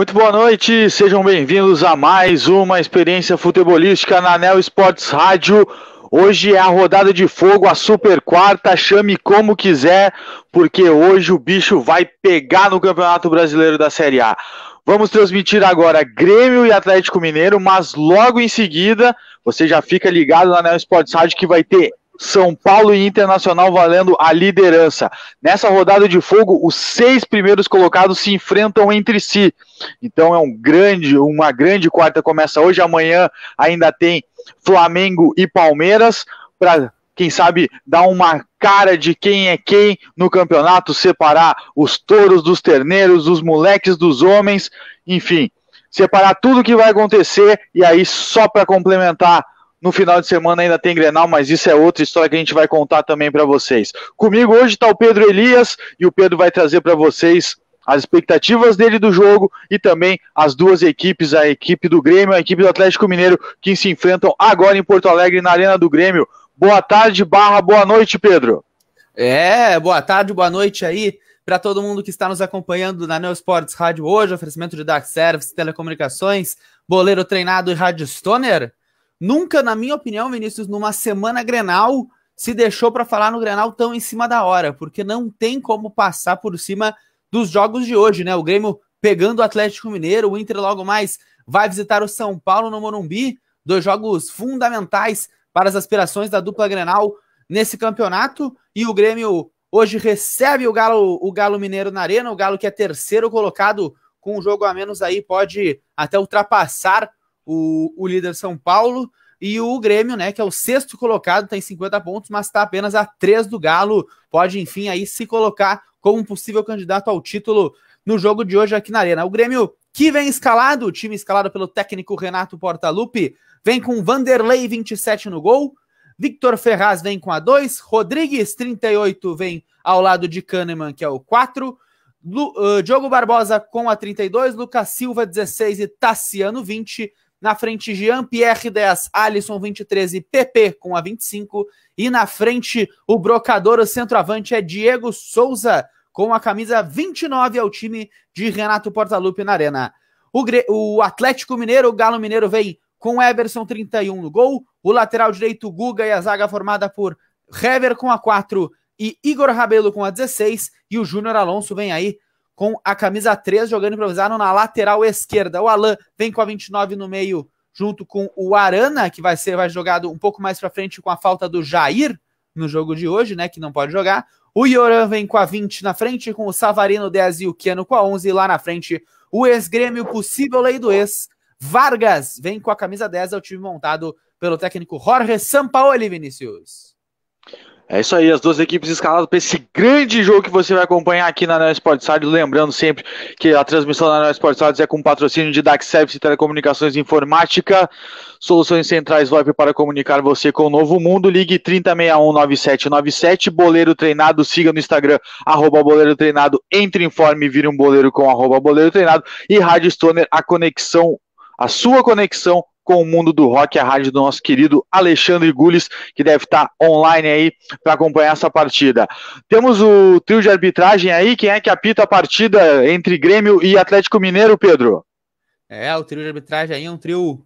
Muito boa noite, sejam bem-vindos a mais uma experiência futebolística na Nel Sports Rádio. Hoje é a rodada de fogo, a super quarta, chame como quiser, porque hoje o bicho vai pegar no Campeonato Brasileiro da Série A. Vamos transmitir agora Grêmio e Atlético Mineiro, mas logo em seguida você já fica ligado na Nel Sports Rádio que vai ter são Paulo e Internacional valendo a liderança. Nessa rodada de fogo, os seis primeiros colocados se enfrentam entre si. Então é um grande, uma grande quarta começa hoje. Amanhã ainda tem Flamengo e Palmeiras para quem sabe dar uma cara de quem é quem no campeonato, separar os touros dos terneiros, os moleques dos homens, enfim, separar tudo que vai acontecer e aí só para complementar no final de semana ainda tem Grenal, mas isso é outra história que a gente vai contar também para vocês. Comigo hoje está o Pedro Elias e o Pedro vai trazer para vocês as expectativas dele do jogo e também as duas equipes, a equipe do Grêmio e a equipe do Atlético Mineiro, que se enfrentam agora em Porto Alegre na Arena do Grêmio. Boa tarde, barra, boa noite, Pedro. É, boa tarde, boa noite aí para todo mundo que está nos acompanhando na Neo Rádio hoje, oferecimento de Dark Service, Telecomunicações, Boleiro Treinado e Rádio Stoner. Nunca, na minha opinião, Vinícius, numa semana Grenal se deixou para falar no Grenal tão em cima da hora, porque não tem como passar por cima dos jogos de hoje, né? O Grêmio pegando o Atlético Mineiro, o Inter logo mais vai visitar o São Paulo no Morumbi, dois jogos fundamentais para as aspirações da dupla Grenal nesse campeonato, e o Grêmio hoje recebe o Galo, o Galo Mineiro na Arena, o Galo que é terceiro colocado com um jogo a menos aí pode até ultrapassar o, o líder São Paulo. E o Grêmio, né, que é o sexto colocado, tem tá 50 pontos, mas está apenas a 3 do Galo. Pode, enfim, aí se colocar como um possível candidato ao título no jogo de hoje aqui na Arena. O Grêmio que vem escalado, o time escalado pelo técnico Renato Portaluppi, vem com Vanderlei 27 no gol, Victor Ferraz vem com a 2, Rodrigues 38 vem ao lado de Kahneman, que é o 4, Lu, uh, Diogo Barbosa com a 32, Lucas Silva 16 e Tassiano 20, na frente, Jean-Pierre 10, Alisson 23 e PP com a 25. E na frente, o brocador, o centroavante é Diego Souza com a camisa 29 ao é time de Renato Portaluppi na Arena. O, o Atlético Mineiro, o Galo Mineiro vem com Everson 31 no gol, o lateral direito Guga e a zaga formada por Hever com a 4 e Igor Rabelo com a 16 e o Júnior Alonso vem aí com a camisa 3, jogando improvisado na lateral esquerda. O Alan vem com a 29 no meio, junto com o Arana, que vai ser vai jogado um pouco mais para frente com a falta do Jair no jogo de hoje, né, que não pode jogar. O Ioran vem com a 20 na frente, com o Savarino 10 e o Keno com a 11 e lá na frente. O ex-grêmio, possível lei do ex, Vargas, vem com a camisa 10, é o time montado pelo técnico Jorge Sampaoli, Vinícius. É isso aí, as duas equipes escaladas para esse grande jogo que você vai acompanhar aqui na Neo Sports Side. Lembrando sempre que a transmissão da Neo Sports Side é com patrocínio de DAX Service Telecomunicações e Informática, soluções centrais VoIP para comunicar você com o novo mundo. Ligue 30619797, boleiro treinado, siga no Instagram, arroba boleiro treinado, entre informe, vire um boleiro com arroba boleiro treinado e Rádio Stoner, a conexão, a sua conexão com o mundo do rock, a rádio do nosso querido Alexandre Gules, que deve estar online aí para acompanhar essa partida. Temos o trio de arbitragem aí, quem é que apita a partida entre Grêmio e Atlético Mineiro, Pedro? É, o trio de arbitragem aí é um trio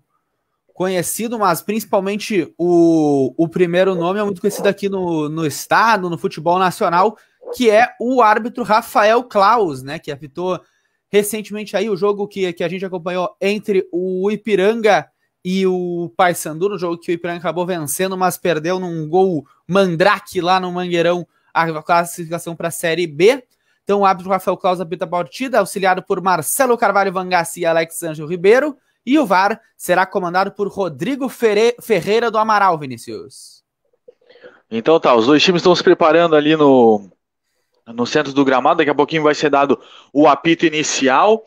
conhecido, mas principalmente o, o primeiro nome é muito conhecido aqui no, no estado, no futebol nacional, que é o árbitro Rafael Klaus, né, que apitou recentemente aí o jogo que, que a gente acompanhou entre o Ipiranga e o Paysandu no jogo que o Ipiranga acabou vencendo, mas perdeu num gol mandrake lá no Mangueirão a classificação para a Série B. Então o árbitro Rafael Claus apita a partida, auxiliado por Marcelo Carvalho Vangassi e Alex Ângelo Ribeiro. E o VAR será comandado por Rodrigo Ferre Ferreira do Amaral, Vinícius. Então tá, os dois times estão se preparando ali no, no centro do gramado. Daqui a pouquinho vai ser dado o apito inicial.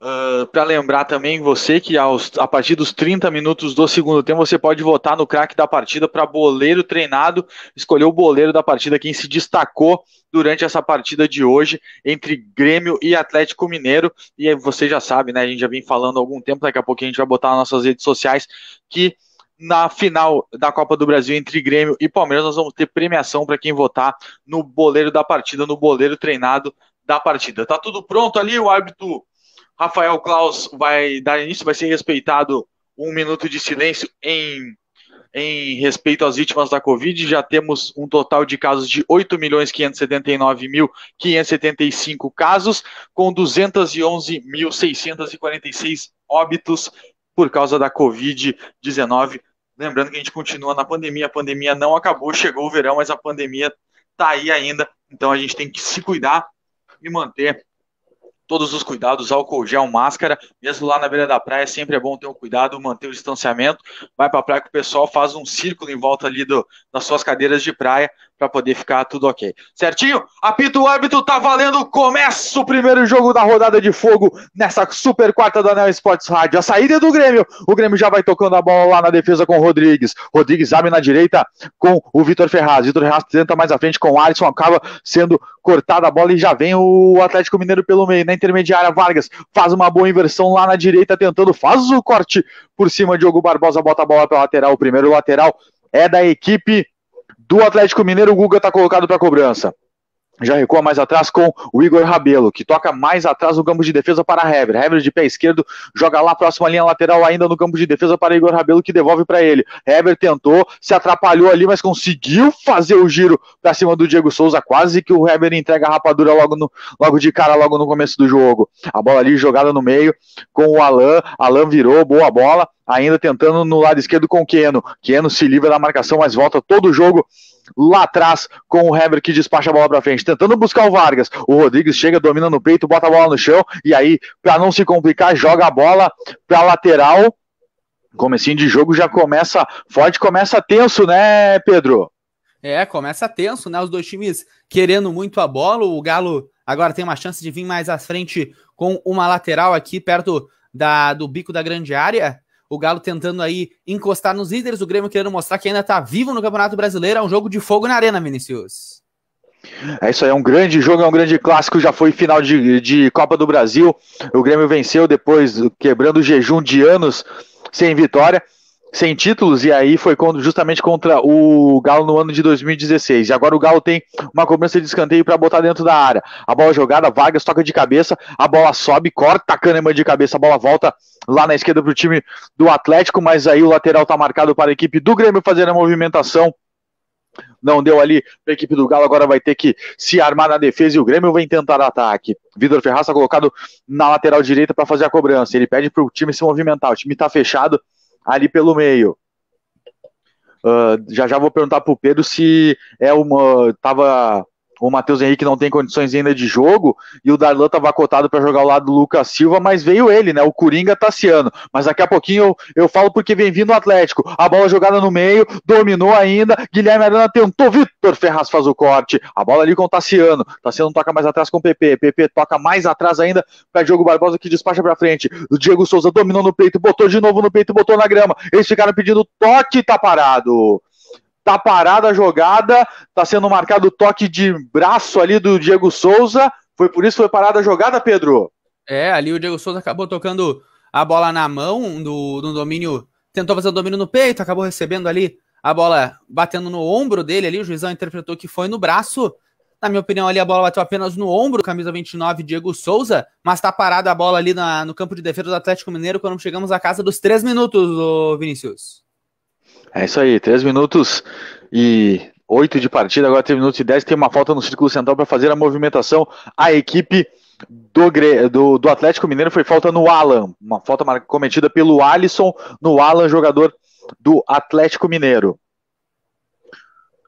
Uh, ah, para lembrar também você que aos, a partir dos 30 minutos do segundo tempo você pode votar no craque da partida para boleiro treinado, Escolheu o boleiro da partida, quem se destacou durante essa partida de hoje entre Grêmio e Atlético Mineiro. E você já sabe, né? A gente já vem falando há algum tempo, daqui a pouco a gente vai botar nas nossas redes sociais que na final da Copa do Brasil entre Grêmio e Palmeiras nós vamos ter premiação para quem votar no boleiro da partida, no boleiro treinado da partida. Tá tudo pronto ali, o árbitro Rafael Klaus vai dar início, vai ser respeitado um minuto de silêncio em, em respeito às vítimas da Covid. Já temos um total de casos de 8.579.575 casos, com 211.646 óbitos por causa da Covid-19. Lembrando que a gente continua na pandemia, a pandemia não acabou, chegou o verão, mas a pandemia está aí ainda. Então a gente tem que se cuidar e manter todos os cuidados, álcool gel, máscara, mesmo lá na beira da praia, sempre é bom ter um cuidado, manter o distanciamento, vai para a praia que o pessoal faz um círculo em volta ali do, das suas cadeiras de praia para poder ficar tudo ok. Certinho? Apito o árbitro, tá valendo. Começa o primeiro jogo da rodada de fogo nessa super quarta da Neo Sports Rádio. A saída é do Grêmio. O Grêmio já vai tocando a bola lá na defesa com o Rodrigues. Rodrigues abre na direita com o Vitor Ferraz. Vitor Ferraz tenta mais à frente com o Alisson, acaba sendo cortada a bola e já vem o Atlético Mineiro pelo meio. Na intermediária, Vargas faz uma boa inversão lá na direita, tentando, faz o corte por cima. Diogo Barbosa bota a bola para lateral. O primeiro lateral é da equipe do Atlético Mineiro, o Guga está colocado para cobrança já recua mais atrás com o Igor Rabelo, que toca mais atrás no campo de defesa para Hever. Hever de pé esquerdo joga lá próxima linha lateral, ainda no campo de defesa para Igor Rabelo, que devolve para ele. Hever tentou, se atrapalhou ali, mas conseguiu fazer o giro para cima do Diego Souza. Quase que o Hever entrega a rapadura logo, no, logo de cara, logo no começo do jogo. A bola ali jogada no meio com o Alan. Alan virou, boa bola. Ainda tentando no lado esquerdo com o Keno. Keno se livra da marcação, mas volta todo o jogo lá atrás com o Heber que despacha a bola para frente, tentando buscar o Vargas. O Rodrigues chega, domina no peito, bota a bola no chão e aí, para não se complicar, joga a bola para lateral. Comecinho de jogo já começa forte, começa tenso, né, Pedro? É, começa tenso, né? Os dois times querendo muito a bola. O Galo agora tem uma chance de vir mais à frente com uma lateral aqui perto da, do bico da grande área. O Galo tentando aí encostar nos líderes, o Grêmio querendo mostrar que ainda está vivo no Campeonato Brasileiro. É um jogo de fogo na arena, Vinicius. É isso aí, é um grande jogo, é um grande clássico. Já foi final de, de Copa do Brasil. O Grêmio venceu depois, quebrando o jejum de anos sem vitória sem títulos, e aí foi justamente contra o Galo no ano de 2016. E agora o Galo tem uma cobrança de escanteio para botar dentro da área. A bola jogada, Vargas toca de cabeça, a bola sobe, corta a Kahneman de cabeça, a bola volta lá na esquerda para o time do Atlético, mas aí o lateral está marcado para a equipe do Grêmio fazer a movimentação. Não deu ali para a equipe do Galo, agora vai ter que se armar na defesa e o Grêmio vem tentar ataque. Vitor Ferraz está colocado na lateral direita para fazer a cobrança. Ele pede para o time se movimentar. O time está fechado, ali pelo meio. Uh, já já vou perguntar para o Pedro se é uma. Tava o Matheus Henrique não tem condições ainda de jogo e o Darlan estava cotado para jogar ao lado do Lucas Silva, mas veio ele, né? O Coringa Tassiano. Mas daqui a pouquinho eu, eu falo porque vem vindo o Atlético. A bola jogada no meio, dominou ainda. Guilherme Arana tentou, Vitor Ferraz faz o corte. A bola ali com o Tassiano. Tassiano toca mais atrás com o PP. PP toca mais atrás ainda para Diogo Barbosa que despacha para frente. O Diego Souza dominou no peito, botou de novo no peito, botou na grama. Eles ficaram pedindo toque, tá parado tá parada a jogada, tá sendo marcado o toque de braço ali do Diego Souza. Foi por isso que foi parada a jogada, Pedro? É, ali o Diego Souza acabou tocando a bola na mão do, do domínio, tentou fazer o domínio no peito, acabou recebendo ali a bola batendo no ombro dele ali, o juizão interpretou que foi no braço. Na minha opinião, ali a bola bateu apenas no ombro, camisa 29, Diego Souza, mas tá parada a bola ali na, no campo de defesa do Atlético Mineiro quando chegamos à casa dos três minutos, Vinícius. É isso aí, 3 minutos e 8 de partida, agora 3 minutos e 10. Tem uma falta no círculo central para fazer a movimentação. A equipe do, do, do, Atlético Mineiro foi falta no Alan, uma falta cometida pelo Alisson no Alan, jogador do Atlético Mineiro.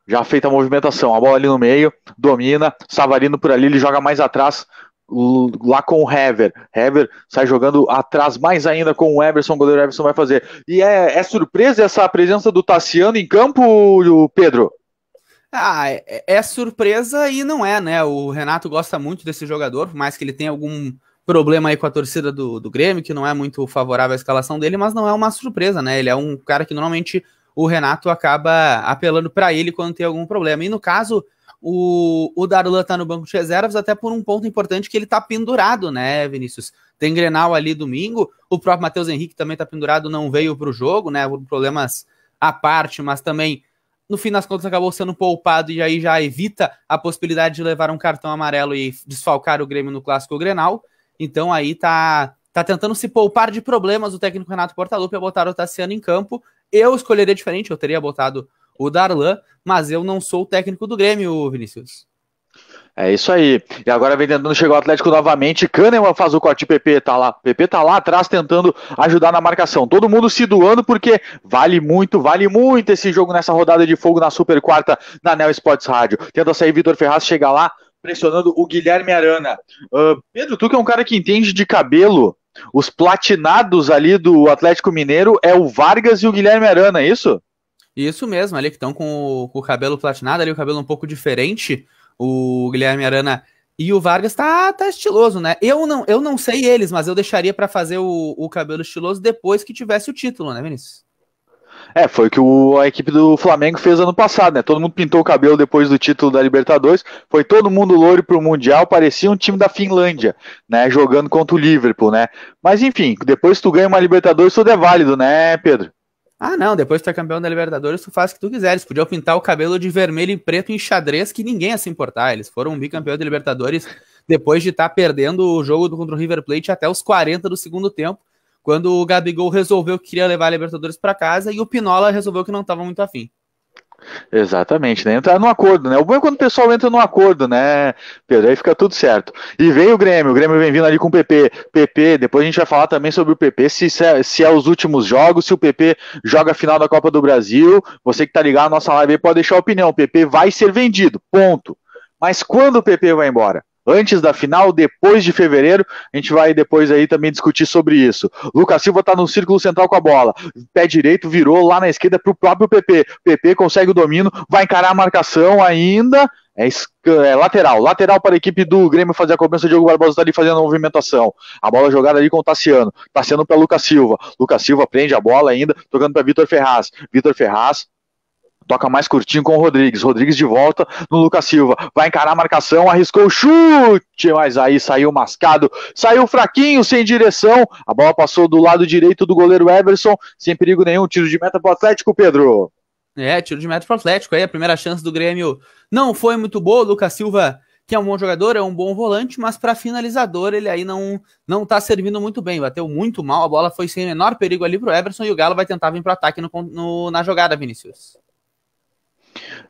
Já feita a movimentação, a bola ali no meio, domina, Savarino por ali, ele joga mais atrás lá com o Hever. Hever sai jogando atrás mais ainda com o Everson, o goleiro Everson vai fazer. E é, é surpresa essa presença do Tassiano em campo, Pedro? Ah, é, é, surpresa e não é, né? O Renato gosta muito desse jogador, por mais que ele tenha algum problema aí com a torcida do, do Grêmio, que não é muito favorável à escalação dele, mas não é uma surpresa, né? Ele é um cara que normalmente o Renato acaba apelando para ele quando tem algum problema. E no caso o, o Darlan tá no banco de reservas, até por um ponto importante que ele tá pendurado, né, Vinícius? Tem Grenal ali domingo, o próprio Matheus Henrique também tá pendurado, não veio pro jogo, né? problemas à parte, mas também, no fim das contas, acabou sendo poupado e aí já evita a possibilidade de levar um cartão amarelo e desfalcar o Grêmio no clássico Grenal. Então aí tá, tá tentando se poupar de problemas o técnico Renato Portaluppi a botar o Tassiano em campo. Eu escolheria diferente, eu teria botado o Darlan, mas eu não sou o técnico do Grêmio, Vinícius. É isso aí. E agora vem tentando chegar o Atlético novamente. Kahneman faz o corte. PP tá lá. PP tá lá atrás tentando ajudar na marcação. Todo mundo se doando porque vale muito, vale muito esse jogo nessa rodada de fogo na Super Quarta na Neo Sports Rádio. Tenta sair Vitor Ferraz, chega lá pressionando o Guilherme Arana. Uh, Pedro, tu que é um cara que entende de cabelo, os platinados ali do Atlético Mineiro é o Vargas e o Guilherme Arana, é isso? Isso mesmo, ali que estão com, com, o cabelo platinado, ali o cabelo um pouco diferente. O Guilherme Arana e o Vargas tá, tá estiloso, né? Eu não, eu não sei eles, mas eu deixaria para fazer o, o cabelo estiloso depois que tivesse o título, né, Vinícius? É, foi o que o, a equipe do Flamengo fez ano passado, né? Todo mundo pintou o cabelo depois do título da Libertadores. Foi todo mundo loiro pro Mundial, parecia um time da Finlândia, né? Jogando contra o Liverpool, né? Mas enfim, depois que tu ganha uma Libertadores, tudo é válido, né, Pedro? Ah, não, depois que tu é campeão da Libertadores, tu faz o que tu quiser. Eles podiam pintar o cabelo de vermelho e preto em xadrez que ninguém ia se importar. Eles foram bicampeão da Libertadores depois de estar tá perdendo o jogo contra o River Plate até os 40 do segundo tempo, quando o Gabigol resolveu que queria levar a Libertadores para casa e o Pinola resolveu que não estava muito afim. Exatamente, né? Entrar num acordo, né? O bom é quando o pessoal entra num acordo, né, Pedro? Aí fica tudo certo. E veio o Grêmio, o Grêmio vem vindo ali com o PP. PP, depois a gente vai falar também sobre o PP, se, é, se é os últimos jogos, se o PP joga a final da Copa do Brasil. Você que tá ligado na nossa live aí pode deixar a opinião. O PP vai ser vendido, ponto. Mas quando o PP vai embora? antes da final, depois de fevereiro. A gente vai depois aí também discutir sobre isso. Lucas Silva tá no círculo central com a bola. Pé direito virou lá na esquerda pro próprio PP. PP consegue o domínio, vai encarar a marcação ainda. É, é, lateral, lateral para a equipe do Grêmio fazer a cobrança. Diogo Barbosa está ali fazendo a movimentação. A bola jogada ali com o Tassiano. Tassiano para Lucas Silva. Lucas Silva prende a bola ainda, tocando para Vitor Ferraz. Vitor Ferraz Toca mais curtinho com o Rodrigues. Rodrigues de volta no Lucas Silva. Vai encarar a marcação, arriscou o chute, mas aí saiu mascado. Saiu fraquinho, sem direção. A bola passou do lado direito do goleiro Everson, sem perigo nenhum. Tiro de meta pro Atlético, Pedro. É, tiro de meta pro Atlético. Aí a primeira chance do Grêmio não foi muito boa. O Lucas Silva, que é um bom jogador, é um bom volante, mas para finalizador ele aí não não tá servindo muito bem. Bateu muito mal, a bola foi sem menor perigo ali pro Everson e o Galo vai tentar vir pro ataque no, no na jogada, Vinícius.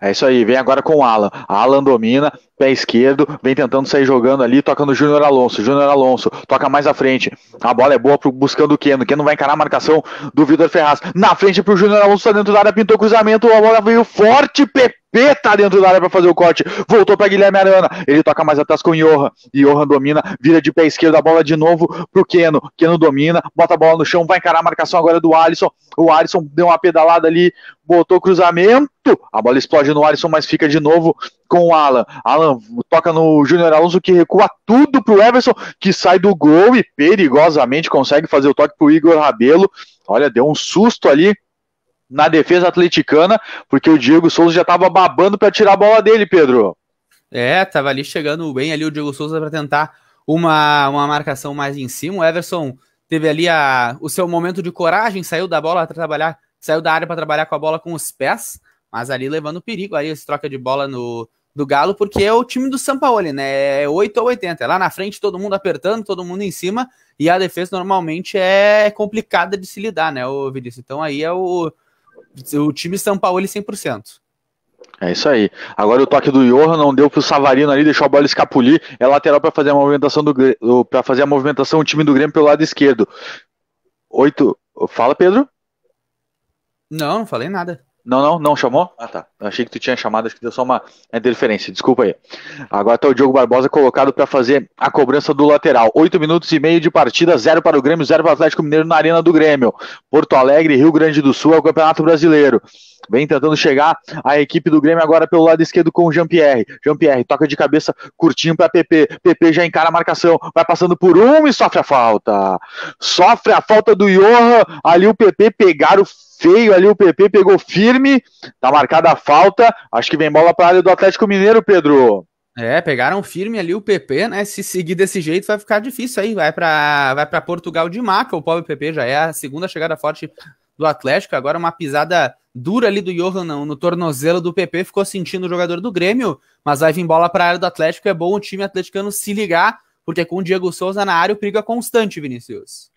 É isso aí, vem agora com o Alan. Alan domina, pé esquerdo, vem tentando sair jogando ali, toca no Júnior Alonso. Júnior Alonso toca mais à frente. A bola é boa pro, buscando o Keno. Keno vai encarar a marcação do Vitor Ferraz. Na frente pro Júnior Alonso, tá dentro da área, pintou cruzamento. A bola veio forte, PP. Peta dentro da área para fazer o corte. Voltou para Guilherme Arana. Ele toca mais atrás com Johan. Johan domina, vira de pé esquerdo a bola de novo pro Keno. Keno domina, bota a bola no chão, vai encarar a marcação agora do Alisson. O Alisson deu uma pedalada ali, botou o cruzamento. A bola explode no Alisson, mas fica de novo com o Alan. Alan toca no Júnior Alonso que recua tudo pro Everson, que sai do gol e perigosamente consegue fazer o toque pro Igor Rabelo. Olha, deu um susto ali na defesa atleticana, porque o Diego Souza já estava babando para tirar a bola dele, Pedro. É, tava ali chegando bem ali o Diego Souza para tentar uma, uma marcação mais em cima. O Everson teve ali a, o seu momento de coragem, saiu da bola para trabalhar, saiu da área para trabalhar com a bola com os pés, mas ali levando perigo ali essa troca de bola no do Galo, porque é o time do Sampaoli, né? É 8 ou 80. É lá na frente todo mundo apertando, todo mundo em cima, e a defesa normalmente é complicada de se lidar, né, o Vinícius? Então aí é o o time São Paulo ele 100%. É isso aí. Agora o toque do Johan não deu pro Savarino ali, deixou a bola escapulir. É lateral para fazer a movimentação do para fazer a movimentação o time do Grêmio pelo lado esquerdo. Oito. Fala, Pedro. Não, não falei nada. Não, não, não chamou? Ah, tá. Eu achei que tu tinha chamado, acho que deu só uma interferência. Desculpa aí. Agora tá o Diogo Barbosa colocado para fazer a cobrança do lateral. Oito minutos e meio de partida, zero para o Grêmio, zero para o Atlético Mineiro na Arena do Grêmio. Porto Alegre, Rio Grande do Sul, é o Campeonato Brasileiro. Vem tentando chegar a equipe do Grêmio agora pelo lado esquerdo com o Jean-Pierre. Jean-Pierre toca de cabeça curtinho para PP. PP já encara a marcação, vai passando por um e sofre a falta. Sofre a falta do Johan. Ali o PP pegar o feio ali, o PP pegou firme, tá marcada a falta, acho que vem bola para a área do Atlético Mineiro, Pedro. É, pegaram firme ali o PP, né? Se seguir desse jeito vai ficar difícil aí, vai para vai para Portugal de maca, o pobre PP já é a segunda chegada forte do Atlético, agora uma pisada dura ali do Johan no, no tornozelo do PP, ficou sentindo o jogador do Grêmio, mas vai vir bola para a área do Atlético, é bom o time atleticano se ligar, porque com o Diego Souza na área o perigo é constante, Vinícius.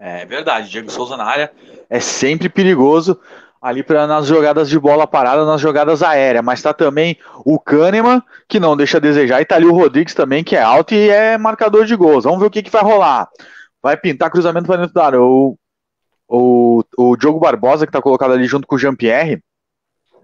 É verdade, Diego Souza na área é sempre perigoso ali para nas jogadas de bola parada, nas jogadas aéreas, mas está também o Kahneman, que não deixa a desejar, e tá ali o Rodrigues também, que é alto e é marcador de gols. Vamos ver o que, que vai rolar. Vai pintar cruzamento para dentro da área. O, o, o Diogo Barbosa, que está colocado ali junto com o Jean-Pierre,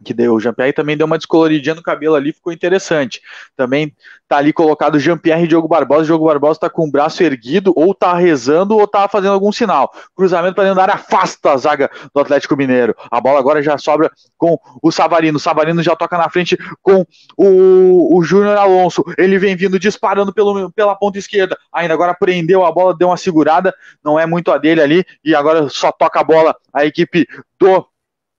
que deu, o Jean-Pierre também deu uma descoloridinha no cabelo ali, ficou interessante. Também tá ali colocado Jean-Pierre e Diogo Barbosa, o Diogo Barbosa tá com o braço erguido, ou tá rezando, ou tá fazendo algum sinal. Cruzamento para dentro da área, afasta a zaga do Atlético Mineiro. A bola agora já sobra com o Savarino, o Savarino já toca na frente com o, o Júnior Alonso, ele vem vindo disparando pelo, pela ponta esquerda, ainda agora prendeu a bola, deu uma segurada, não é muito a dele ali, e agora só toca a bola a equipe do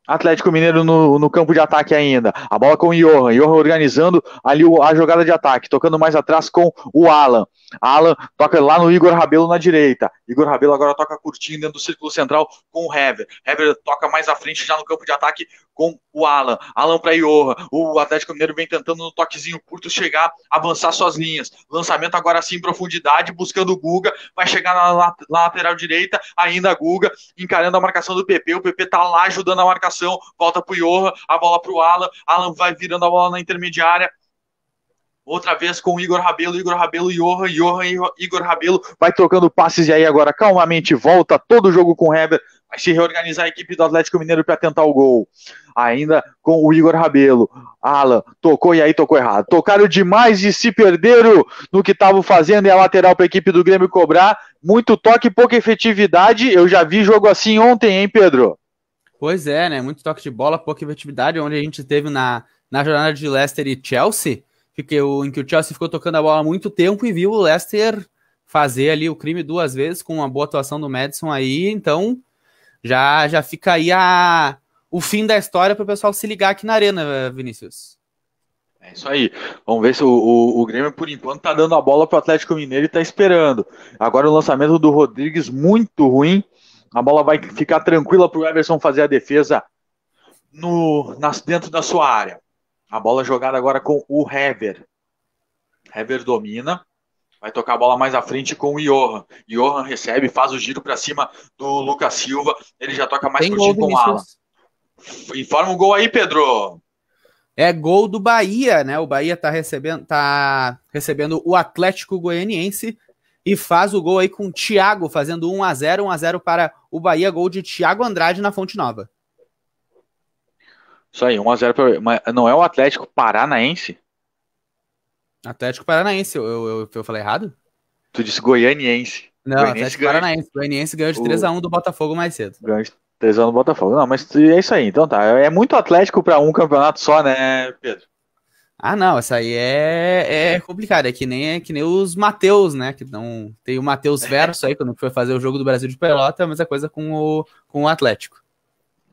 Atlético Mineiro no, no, campo de ataque ainda. A bola com o Johan. Johan organizando ali a jogada de ataque. Tocando mais atrás com o Alan. Alan toca lá no Igor Rabelo na direita. Igor Rabelo agora toca curtindo dentro do círculo central com o Hever. Hever toca mais à frente já no campo de ataque com o Alan, Alan para Iorra, o Atlético Mineiro vem tentando no toquezinho curto chegar, avançar suas linhas, lançamento agora sim em profundidade, buscando o Guga, vai chegar na, na, lateral direita, ainda Guga, encarando a marcação do PP, o PP tá lá ajudando a marcação, volta pro Iorra, a bola pro Alan, Alan vai virando a bola na intermediária, outra vez com Igor Rabelo, Igor Rabelo, Johan, Johan, Igor Rabelo, vai trocando passes e aí agora calmamente volta todo o jogo com o Heber, se reorganizar a equipe do Atlético Mineiro para tentar o gol. Ainda com o Igor Rabelo. Alan tocou e aí tocou errado. Tocaram demais e se perderam no que estavam fazendo. E a lateral para a equipe do Grêmio cobrar. Muito toque, pouca efetividade. Eu já vi jogo assim ontem, hein, Pedro? Pois é, né? Muito toque de bola, pouca efetividade. Onde a gente teve na, na jornada de Leicester e Chelsea, que o, em que o Chelsea ficou tocando a bola há muito tempo e viu o Leicester fazer ali o crime duas vezes com uma boa atuação do Madison aí. Então, já, já fica aí a, o fim da história para o pessoal se ligar aqui na Arena, Vinícius. É isso aí. Vamos ver se o, o, o Grêmio, por enquanto, tá dando a bola para o Atlético Mineiro e tá esperando. Agora o lançamento do Rodrigues, muito ruim. A bola vai ficar tranquila para o Everson fazer a defesa no, nas, dentro da sua área. A bola jogada agora com o Hever. Hever domina. Vai tocar a bola mais à frente com o Johan. Johan recebe, faz o giro para cima do Lucas Silva. Ele já toca mais curtinho com o Alan. Informa o gol aí, Pedro. É gol do Bahia, né? O Bahia tá recebendo, tá recebendo o Atlético Goianiense e faz o gol aí com o Thiago, fazendo 1 a 0 1 a 0 para o Bahia, gol de Thiago Andrade na Fonte Nova. Isso aí, 1 a 0 para. Mas não é o Atlético Paranaense? Atlético Paranaense, eu, eu, eu falei errado? Tu disse goianiense. Não, goianiense Atlético ganha... Paranaense. Goianiense ganhou de 3x1 do Botafogo mais cedo. Ganhou de 3x1 do Botafogo. Não, mas é isso aí. Então tá. É muito Atlético pra um campeonato só, né, Pedro? Ah, não. Essa aí é, é complicada. É que nem, é que nem os Mateus, né? Que não, tem o Mateus Verso aí, quando foi fazer o jogo do Brasil de Pelota, a mesma coisa com o, com o Atlético.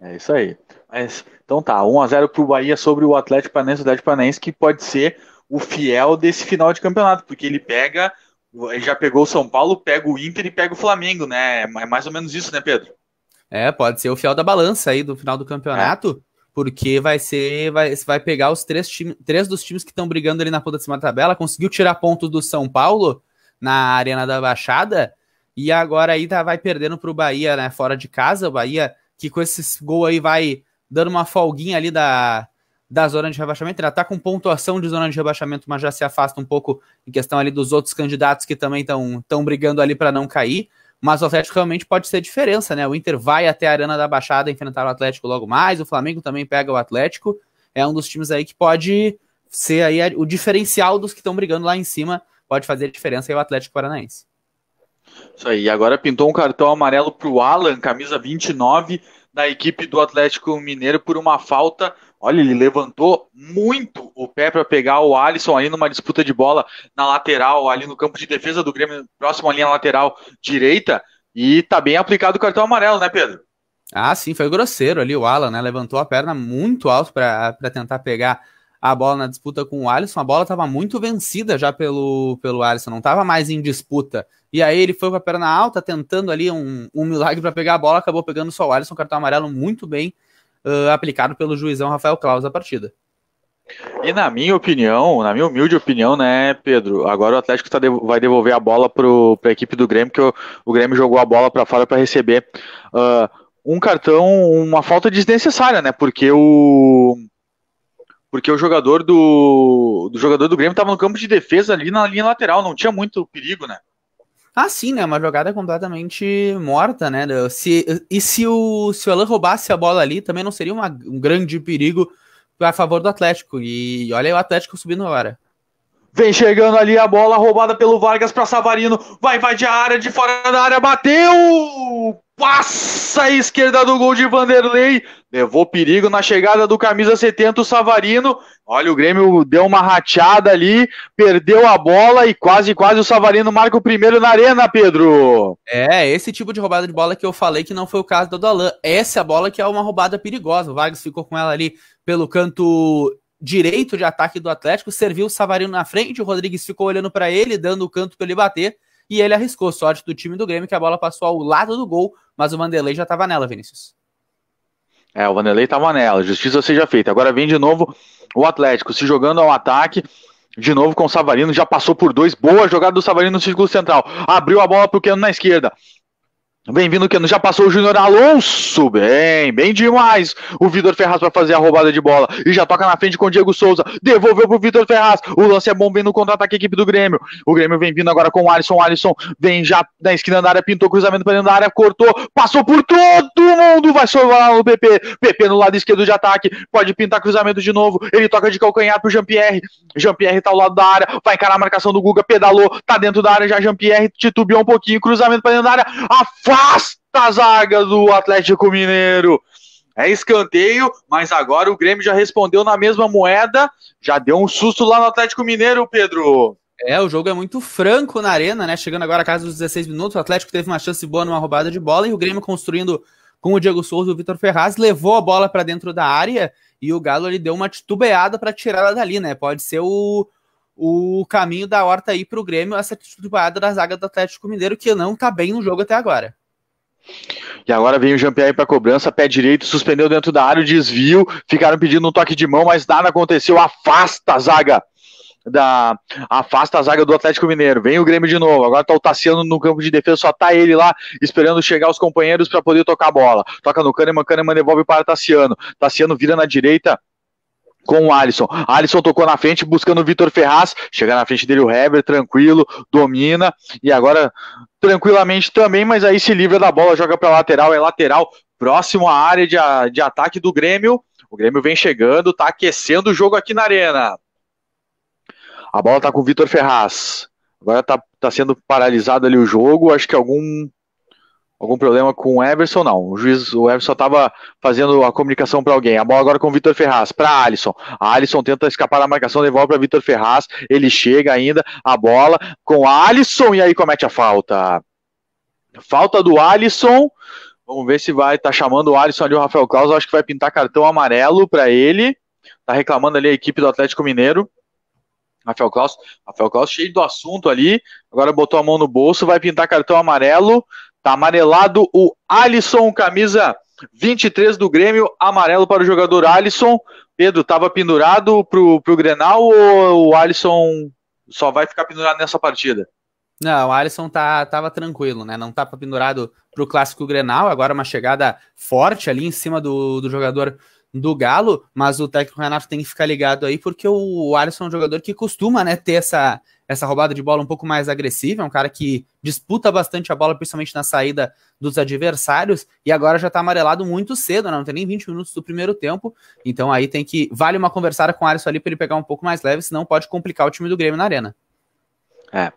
É isso aí. Mas, então tá, 1x0 pro Bahia sobre o Atlético Panense, o Atlético Panense, que pode ser o fiel desse final de campeonato, porque ele pega, ele já pegou o São Paulo, pega o Inter e pega o Flamengo, né? É mais ou menos isso, né, Pedro? É, pode ser o fiel da balança aí do final do campeonato, é. porque vai ser, vai, vai pegar os três times, três dos times que estão brigando ali na ponta de cima da tabela, conseguiu tirar pontos do São Paulo na Arena da Baixada, e agora aí tá, vai perdendo pro Bahia, né? Fora de casa, o Bahia que com esses gols aí vai dando uma folguinha ali da, da zona de rebaixamento. Ela está com pontuação de zona de rebaixamento, mas já se afasta um pouco em questão ali dos outros candidatos que também estão brigando ali para não cair. Mas o Atlético realmente pode ser diferença, né? O Inter vai até a Arena da Baixada enfrentar o Atlético logo mais, o Flamengo também pega o Atlético. É um dos times aí que pode ser aí o diferencial dos que estão brigando lá em cima, pode fazer diferença aí o Atlético Paranaense. Isso aí, agora pintou um cartão amarelo para o Alan, camisa 29, da equipe do Atlético Mineiro por uma falta. Olha, ele levantou muito o pé para pegar o Alisson aí numa disputa de bola na lateral, ali no campo de defesa do Grêmio, próximo à linha lateral direita. E tá bem aplicado o cartão amarelo, né, Pedro? Ah, sim, foi grosseiro ali o Alan, né? Levantou a perna muito alto para tentar pegar a bola na disputa com o Alisson, a bola estava muito vencida já pelo, pelo Alisson, não estava mais em disputa. E aí ele foi com a perna alta, tentando ali um, um milagre para pegar a bola, acabou pegando só o Alisson, cartão amarelo muito bem uh, aplicado pelo juizão Rafael Claus a partida. E na minha opinião, na minha humilde opinião, né, Pedro? Agora o Atlético tá vai devolver a bola para a equipe do Grêmio, que o, o Grêmio jogou a bola para fora para receber uh, um cartão, uma falta desnecessária, né? Porque o, porque o jogador do, do jogador do Grêmio estava no campo de defesa ali na linha lateral, não tinha muito perigo, né? Ah, sim, né? Uma jogada completamente morta, né? Se, e se o, se o Alan roubasse a bola ali, também não seria uma, um grande perigo a favor do Atlético. E olha aí o Atlético subindo agora. Vem chegando ali a bola roubada pelo Vargas para Savarino. Vai invadir a área de fora da área. Bateu! Passa a esquerda do gol de Vanderlei. Levou perigo na chegada do camisa 70, o Savarino. Olha, o Grêmio deu uma rateada ali, perdeu a bola e quase, quase o Savarino marca o primeiro na arena, Pedro. É, esse tipo de roubada de bola que eu falei que não foi o caso do Dalan. Essa é a bola que é uma roubada perigosa. O Vargas ficou com ela ali pelo canto direito de ataque do Atlético, serviu o Savarino na frente, o Rodrigues ficou olhando para ele, dando o canto para ele bater, e ele arriscou. Sorte do time do Grêmio que a bola passou ao lado do gol, mas o Vanderlei já estava nela, Vinícius. É, o Vanderlei estava nela, justiça seja feita. Agora vem de novo o Atlético se jogando ao ataque, de novo com o Savarino, já passou por dois, boa jogada do Savarino no círculo central, abriu a bola para o Keno na esquerda, Bem-vindo que já passou o Júnior Alonso, bem, bem demais. O Vitor Ferraz para fazer a roubada de bola e já toca na frente com o Diego Souza. Devolveu pro Vitor Ferraz. O lance é bom, vem no contra-ataque equipe do Grêmio. O Grêmio vem vindo agora com o Alisson. O Alisson vem já na esquina da área, pintou cruzamento para dentro da área, cortou, passou por todo mundo, vai sobrar no PP. PP no lado esquerdo de ataque, pode pintar cruzamento de novo. Ele toca de calcanhar pro Jean-Pierre. Jean-Pierre tá ao lado da área, vai encarar a marcação do Guga, pedalou, tá dentro da área já Jean-Pierre, titubeou um pouquinho, cruzamento para dentro da área. A afasta a zaga do Atlético Mineiro. É escanteio, mas agora o Grêmio já respondeu na mesma moeda. Já deu um susto lá no Atlético Mineiro, Pedro. É, o jogo é muito franco na arena, né? Chegando agora a casa dos 16 minutos, o Atlético teve uma chance boa numa roubada de bola e o Grêmio construindo com o Diego Souza e o Vitor Ferraz levou a bola para dentro da área e o Galo ele deu uma titubeada para tirar ela dali, né? Pode ser o, o caminho da horta aí para o Grêmio, essa titubeada da zaga do Atlético Mineiro que não está bem no jogo até agora. E agora vem o Jean-Pierre para cobrança, pé direito, suspendeu dentro da área o desvio, ficaram pedindo um toque de mão, mas nada aconteceu, afasta a zaga da afasta a zaga do Atlético Mineiro. Vem o Grêmio de novo. Agora tá o Tassiano no campo de defesa, só tá ele lá esperando chegar os companheiros para poder tocar a bola. Toca no Kahneman, Kahneman devolve para Tassiano. Tassiano vira na direita, com o Alisson. Alisson tocou na frente, buscando o Vitor Ferraz. Chega na frente dele o Heber, tranquilo, domina. E agora tranquilamente também, mas aí se livra da bola, joga para lateral, é lateral, próximo à área de, de ataque do Grêmio. O Grêmio vem chegando, tá aquecendo o jogo aqui na arena. A bola tá com o Vitor Ferraz. Agora tá, tá sendo paralisado ali o jogo. Acho que algum algum problema com o Everson, não. O juiz, o Everson estava fazendo a comunicação para alguém. A bola agora com o Vitor Ferraz, para Alisson. A Alisson tenta escapar da marcação, devolve para Vitor Ferraz. Ele chega ainda, a bola com a Alisson e aí comete a falta. Falta do Alisson. Vamos ver se vai, tá chamando o Alisson ali, o Rafael Claus, acho que vai pintar cartão amarelo para ele. Tá reclamando ali a equipe do Atlético Mineiro. Rafael Claus, Rafael Claus cheio do assunto ali, agora botou a mão no bolso, vai pintar cartão amarelo. Tá amarelado o Alisson, camisa 23 do Grêmio, amarelo para o jogador Alisson. Pedro, tava pendurado pro, pro Grenal ou o Alisson só vai ficar pendurado nessa partida? Não, o Alisson tá, tava tranquilo, né? Não tava pendurado pro clássico Grenal, agora uma chegada forte ali em cima do, do jogador do Galo, mas o técnico Renato tem que ficar ligado aí, porque o Alisson é um jogador que costuma, né, ter essa, essa roubada de bola um pouco mais agressiva, é um cara que disputa bastante a bola, principalmente na saída dos adversários, e agora já tá amarelado muito cedo, né? não tem nem 20 minutos do primeiro tempo, então aí tem que, vale uma conversada com o Alisson ali para ele pegar um pouco mais leve, senão pode complicar o time do Grêmio na arena. É.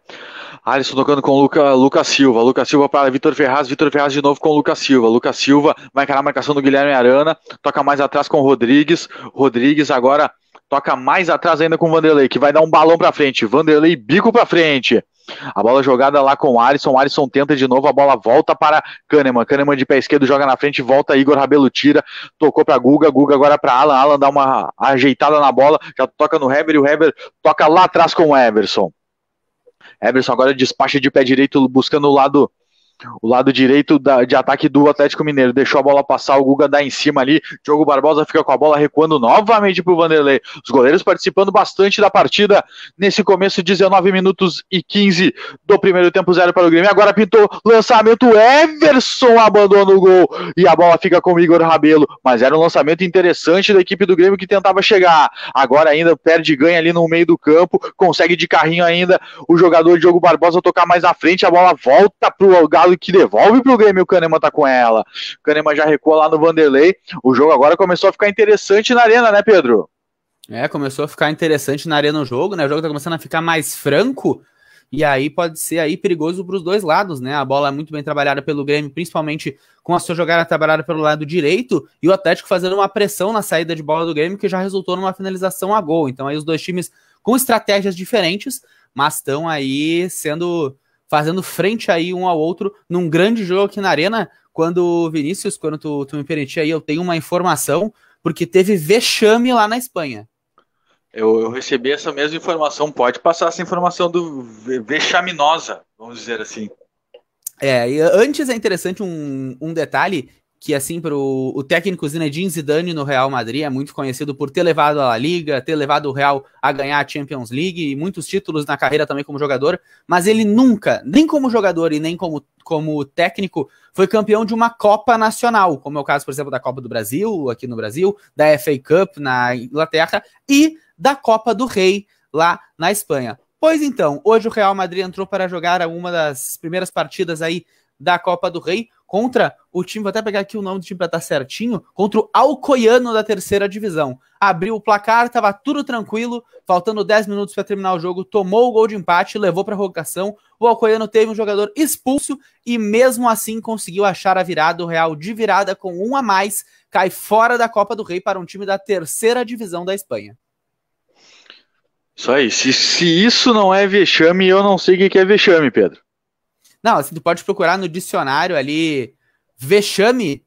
Alisson tocando com o Luca, Lucas Silva. Lucas Silva para Vitor Ferraz. Vitor Ferraz de novo com o Lucas Silva. Lucas Silva vai encarar a marcação do Guilherme Arana. Toca mais atrás com o Rodrigues. Rodrigues agora Toca mais atrás ainda com o Vanderlei, que vai dar um balão para frente. Vanderlei, bico para frente. A bola jogada lá com o Alisson. O Alisson tenta de novo. A bola volta para Kahneman. Kahneman de pé esquerdo joga na frente. Volta Igor Rabelo tira. Tocou para Guga. Guga agora para Alan. Alan dá uma ajeitada na bola. Já toca no Heber. E o Heber toca lá atrás com o Everson. Everson agora despacha de pé direito buscando o lado o lado direito da, de ataque do Atlético Mineiro. Deixou a bola passar, o Guga dá em cima ali. Diogo Barbosa fica com a bola recuando novamente para o Vanderlei. Os goleiros participando bastante da partida nesse começo, 19 minutos e 15 do primeiro tempo, zero para o Grêmio. Agora pintou lançamento. Everson abandona o gol e a bola fica com o Igor Rabelo. Mas era um lançamento interessante da equipe do Grêmio que tentava chegar. Agora ainda perde e ganha ali no meio do campo. Consegue de carrinho ainda o jogador Diogo Barbosa tocar mais à frente. A bola volta para o Galo que devolve pro Grêmio o Kahneman tá com ela. O Kahneman já recua lá no Vanderlei. O jogo agora começou a ficar interessante na arena, né, Pedro? É, começou a ficar interessante na arena o jogo, né? O jogo tá começando a ficar mais franco. E aí pode ser aí perigoso para os dois lados, né? A bola é muito bem trabalhada pelo Grêmio, principalmente com a sua jogada trabalhada pelo lado direito e o Atlético fazendo uma pressão na saída de bola do Grêmio que já resultou numa finalização a gol. Então aí os dois times com estratégias diferentes, mas estão aí sendo fazendo frente aí um ao outro num grande jogo aqui na Arena. Quando, Vinícius, quando tu, tu me permitir aí, eu tenho uma informação, porque teve vexame lá na Espanha. Eu, eu, recebi essa mesma informação, pode passar essa informação do vexaminosa, vamos dizer assim. É, e antes é interessante um, um detalhe que assim pro o técnico Zinedine Zidane no Real Madrid é muito conhecido por ter levado a La Liga, ter levado o Real a ganhar a Champions League e muitos títulos na carreira também como jogador, mas ele nunca, nem como jogador e nem como, como técnico, foi campeão de uma Copa Nacional, como é o caso, por exemplo, da Copa do Brasil, aqui no Brasil, da FA Cup na Inglaterra e da Copa do Rei lá na Espanha. Pois então, hoje o Real Madrid entrou para jogar uma das primeiras partidas aí da Copa do Rei, contra o time, vou até pegar aqui o nome do time para estar tá certinho, contra o Alcoiano da terceira divisão. Abriu o placar, estava tudo tranquilo, faltando 10 minutos para terminar o jogo, tomou o gol de empate, levou para a prorrogação. O Alcoiano teve um jogador expulso e mesmo assim conseguiu achar a virada, o Real de virada com um a mais, cai fora da Copa do Rei para um time da terceira divisão da Espanha. Isso aí, se, se isso não é vexame, eu não sei o que é vexame, Pedro. Não, assim, tu pode procurar no dicionário ali, vexame,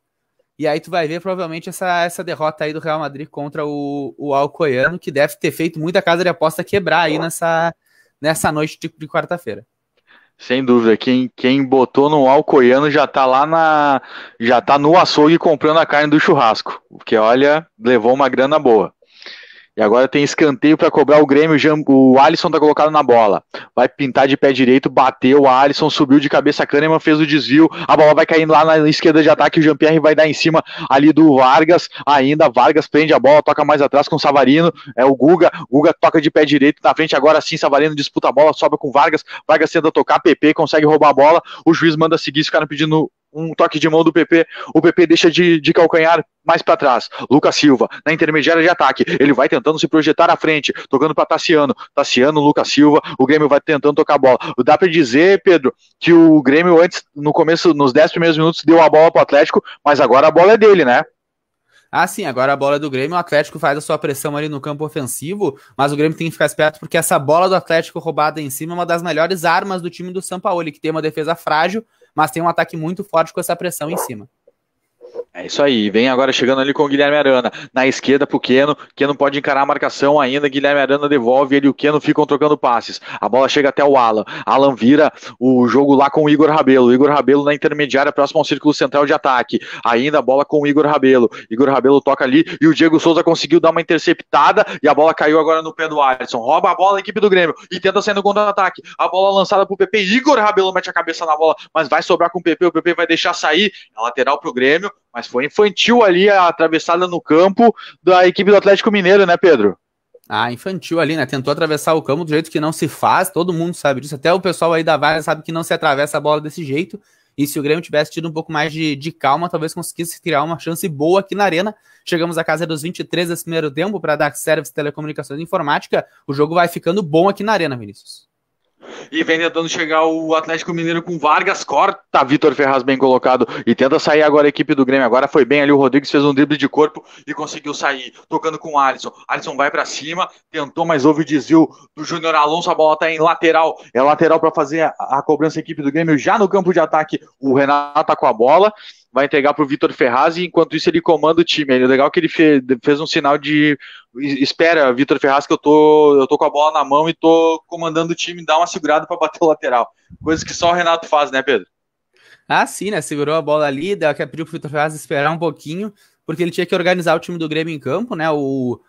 e aí tu vai ver provavelmente essa, essa derrota aí do Real Madrid contra o, o Alcoiano, que deve ter feito muita casa de aposta quebrar aí nessa, nessa noite de, de quarta-feira. Sem dúvida, quem, quem botou no Alcoiano já tá lá na. já tá no açougue comprando a carne do churrasco. Porque olha, levou uma grana boa. E agora tem escanteio para cobrar o Grêmio. O Alisson tá colocado na bola. Vai pintar de pé direito, bateu. O Alisson subiu de cabeça. Kahneman fez o desvio. A bola vai caindo lá na esquerda de ataque. O Jean-Pierre vai dar em cima ali do Vargas. Ainda Vargas prende a bola, toca mais atrás com o Savarino. É o Guga. Guga toca de pé direito na frente. Agora sim, Savarino disputa a bola, sobe com Vargas. Vargas tenta tocar. PP consegue roubar a bola. O juiz manda seguir. cara pedindo um toque de mão do PP, o PP deixa de, de calcanhar mais para trás. Lucas Silva, na intermediária de ataque, ele vai tentando se projetar à frente, tocando para Tassiano. Tassiano, Lucas Silva, o Grêmio vai tentando tocar a bola. Dá para dizer, Pedro, que o Grêmio antes, no começo, nos 10 primeiros minutos, deu a bola para o Atlético, mas agora a bola é dele, né? Ah, sim, agora a bola é do Grêmio, o Atlético faz a sua pressão ali no campo ofensivo, mas o Grêmio tem que ficar esperto porque essa bola do Atlético roubada em cima é uma das melhores armas do time do São Paulo, que tem uma defesa frágil, mas tem um ataque muito forte com essa pressão em cima. É isso aí, vem agora chegando ali com o Guilherme Arana. Na esquerda pro Keno, Keno pode encarar a marcação ainda, Guilherme Arana devolve, ele e o Keno ficam trocando passes. A bola chega até o Alan. Alan vira o jogo lá com o Igor Rabelo. Igor Rabelo na intermediária, próximo ao círculo central de ataque. Ainda a bola com o Igor Rabelo. Igor Rabelo toca ali e o Diego Souza conseguiu dar uma interceptada e a bola caiu agora no pé do Alisson. Rouba a bola a equipe do Grêmio e tenta sair no contra-ataque. A bola lançada pro PP, Igor Rabelo mete a cabeça na bola, mas vai sobrar com o PP, o PP vai deixar sair. É lateral pro Grêmio. Mas foi infantil ali a atravessada no campo da equipe do Atlético Mineiro, né, Pedro? Ah, infantil ali, né? Tentou atravessar o campo do jeito que não se faz, todo mundo sabe disso. Até o pessoal aí da Vale sabe que não se atravessa a bola desse jeito. E se o Grêmio tivesse tido um pouco mais de, de calma, talvez conseguisse criar uma chance boa aqui na Arena. Chegamos à casa dos 23 desse primeiro tempo para dar service telecomunicações e informática. O jogo vai ficando bom aqui na Arena, Vinícius. E vem tentando chegar o Atlético Mineiro com Vargas, corta Vitor Ferraz bem colocado e tenta sair agora a equipe do Grêmio. Agora foi bem ali, o Rodrigues fez um drible de corpo e conseguiu sair, tocando com o Alisson. Alisson vai para cima, tentou, mas houve o desvio do Júnior Alonso. A bola tá em lateral, é lateral para fazer a, a, cobrança da equipe do Grêmio já no campo de ataque. O Renato tá com a bola vai entregar para o Vitor Ferraz e enquanto isso ele comanda o time. É legal que ele fez, um sinal de espera, Vitor Ferraz, que eu tô, eu tô com a bola na mão e tô comandando o time, dá uma segurada para bater o lateral. Coisa que só o Renato faz, né, Pedro? Ah, sim, né? Segurou a bola ali, deu, pediu pro Vitor Ferraz esperar um pouquinho, porque ele tinha que organizar o time do Grêmio em campo, né? O,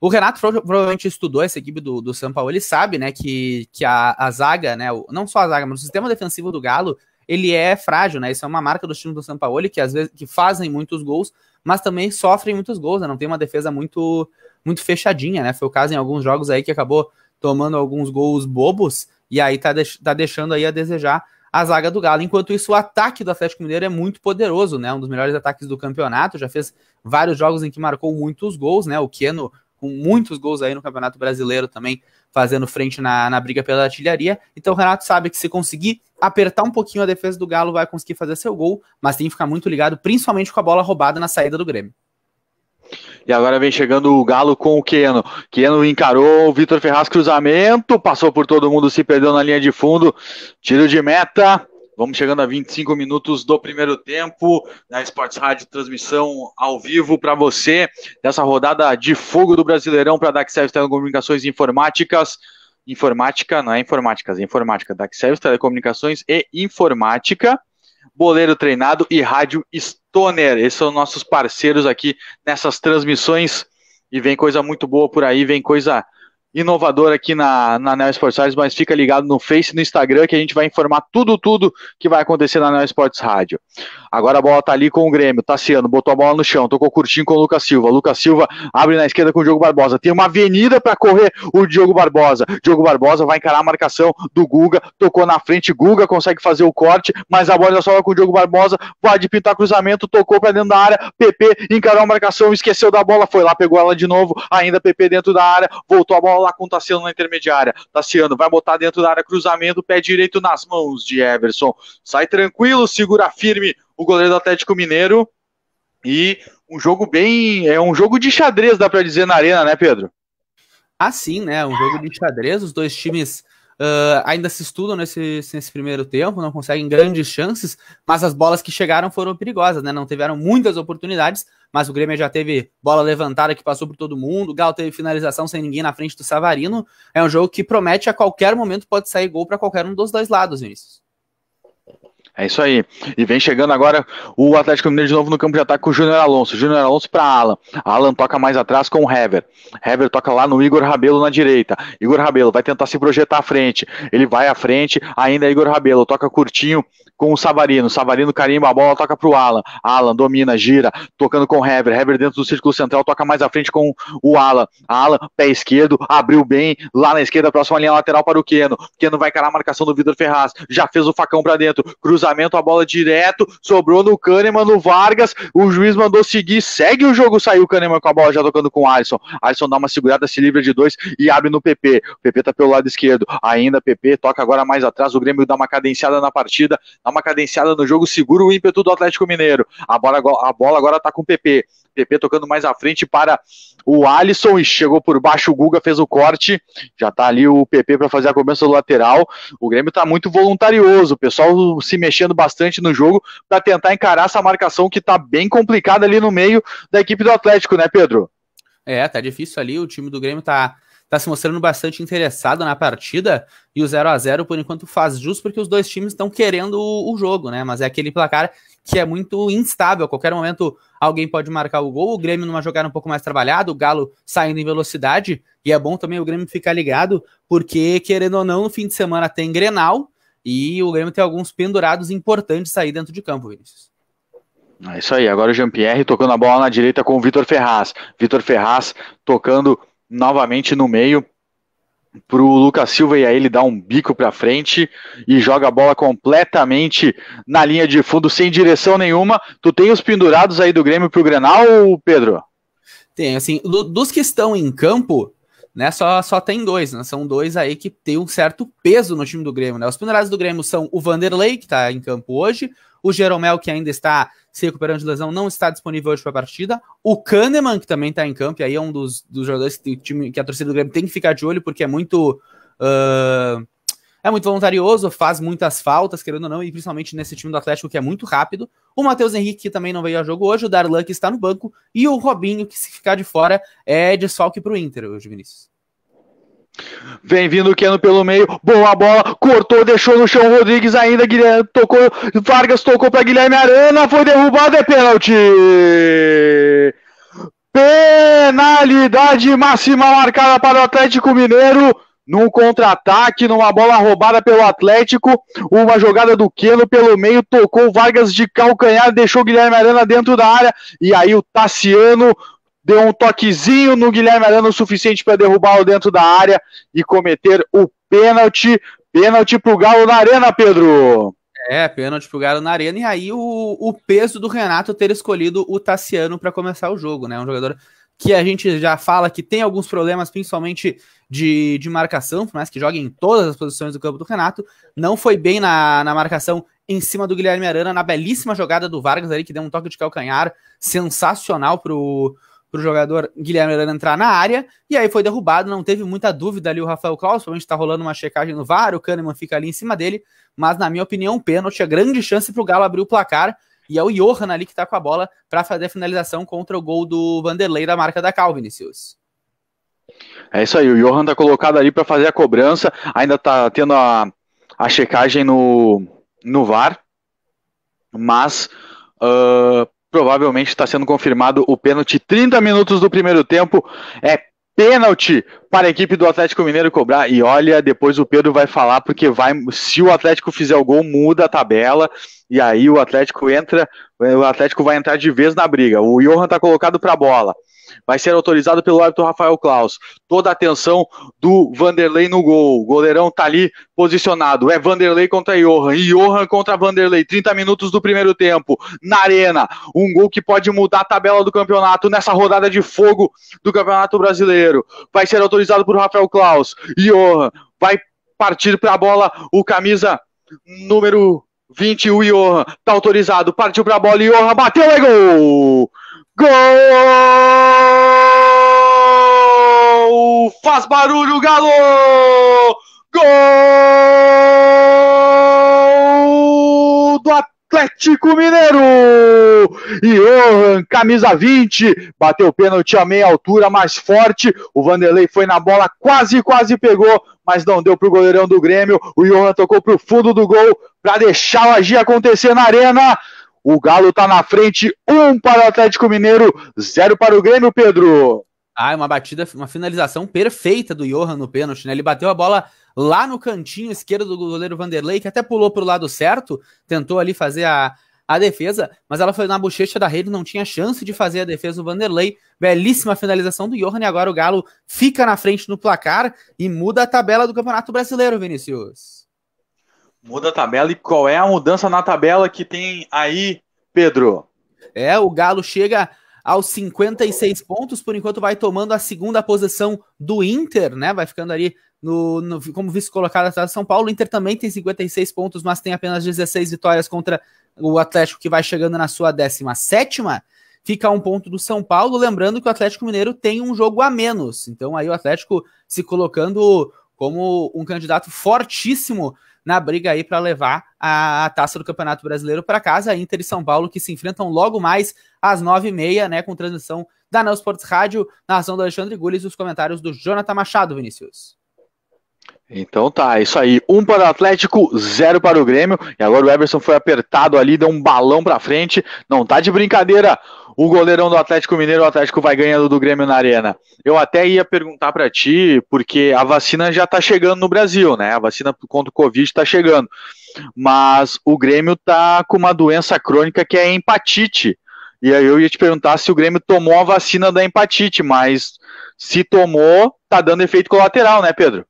o Renato provavelmente estudou essa equipe do, do São Paulo, ele sabe, né, que, que a, a zaga, né, o, não só a zaga, mas o sistema defensivo do Galo ele é frágil, né? Isso é uma marca do time do São Paulo que às vezes que fazem muitos gols, mas também sofrem muitos gols, né? Não tem uma defesa muito muito fechadinha, né? Foi o caso em alguns jogos aí que acabou tomando alguns gols bobos e aí tá, deix tá deixando aí a desejar a zaga do Galo. Enquanto isso, o ataque do Atlético Mineiro é muito poderoso, né? Um dos melhores ataques do campeonato, já fez vários jogos em que marcou muitos gols, né? O Keno com muitos gols aí no Campeonato Brasileiro também, fazendo frente na, na briga pela artilharia. Então o Renato sabe que se conseguir apertar um pouquinho a defesa do Galo, vai conseguir fazer seu gol, mas tem que ficar muito ligado, principalmente com a bola roubada na saída do Grêmio. E agora vem chegando o Galo com o Queno. Queno encarou o Vitor Ferraz cruzamento, passou por todo mundo, se perdeu na linha de fundo. Tiro de meta. Vamos chegando a 25 minutos do primeiro tempo da Esportes Rádio, transmissão ao vivo para você dessa rodada de fogo do Brasileirão para a Daxel Telecomunicações e Informáticas. Informática, não é informáticas, é informática. Daxel Telecomunicações e Informática. Boleiro Treinado e Rádio Stoner. Esses são nossos parceiros aqui nessas transmissões. E vem coisa muito boa por aí, vem coisa inovador aqui na, na Neo Sports Rádio, mas fica ligado no Face e no Instagram que a gente vai informar tudo, tudo que vai acontecer na Neo Sports Rádio. Agora a bola tá ali com o Grêmio, Tassiano tá botou a bola no chão, tocou curtinho com o Lucas Silva, Lucas Silva abre na esquerda com o Diogo Barbosa, tem uma avenida para correr o Diogo Barbosa, Diogo Barbosa vai encarar a marcação do Guga, tocou na frente, Guga consegue fazer o corte, mas a bola já sobra com o Diogo Barbosa, pode pintar cruzamento, tocou para dentro da área, PP encarou a marcação, esqueceu da bola, foi lá, pegou ela de novo, ainda PP dentro da área, voltou a bola lá com o Tassiano na intermediária. Tassiano vai botar dentro da área cruzamento, pé direito nas mãos de Everson. Sai tranquilo, segura firme o goleiro do Atlético Mineiro. E um jogo bem. É um jogo de xadrez, dá para dizer, na arena, né, Pedro? Ah, sim, né? Um jogo de xadrez. Os dois times uh, ainda se estudam nesse, nesse primeiro tempo, não conseguem grandes chances, mas as bolas que chegaram foram perigosas, né? Não tiveram muitas oportunidades, mas o Grêmio já teve bola levantada que passou por todo mundo, o Galo teve finalização sem ninguém na frente do Savarino. É um jogo que promete a qualquer momento pode sair gol para qualquer um dos dois lados, Vinícius. É isso aí. E vem chegando agora o Atlético Mineiro de novo no campo de ataque tá com o Júnior Alonso. Júnior Alonso para Alan. Alan toca mais atrás com o Hever. Hever toca lá no Igor Rabelo na direita. Igor Rabelo vai tentar se projetar à frente. Ele vai à frente, ainda é Igor Rabelo toca curtinho com o Savarino. Savarino carimba a bola, toca pro Alan. Alan domina, gira, tocando com o Hever. Hever dentro do círculo central, toca mais à frente com o Alan. Alan, pé esquerdo, abriu bem lá na esquerda, próxima linha lateral para o Queno. Queno vai encarar a marcação do Vitor Ferraz. Já fez o facão para dentro. Cruza cruzamento, a bola direto, sobrou no Kahneman, no Vargas, o juiz mandou seguir, segue o jogo, saiu o Kahneman com a bola já tocando com o Alisson. Alisson dá uma segurada, se livra de dois e abre no PP. O PP tá pelo lado esquerdo, ainda PP, toca agora mais atrás, o Grêmio dá uma cadenciada na partida, dá uma cadenciada no jogo, segura o ímpeto do Atlético Mineiro. A bola, a bola agora tá com o PP. PP tocando mais à frente para o Alisson e chegou por baixo o Guga, fez o corte. Já tá ali o PP para fazer a cobrança do lateral. O Grêmio tá muito voluntarioso, o pessoal se mexeu mexendo bastante no jogo para tentar encarar essa marcação que está bem complicada ali no meio da equipe do Atlético, né, Pedro? É, tá difícil ali. O time do Grêmio tá, tá se mostrando bastante interessado na partida e o 0 a 0 por enquanto faz justo porque os dois times estão querendo o, o, jogo, né? Mas é aquele placar que é muito instável. A qualquer momento alguém pode marcar o gol. O Grêmio numa jogada um pouco mais trabalhada, o Galo saindo em velocidade. E é bom também o Grêmio ficar ligado porque, querendo ou não, no fim de semana tem Grenal e o Grêmio tem alguns pendurados importantes aí dentro de campo, Vinícius. É isso aí. Agora o Jean-Pierre tocando a bola na direita com o Vitor Ferraz. Vitor Ferraz tocando novamente no meio para o Lucas Silva e aí ele dá um bico para frente e joga a bola completamente na linha de fundo sem direção nenhuma. Tu tem os pendurados aí do Grêmio para o Grenal, Pedro? Tem, assim, do, dos que estão em campo, né? Só, só tem dois, né? São dois aí que tem um certo peso no time do Grêmio, né? Os pendurados do Grêmio são o Vanderlei, que está em campo hoje, o Jeromel, que ainda está se recuperando de lesão, não está disponível hoje para a partida, o Kahneman, que também está em campo, e aí é um dos, dos jogadores que, time, que a torcida do Grêmio tem que ficar de olho, porque é muito. Uh é muito voluntarioso, faz muitas faltas, querendo ou não, e principalmente nesse time do Atlético que é muito rápido. O Matheus Henrique que também não veio ao jogo hoje, o Darlan que está no banco e o Robinho que se ficar de fora é de desfalque para o Inter hoje, Vinícius. Vem vindo o Keno pelo meio, boa bola, cortou, deixou no chão o Rodrigues ainda, Guilherme, tocou, Vargas tocou para Guilherme Arana, foi derrubado, é pênalti! Penalidade máxima marcada para o Atlético Mineiro num contra-ataque, numa bola roubada pelo Atlético, uma jogada do Queno pelo meio, tocou Vargas de calcanhar, deixou Guilherme Arana dentro da área, e aí o Tassiano deu um toquezinho no Guilherme Arana o suficiente para derrubá-lo dentro da área e cometer o pênalti, pênalti pro Galo na Arena, Pedro. É, pênalti pro Galo na Arena, e aí o, o peso do Renato ter escolhido o Tassiano para começar o jogo, né? Um jogador que a gente já fala que tem alguns problemas, principalmente de, de marcação, por mais que jogue em todas as posições do campo do Renato, não foi bem na, na marcação em cima do Guilherme Arana, na belíssima jogada do Vargas ali, que deu um toque de calcanhar sensacional pro, pro jogador Guilherme Arana entrar na área, e aí foi derrubado, não teve muita dúvida ali o Rafael Claus, provavelmente está rolando uma checagem no VAR, o Kahneman fica ali em cima dele, mas na minha opinião, pênalti, é grande chance pro Galo abrir o placar, e é o Johan ali que tá com a bola para fazer a finalização contra o gol do Vanderlei da marca da Cal, Vinicius. É isso aí, o Johan tá colocado ali para fazer a cobrança, ainda tá tendo a, a checagem no, no VAR, mas uh, provavelmente está sendo confirmado o pênalti. 30 minutos do primeiro tempo é pênalti para a equipe do Atlético Mineiro cobrar. E olha, depois o Pedro vai falar, porque vai, se o Atlético fizer o gol, muda a tabela. E aí o Atlético entra, o Atlético vai entrar de vez na briga. O Johan tá colocado para a bola vai ser autorizado pelo árbitro Rafael Klaus. Toda a atenção do Vanderlei no gol. O goleirão tá ali posicionado. É Vanderlei contra Johan. E Johan contra Vanderlei. 30 minutos do primeiro tempo. Na arena. Um gol que pode mudar a tabela do campeonato nessa rodada de fogo do Campeonato Brasileiro. Vai ser autorizado por Rafael Klaus. Johan vai partir para a bola o camisa número 20 o Johan, tá autorizado, partiu pra bola, Johan bateu, é gol! Gol! Faz barulho, Galo! Gol do Atlético Mineiro! Johan, camisa 20, bateu o pênalti a meia altura, mais forte, o Vanderlei foi na bola, quase, quase pegou, mas não deu para o goleirão do Grêmio. O Johan tocou para o fundo do gol para deixar o agir acontecer na arena. O Galo está na frente, um para o Atlético Mineiro, zero para o Grêmio, Pedro. Ah, uma batida, uma finalização perfeita do Johan no pênalti, né? Ele bateu a bola lá no cantinho esquerdo do goleiro Vanderlei, que até pulou para o lado certo, tentou ali fazer a, a defesa, mas ela foi na bochecha da rede, não tinha chance de fazer a defesa do Vanderlei. Belíssima finalização do Johan e agora o Galo fica na frente no placar e muda a tabela do Campeonato Brasileiro, Vinícius. Muda a tabela e qual é a mudança na tabela que tem aí, Pedro? É, o Galo chega aos 56 pontos, por enquanto vai tomando a segunda posição do Inter, né? Vai ficando ali no, no, como vice-colocado atrás do São Paulo. O Inter também tem 56 pontos, mas tem apenas 16 vitórias contra o Atlético, que vai chegando na sua 17 sétima fica a um ponto do São Paulo. Lembrando que o Atlético Mineiro tem um jogo a menos. Então aí o Atlético se colocando como um candidato fortíssimo na briga aí para levar a, a, taça do Campeonato Brasileiro para casa. Inter e São Paulo que se enfrentam logo mais às nove e meia, né? Com transmissão da Nelsports Rádio, na ação do Alexandre Gulles e os comentários do Jonathan Machado, Vinícius. Então tá, é isso aí. Um para o Atlético, zero para o Grêmio. E agora o Everson foi apertado ali, deu um balão para frente. Não tá de brincadeira. O goleirão do Atlético Mineiro, o Atlético vai ganhando do Grêmio na arena. Eu até ia perguntar para ti, porque a vacina já tá chegando no Brasil, né? A vacina contra o Covid tá chegando. Mas o Grêmio tá com uma doença crônica que é hepatite. E aí eu ia te perguntar se o Grêmio tomou a vacina da hepatite, mas se tomou, tá dando efeito colateral, né, Pedro?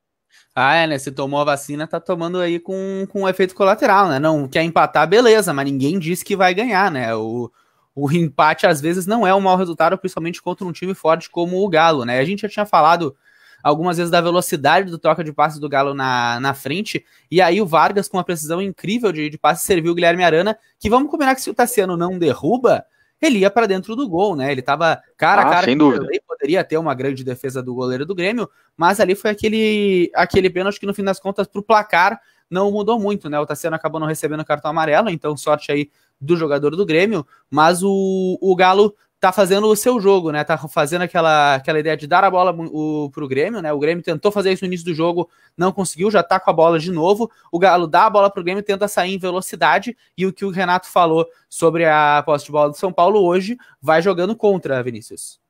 Ah, é, né? Você tomou a vacina, tá tomando aí com, com um efeito colateral, né? Não quer empatar, beleza, mas ninguém disse que vai ganhar, né? O, o empate às vezes não é um mau resultado, principalmente contra um time forte como o Galo, né? A gente já tinha falado algumas vezes da velocidade do troca de passes do Galo na, na frente. E aí o Vargas, com uma precisão incrível de, de passe, serviu o Guilherme Arana, que vamos combinar que se o Tassiano não derruba, ele ia para dentro do gol, né? Ele estava cara a ah, cara, sem dúvida. poderia ter uma grande defesa do goleiro do Grêmio, mas ali foi aquele aquele pênalti que no fim das contas pro placar não mudou muito, né? O Tassiano acabou não recebendo cartão amarelo, então sorte aí do jogador do Grêmio, mas o, o Galo tá fazendo o seu jogo, né? Tá fazendo aquela, aquela ideia de dar a bola o, pro Grêmio, né? O Grêmio tentou fazer isso no início do jogo, não conseguiu, já tá com a bola de novo. O Galo dá a bola pro Grêmio, tenta sair em velocidade, e o que o Renato falou sobre a posse de bola do São Paulo hoje vai jogando contra, Vinícius.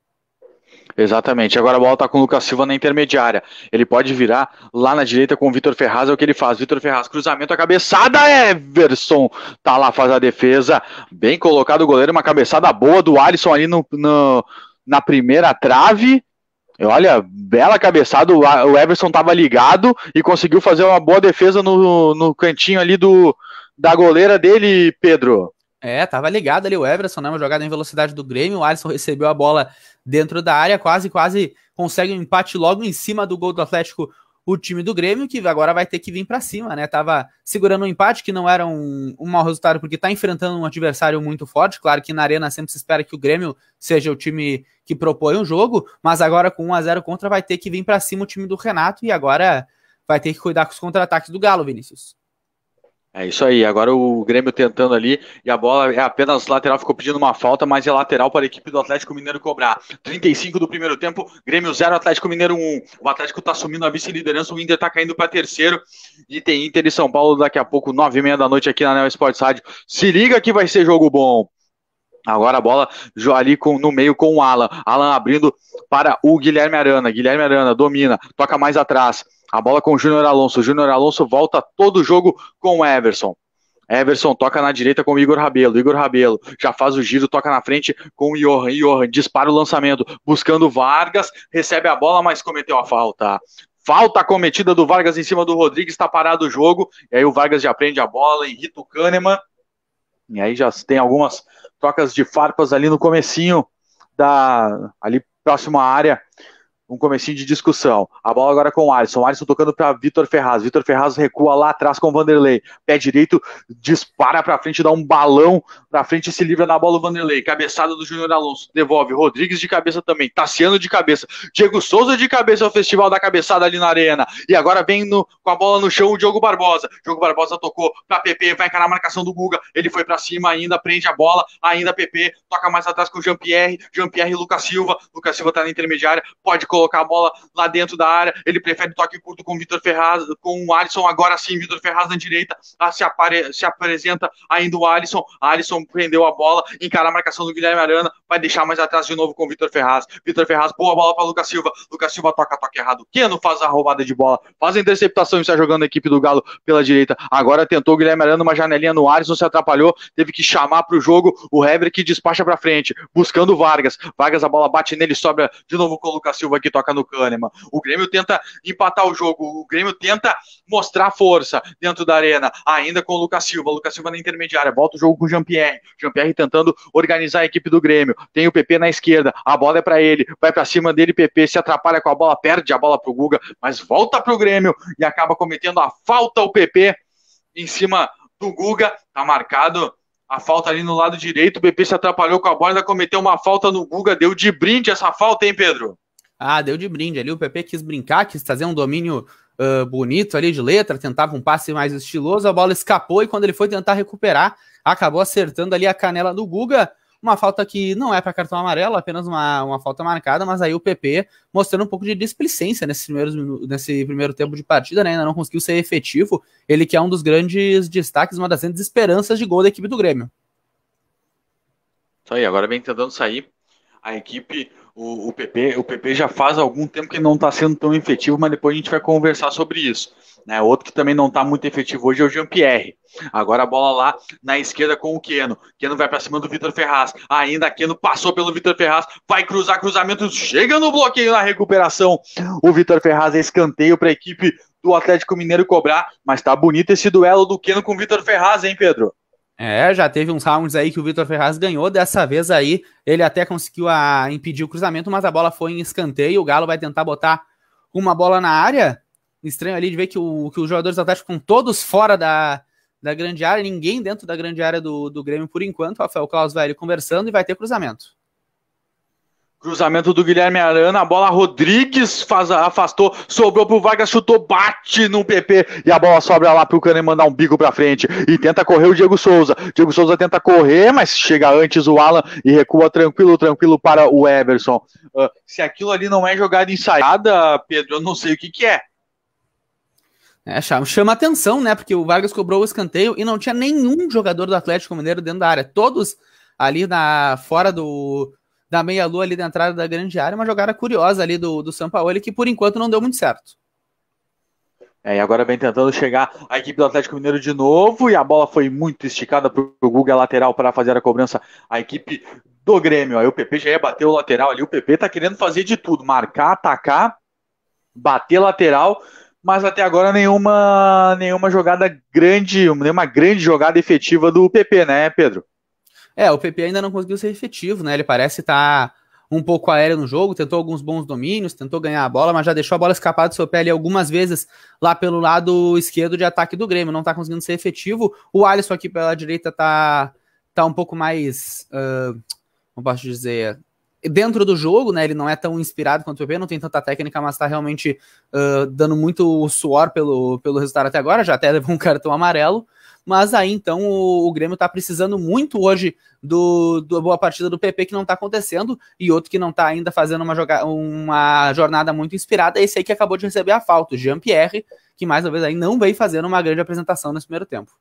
Exatamente. Agora a bola está com o Lucas Silva na intermediária. Ele pode virar lá na direita com o Vitor Ferraz, é o que ele faz. Vitor Ferraz, cruzamento, a cabeçada, Everson tá lá, faz a defesa. Bem colocado o goleiro, uma cabeçada boa do Alisson ali no, no na primeira trave. Olha, bela cabeçada, o Everson estava ligado e conseguiu fazer uma boa defesa no, no cantinho ali do, da goleira dele, Pedro. É, tava ligado ali o Everson, né? Uma jogada em velocidade do Grêmio. O Alisson recebeu a bola dentro da área, quase, quase consegue um empate logo em cima do gol do Atlético. O time do Grêmio, que agora vai ter que vir para cima, né? Tava segurando um empate, que não era um, um mau resultado, porque tá enfrentando um adversário muito forte. Claro que na Arena sempre se espera que o Grêmio seja o time que propõe o um jogo, mas agora com 1 a 0 contra, vai ter que vir para cima o time do Renato e agora vai ter que cuidar com os contra-ataques do Galo, Vinícius. É isso aí. Agora o Grêmio tentando ali e a bola é apenas lateral, ficou pedindo uma falta, mas é lateral para a equipe do Atlético Mineiro cobrar. 35 do primeiro tempo, Grêmio 0, Atlético Mineiro 1. O Atlético está assumindo a vice-liderança, o Inter está caindo para terceiro. E tem Inter e São Paulo daqui a pouco, 9h30 da noite aqui na Neo Sports Rádio. Se liga que vai ser jogo bom. Agora a bola ali com, no meio com o Alan. Alan abrindo para o Guilherme Arana. Guilherme Arana domina, toca mais atrás. A bola com o Júnior Alonso. O Júnior Alonso volta todo o jogo com o Everson. Everson toca na direita com o Igor Rabelo. Igor Rabelo já faz o giro, toca na frente com o Johan. Johan dispara o lançamento, buscando Vargas, recebe a bola, mas cometeu a falta. Falta cometida do Vargas em cima do Rodrigues, está parado o jogo. E aí o Vargas já prende a bola, irrita o Kahneman. E aí já tem algumas trocas de farpas ali no comecinho da ali próximo à área um comecinho de discussão. A bola agora é com o Alisson. O Alisson tocando para Vitor Ferraz. Vitor Ferraz recua lá atrás com o Vanderlei. Pé direito, dispara para frente, dá um balão para frente e se livra na bola o Vanderlei. Cabeçada do Júnior Alonso. Devolve. Rodrigues de cabeça também. Tassiano de cabeça. Diego Souza de cabeça. o festival da cabeçada ali na arena. E agora vem no, com a bola no chão o Diogo Barbosa. Diogo Barbosa tocou para PP. Vai encarar a marcação do Guga. Ele foi para cima ainda, prende a bola. Ainda PP. Toca mais atrás com o Jean-Pierre. Jean-Pierre e Lucas Silva. Lucas Silva tá na intermediária. Pode colocar colocar a bola lá dentro da área, ele prefere toque curto com o Vitor Ferraz, com o Alisson, agora sim, Vitor Ferraz na direita, se, apare, se apresenta ainda o Alisson, Alisson prendeu a bola, encara a marcação do Guilherme Arana, vai deixar mais atrás de novo com o Vitor Ferraz, Vitor Ferraz, boa bola para Lucas Silva, Lucas Silva toca toque errado, Keno faz a roubada de bola, faz a interceptação e está jogando a equipe do Galo pela direita, agora tentou o Guilherme Arana uma janelinha no Alisson, se atrapalhou, teve que chamar para o jogo, o Hever que despacha para frente, buscando Vargas, Vargas a bola bate nele, sobra de novo com o Lucas Silva, aqui que toca no Kahneman. O Grêmio tenta empatar o jogo, o Grêmio tenta mostrar força dentro da arena, ainda com o Lucas Silva. O Lucas Silva na intermediária, volta o jogo com o Jean-Pierre. Jean-Pierre tentando organizar a equipe do Grêmio. Tem o PP na esquerda, a bola é para ele, vai para cima dele, PP se atrapalha com a bola, perde a bola pro Guga, mas volta pro Grêmio e acaba cometendo a falta o PP em cima do Guga, tá marcado a falta ali no lado direito, o PP se atrapalhou com a bola, ainda cometeu uma falta no Guga, deu de brinde essa falta, hein, Pedro? Ah, deu de brinde ali. O PP quis brincar, quis trazer um domínio uh, bonito ali de letra, tentava um passe mais estiloso. A bola escapou e quando ele foi tentar recuperar, acabou acertando ali a canela do Guga. Uma falta que não é para cartão amarelo, apenas uma, uma falta marcada, mas aí o PP mostrando um pouco de displicência nesse primeiro nesse primeiro tempo de partida, né? Ainda não conseguiu ser efetivo. Ele que é um dos grandes destaques, uma das grandes esperanças de gol da equipe do Grêmio. Isso aí, agora vem tentando sair a equipe o, o, PP, o PP já faz algum tempo que não está sendo tão efetivo, mas depois a gente vai conversar sobre isso. Né? Outro que também não está muito efetivo hoje é o Jean-Pierre. Agora a bola lá na esquerda com o Queno. Queno vai para cima do Vitor Ferraz. Ainda Queno passou pelo Vitor Ferraz. Vai cruzar cruzamento. Chega no bloqueio na recuperação. O Vitor Ferraz é escanteio para a equipe do Atlético Mineiro cobrar. Mas está bonito esse duelo do Queno com o Vitor Ferraz, hein, Pedro? É, já teve uns rounds aí que o Vitor Ferraz ganhou. Dessa vez aí, ele até conseguiu a, ah, impedir o cruzamento, mas a bola foi em escanteio. O Galo vai tentar botar uma bola na área. Estranho ali de ver que, o, que os jogadores da Atlético estão todos fora da, da grande área, ninguém dentro da grande área do, do Grêmio por enquanto. Rafael Claus vai ali conversando e vai ter cruzamento. Cruzamento do Guilherme Arana, a bola Rodrigues faz, afastou, sobrou pro Vargas, chutou, bate no PP e a bola sobra lá pro Canem mandar um bico pra frente e tenta correr o Diego Souza. Diego Souza tenta correr, mas chega antes o Alan e recua tranquilo, tranquilo para o Everson. Uh, se aquilo ali não é jogada ensaiada, Pedro, eu não sei o que que é. É, chama atenção, né? Porque o Vargas cobrou o escanteio e não tinha nenhum jogador do Atlético Mineiro dentro da área. Todos ali na fora do da meia-lua ali da entrada da grande área, uma jogada curiosa ali do, do Sampaoli que por enquanto não deu muito certo. É, e agora vem tentando chegar a equipe do Atlético Mineiro de novo, e a bola foi muito esticada para o Guga lateral para fazer a cobrança. A equipe do Grêmio. Aí o PP já ia bater o lateral ali. O PP tá querendo fazer de tudo: marcar, atacar, bater lateral, mas até agora nenhuma, nenhuma jogada grande, nenhuma grande jogada efetiva do PP, né, Pedro? É, o PP ainda não conseguiu ser efetivo, né? Ele parece estar tá um pouco aéreo no jogo, tentou alguns bons domínios, tentou ganhar a bola, mas já deixou a bola escapar do seu pé ali algumas vezes lá pelo lado esquerdo de ataque do Grêmio. Não tá conseguindo ser efetivo. O Alisson aqui pela direita tá, tá um pouco mais. Uh, como posso dizer? Dentro do jogo, né? Ele não é tão inspirado quanto o PP, não tem tanta técnica, mas tá realmente uh, dando muito suor pelo, pelo resultado até agora. Já até levou um cartão amarelo. Mas aí então o, o Grêmio está precisando muito hoje do, do boa partida do PP que não está acontecendo e outro que não está ainda fazendo uma, joga, uma jornada muito inspirada. É esse aí que acabou de receber a falta, o Jean Pierre, que mais uma vez aí não vem fazendo uma grande apresentação nesse primeiro tempo.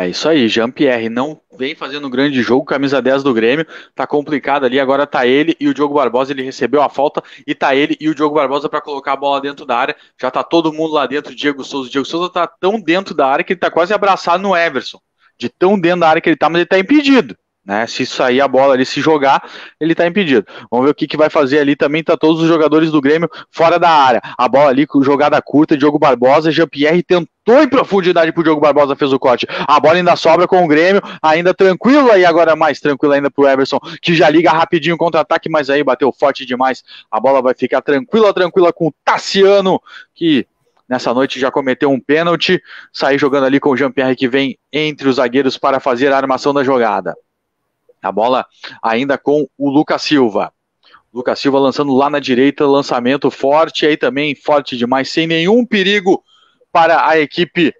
É isso aí, Jean-Pierre não vem fazendo um grande jogo, camisa 10 do Grêmio, tá complicado ali, agora tá ele e o Diogo Barbosa, ele recebeu a falta e tá ele e o Diogo Barbosa para colocar a bola dentro da área, já tá todo mundo lá dentro, Diego Souza, Diego Souza tá tão dentro da área que ele tá quase abraçado no Everson, de tão dentro da área que ele tá, mas ele tá impedido. Né? Se sair a bola ali, se jogar, ele tá impedido. Vamos ver o que, que vai fazer ali. Também tá todos os jogadores do Grêmio fora da área. A bola ali, com jogada curta, Diogo Barbosa, Jean-Pierre tentou cortou em profundidade pro Diogo Barbosa, fez o corte. A bola ainda sobra com o Grêmio, ainda tranquila e agora mais tranquila ainda pro Everson, que já liga rapidinho contra-ataque, mas aí bateu forte demais. A bola vai ficar tranquila, tranquila com o Tassiano, que nessa noite já cometeu um pênalti, sair jogando ali com o Jean-Pierre que vem entre os zagueiros para fazer a armação da jogada. A bola ainda com o Lucas Silva. Lucas Silva lançando lá na direita, lançamento forte, aí também forte demais, sem nenhum perigo para a equipe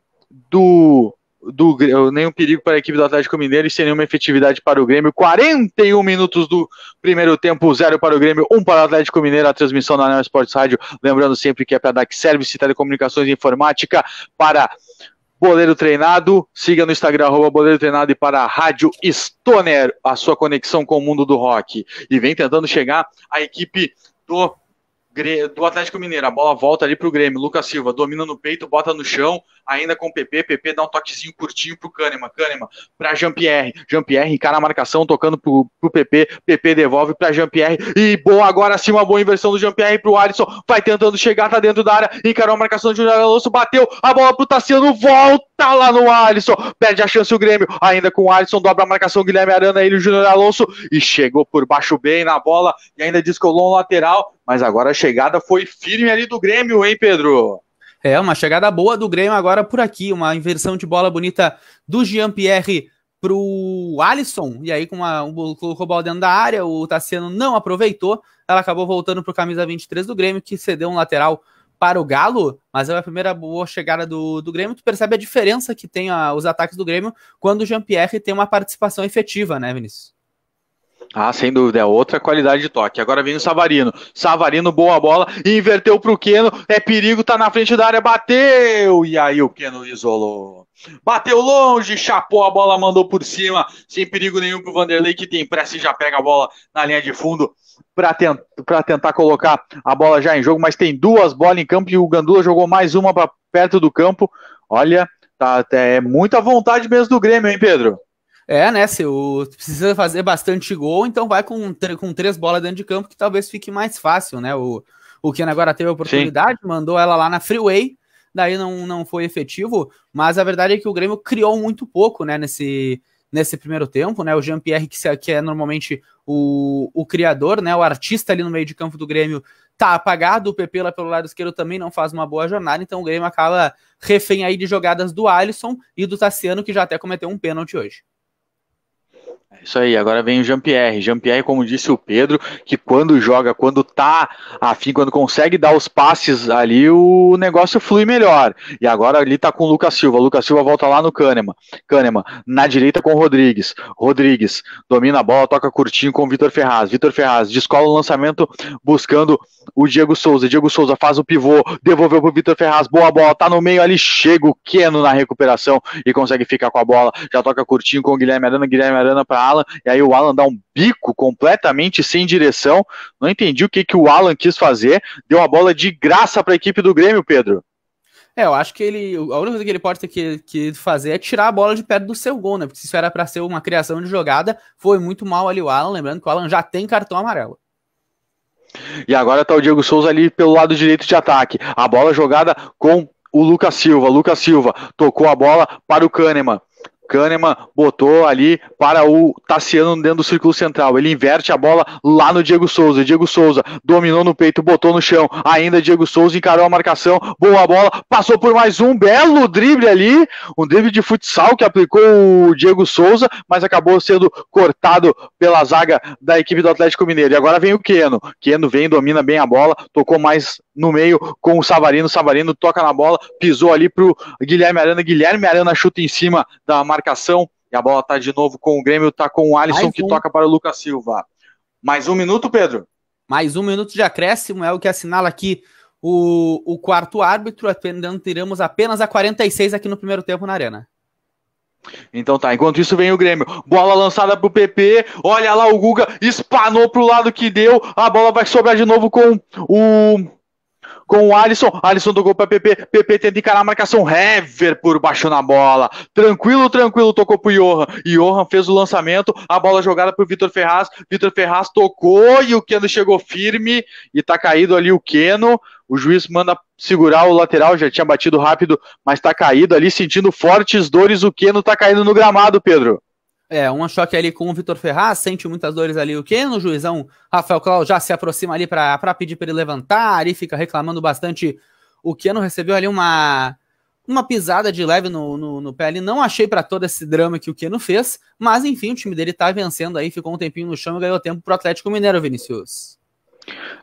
do do nenhum perigo para a equipe do Atlético Mineiro e sem nenhuma efetividade para o Grêmio. 41 minutos do primeiro tempo, 0 para o Grêmio, 1 um para o Atlético Mineiro. A transmissão na Neo Sports Rádio, lembrando sempre que é para DAC Service, Telecomunicações e Informática, para Boleiro Treinado. Siga no Instagram, Boleiro Treinado e para a Rádio Stoner, a sua conexão com o mundo do rock. E vem tentando chegar a equipe do do Atlético Mineiro, a bola volta ali pro Grêmio, Lucas Silva domina no peito, bota no chão, ainda com o PP, PP dá um toquezinho curtinho pro Kahneman, Kahneman pra Jean-Pierre, Jean-Pierre encara a marcação tocando pro, pro PP, PP devolve pra Jean-Pierre, e boa, agora sim uma boa inversão do Jean-Pierre pro Alisson, vai tentando chegar, tá dentro da área, encarou a marcação do Júnior Alonso, bateu, a bola pro Tassiano, volta lá no Alisson, perde a chance o Grêmio, ainda com o Alisson, dobra a marcação, Guilherme Arana, ele o Júnior Alonso, e chegou por baixo bem na bola, e ainda descolou um lateral, mas agora a chegada foi firme ali do Grêmio, hein Pedro? É, uma chegada boa do Grêmio agora por aqui, uma inversão de bola bonita do Jean-Pierre o Alisson, e aí com uma, um, colocou bola dentro da área, o Tassiano não aproveitou, ela acabou voltando pro camisa 23 do Grêmio, que cedeu um lateral para o Galo, mas é a primeira boa chegada do, do Grêmio. Tu percebe a diferença que tem a, os ataques do Grêmio quando o Jean-Pierre tem uma participação efetiva, né, Vinícius? Ah, sem dúvida, é outra qualidade de toque. Agora vem o Savarino. Savarino, boa bola, inverteu para o Queno, é perigo, tá na frente da área, bateu! E aí o Queno isolou. Bateu longe, chapou a bola, mandou por cima, sem perigo nenhum para o Vanderlei, que tem pressa e já pega a bola na linha de fundo para tent tentar colocar a bola já em jogo. Mas tem duas bolas em campo e o Gandula jogou mais uma para perto do campo. Olha, tá, é muita vontade mesmo do Grêmio, hein, Pedro? É, né? Se o precisa fazer bastante gol, então vai com, com três bolas dentro de campo, que talvez fique mais fácil, né? O, o Ken agora teve a oportunidade, Sim. mandou ela lá na Freeway, daí não, não foi efetivo, mas a verdade é que o Grêmio criou muito pouco, né, nesse, nesse primeiro tempo, né, o Jean-Pierre, que, que é normalmente o, o criador, né, o artista ali no meio de campo do Grêmio, tá apagado, o PP lá pelo lado esquerdo também não faz uma boa jornada, então o Grêmio acaba refém aí de jogadas do Alisson e do Tassiano, que já até cometeu um pênalti hoje. É isso aí, agora vem o Jean-Pierre. Jean-Pierre, como disse o Pedro, que quando joga, quando tá afim, quando consegue dar os passes ali, o negócio flui melhor. E agora ali tá com o Lucas Silva. Lucas Silva volta lá no Kahneman. Kahneman na direita com o Rodrigues. Rodrigues domina a bola, toca curtinho com o Vitor Ferraz. Vitor Ferraz descola o lançamento buscando o Diego Souza. Diego Souza faz o pivô, devolveu pro Vitor Ferraz. Boa bola, tá no meio ali, chega o Keno na recuperação e consegue ficar com a bola. Já toca curtinho com o Guilherme Arana. Guilherme Arana para para Alan, e aí o Alan dá um bico completamente sem direção. Não entendi o que, que o Alan quis fazer. Deu uma bola de graça para a equipe do Grêmio, Pedro. É, eu acho que ele. A única coisa que ele pode ter que, que fazer é tirar a bola de perto do seu gol, né? Porque se isso era para ser uma criação de jogada, foi muito mal ali o Alan. Lembrando que o Alan já tem cartão amarelo. E agora tá o Diego Souza ali pelo lado direito de ataque. A bola jogada com o Lucas Silva. Lucas Silva tocou a bola para o Kahneman. Kahneman botou ali para o Tassiano dentro do círculo central. Ele inverte a bola lá no Diego Souza. Diego Souza dominou no peito, botou no chão. Ainda Diego Souza encarou a marcação. Boa bola. Passou por mais um belo drible ali. Um drible de futsal que aplicou o Diego Souza, mas acabou sendo cortado pela zaga da equipe do Atlético Mineiro. E agora vem o Queno. Queno vem, domina bem a bola, tocou mais no meio com o Savarino. Savarino toca na bola, pisou ali pro Guilherme Arana. Guilherme Arana chuta em cima da marcação. E a bola tá de novo com o Grêmio, tá com o Alisson que toca para o Lucas Silva. Mais um minuto, Pedro. Mais um minuto de acréscimo, é o que assinala aqui o, o quarto árbitro. Atendendo, tiramos apenas a 46 aqui no primeiro tempo na Arena. Então tá, enquanto isso vem o Grêmio. Bola lançada pro PP. Olha lá o Guga, espanou pro lado que deu. A bola vai sobrar de novo com o com o Alisson. Alisson tocou para PP. PP tenta encarar a marcação. Hever por baixo na bola. Tranquilo, tranquilo. Tocou pro Johan. Johan fez o lançamento. A bola jogada pro Vitor Ferraz. Vitor Ferraz tocou e o Keno chegou firme. E tá caído ali o Keno. O juiz manda segurar o lateral, já tinha batido rápido, mas tá caído ali, sentindo fortes dores. O Keno tá caindo no gramado, Pedro. É, um choque ali com o Vitor Ferraz, sente muitas dores ali o que no juizão. Rafael Clau já se aproxima ali para pedir para ele levantar, ali fica reclamando bastante. O Keno recebeu ali uma uma pisada de leve no, no, no pé ali. Não achei para todo esse drama que o Keno fez, mas enfim, o time dele tá vencendo aí, ficou um tempinho no chão e ganhou tempo pro Atlético Mineiro, Vinícius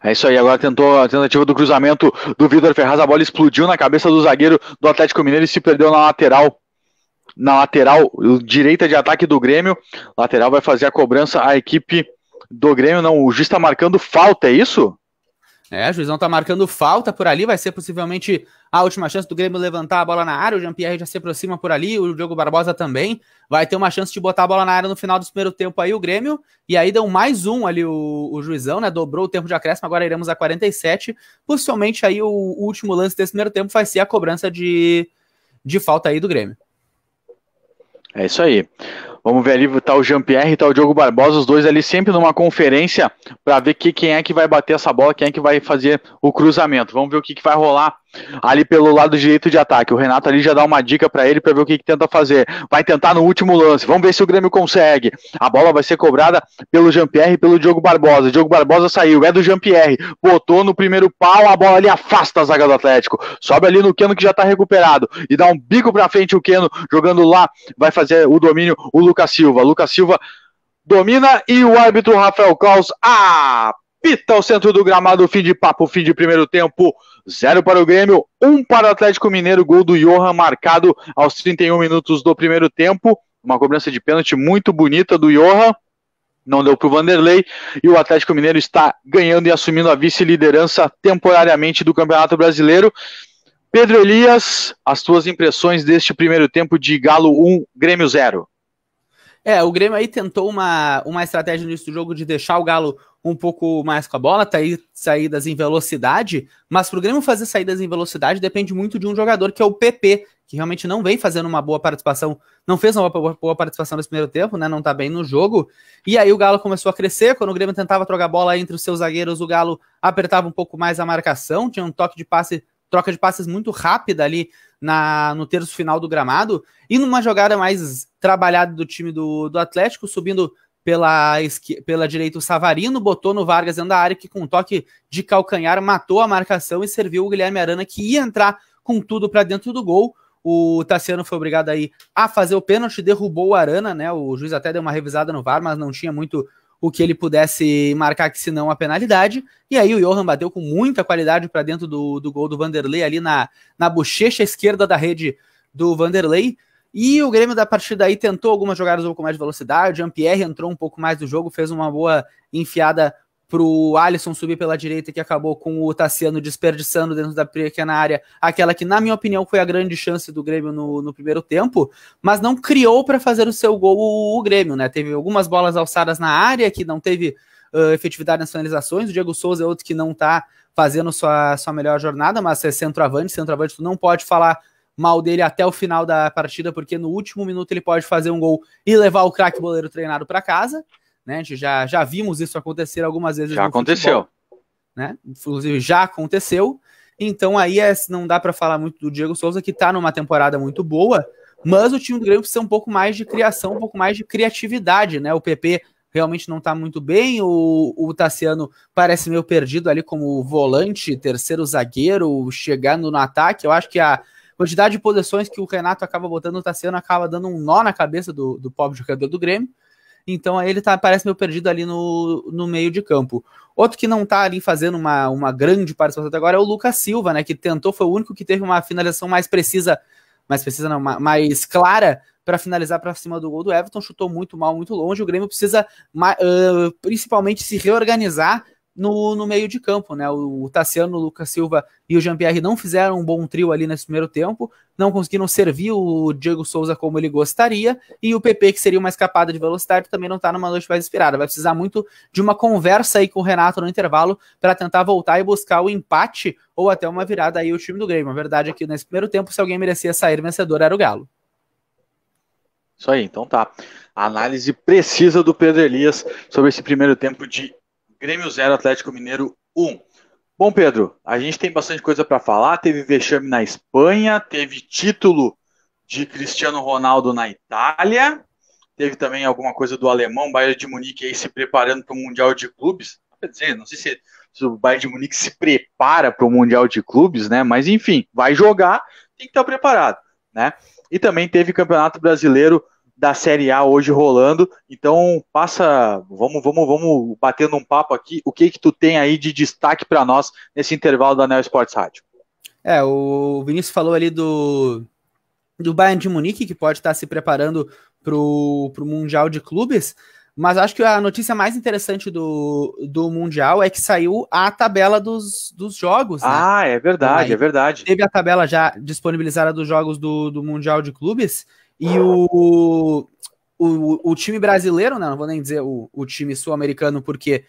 É isso aí, agora tentou a tentativa do cruzamento do Vitor Ferraz, a bola explodiu na cabeça do zagueiro do Atlético Mineiro e se perdeu na lateral na lateral direita de ataque do Grêmio. Lateral vai fazer a cobrança a equipe do Grêmio. Não, o juiz está marcando falta, é isso? É, o juizão está marcando falta por ali, vai ser possivelmente a última chance do Grêmio levantar a bola na área, o Jean-Pierre já se aproxima por ali, o Diogo Barbosa também, vai ter uma chance de botar a bola na área no final do primeiro tempo aí o Grêmio, e aí deu mais um ali o, o juizão, né, dobrou o tempo de acréscimo, agora iremos a 47, possivelmente aí o, o último lance desse primeiro tempo vai ser a cobrança de, de falta aí do Grêmio. É isso aí. Vamos ver ali, tá o Jean-Pierre e tá o Diogo Barbosa, os dois ali sempre numa conferência para ver que, quem é que vai bater essa bola, quem é que vai fazer o cruzamento. Vamos ver o que, que vai rolar ali pelo lado direito de ataque. O Renato ali já dá uma dica para ele para ver o que, que tenta fazer. Vai tentar no último lance. Vamos ver se o Grêmio consegue. A bola vai ser cobrada pelo Jean-Pierre e pelo Diogo Barbosa. Diogo Barbosa saiu, é do Jean-Pierre. Botou no primeiro pau, a bola ali afasta a zaga do Atlético. Sobe ali no Keno que já tá recuperado e dá um bico para frente o Keno jogando lá, vai fazer o domínio o Lucas Lucas Silva. Lucas Silva domina e o árbitro Rafael Claus apita o centro do gramado. Fim de papo, fim de primeiro tempo. Zero para o Grêmio, um para o Atlético Mineiro. Gol do Johan marcado aos 31 minutos do primeiro tempo. Uma cobrança de pênalti muito bonita do Johan. Não deu para o Vanderlei e o Atlético Mineiro está ganhando e assumindo a vice-liderança temporariamente do Campeonato Brasileiro. Pedro Elias, as tuas impressões deste primeiro tempo de Galo 1, Grêmio 0. É, o Grêmio aí tentou uma, uma estratégia no início do jogo de deixar o Galo um pouco mais com a bola, tá aí saídas em velocidade, mas pro Grêmio fazer saídas em velocidade depende muito de um jogador que é o PP, que realmente não vem fazendo uma boa participação, não fez uma boa, participação nesse primeiro tempo, né? Não tá bem no jogo. E aí o Galo começou a crescer, quando o Grêmio tentava trocar a bola entre os seus zagueiros, o Galo apertava um pouco mais a marcação, tinha um toque de passe troca de passes muito rápida ali na, no terço final do gramado, e numa jogada mais trabalhada do time do, do Atlético, subindo pela, pela direita o Savarino, botou no Vargas dentro da área, que com um toque de calcanhar matou a marcação e serviu o Guilherme Arana, que ia entrar com tudo para dentro do gol. O Tassiano foi obrigado aí a fazer o pênalti, derrubou o Arana, né? O juiz até deu uma revisada no VAR, mas não tinha muito o que ele pudesse marcar, que se não a penalidade. E aí o Johan bateu com muita qualidade para dentro do, do gol do Vanderlei, ali na, na bochecha esquerda da rede do Vanderlei. E o Grêmio, da partir daí, tentou algumas jogadas um pouco mais de velocidade. Jean-Pierre entrou um pouco mais do jogo, fez uma boa enfiada pro Alisson subir pela direita, que acabou com o Tassiano desperdiçando dentro da pequena é área, aquela que, na minha opinião, foi a grande chance do Grêmio no, no primeiro tempo, mas não criou para fazer o seu gol o, o, Grêmio, né? Teve algumas bolas alçadas na área que não teve uh, efetividade nas finalizações, o Diego Souza é outro que não tá fazendo sua, sua melhor jornada, mas é centroavante, centroavante, tu não pode falar mal dele até o final da partida, porque no último minuto ele pode fazer um gol e levar o craque boleiro treinado para casa. Né? A gente já, já vimos isso acontecer algumas vezes. Já aconteceu. Futebol, né? Inclusive, já aconteceu. Então, aí é, não dá para falar muito do Diego Souza, que está numa temporada muito boa, mas o time do Grêmio precisa um pouco mais de criação, um pouco mais de criatividade. né? O PP realmente não está muito bem. O, o Tassiano parece meio perdido ali como volante, terceiro zagueiro, chegando no ataque. Eu acho que a quantidade de posições que o Renato acaba botando no Tassiano acaba dando um nó na cabeça do, do pobre jogador do Grêmio. Então ele tá, parece meio perdido ali no, no meio de campo. Outro que não tá ali fazendo uma, uma grande participação até agora é o Lucas Silva, né? Que tentou, foi o único que teve uma finalização mais precisa, mais precisa não, mais clara para finalizar para cima do gol do Everton. Chutou muito mal, muito longe. O Grêmio precisa uh, principalmente se reorganizar no, no meio de campo, né? O, o Tassiano, o Lucas Silva e o Jean-Pierre não fizeram um bom trio ali nesse primeiro tempo, não conseguiram servir o Diego Souza como ele gostaria, e o PP, que seria uma escapada de velocidade, também não está numa noite mais inspirada. Vai precisar muito de uma conversa aí com o Renato no intervalo para tentar voltar e buscar o empate ou até uma virada aí o time do Grêmio. A verdade é que nesse primeiro tempo, se alguém merecia sair vencedor, era o Galo. Isso aí, então tá. A análise precisa do Pedro Elias sobre esse primeiro tempo de Grêmio 0, Atlético Mineiro 1. Bom, Pedro, a gente tem bastante coisa para falar. Teve vexame na Espanha, teve título de Cristiano Ronaldo na Itália, teve também alguma coisa do alemão, Bayern de Munique aí se preparando para o Mundial de Clubes. Quer dizer, não sei se, se o Bayern de Munique se prepara para o Mundial de Clubes, né? Mas enfim, vai jogar, tem que estar tá preparado, né? E também teve Campeonato Brasileiro da Série A hoje rolando. Então, passa, vamos, vamos, vamos batendo um papo aqui. O que que tu tem aí de destaque para nós nesse intervalo da Neo Sports Rádio? É, o Vinícius falou ali do do Bayern de Munique, que pode estar se preparando para o Mundial de Clubes, mas acho que a notícia mais interessante do, do Mundial é que saiu a tabela dos, dos jogos. Né? Ah, é verdade, então, é verdade. Teve a tabela já disponibilizada dos jogos do, do Mundial de Clubes, e o, o, o time brasileiro, né? Não vou nem dizer o, o time sul-americano, porque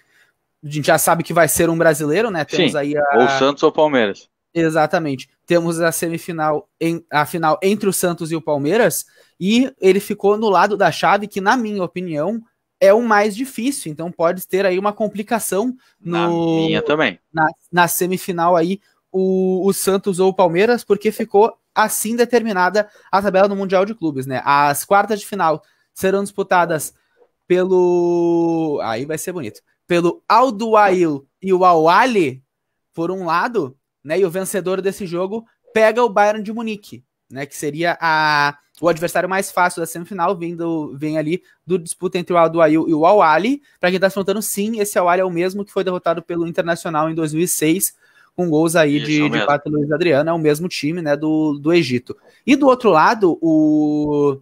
a gente já sabe que vai ser um brasileiro, né? Temos Sim, aí a... Ou Santos ou Palmeiras. Exatamente. Temos a semifinal, em, a final entre o Santos e o Palmeiras, e ele ficou no lado da chave, que, na minha opinião, é o mais difícil. Então pode ter aí uma complicação no, na minha também. Na, na semifinal aí, o, o Santos ou o Palmeiras, porque ficou assim determinada a tabela do Mundial de Clubes, né? As quartas de final serão disputadas pelo. Aí vai ser bonito. Pelo Alduail e o Awali, por um lado, né? E o vencedor desse jogo pega o Bayern de Munique, né? Que seria a... o adversário mais fácil da semifinal, vindo, vem ali do disputa entre o Alduail e o Awali. Para quem tá se perguntando, sim, esse Awali é o mesmo que foi derrotado pelo Internacional em 2006 com gols aí Isso de, é de Pato Luiz Adriano, é o mesmo time, né, do, do Egito. E do outro lado, o,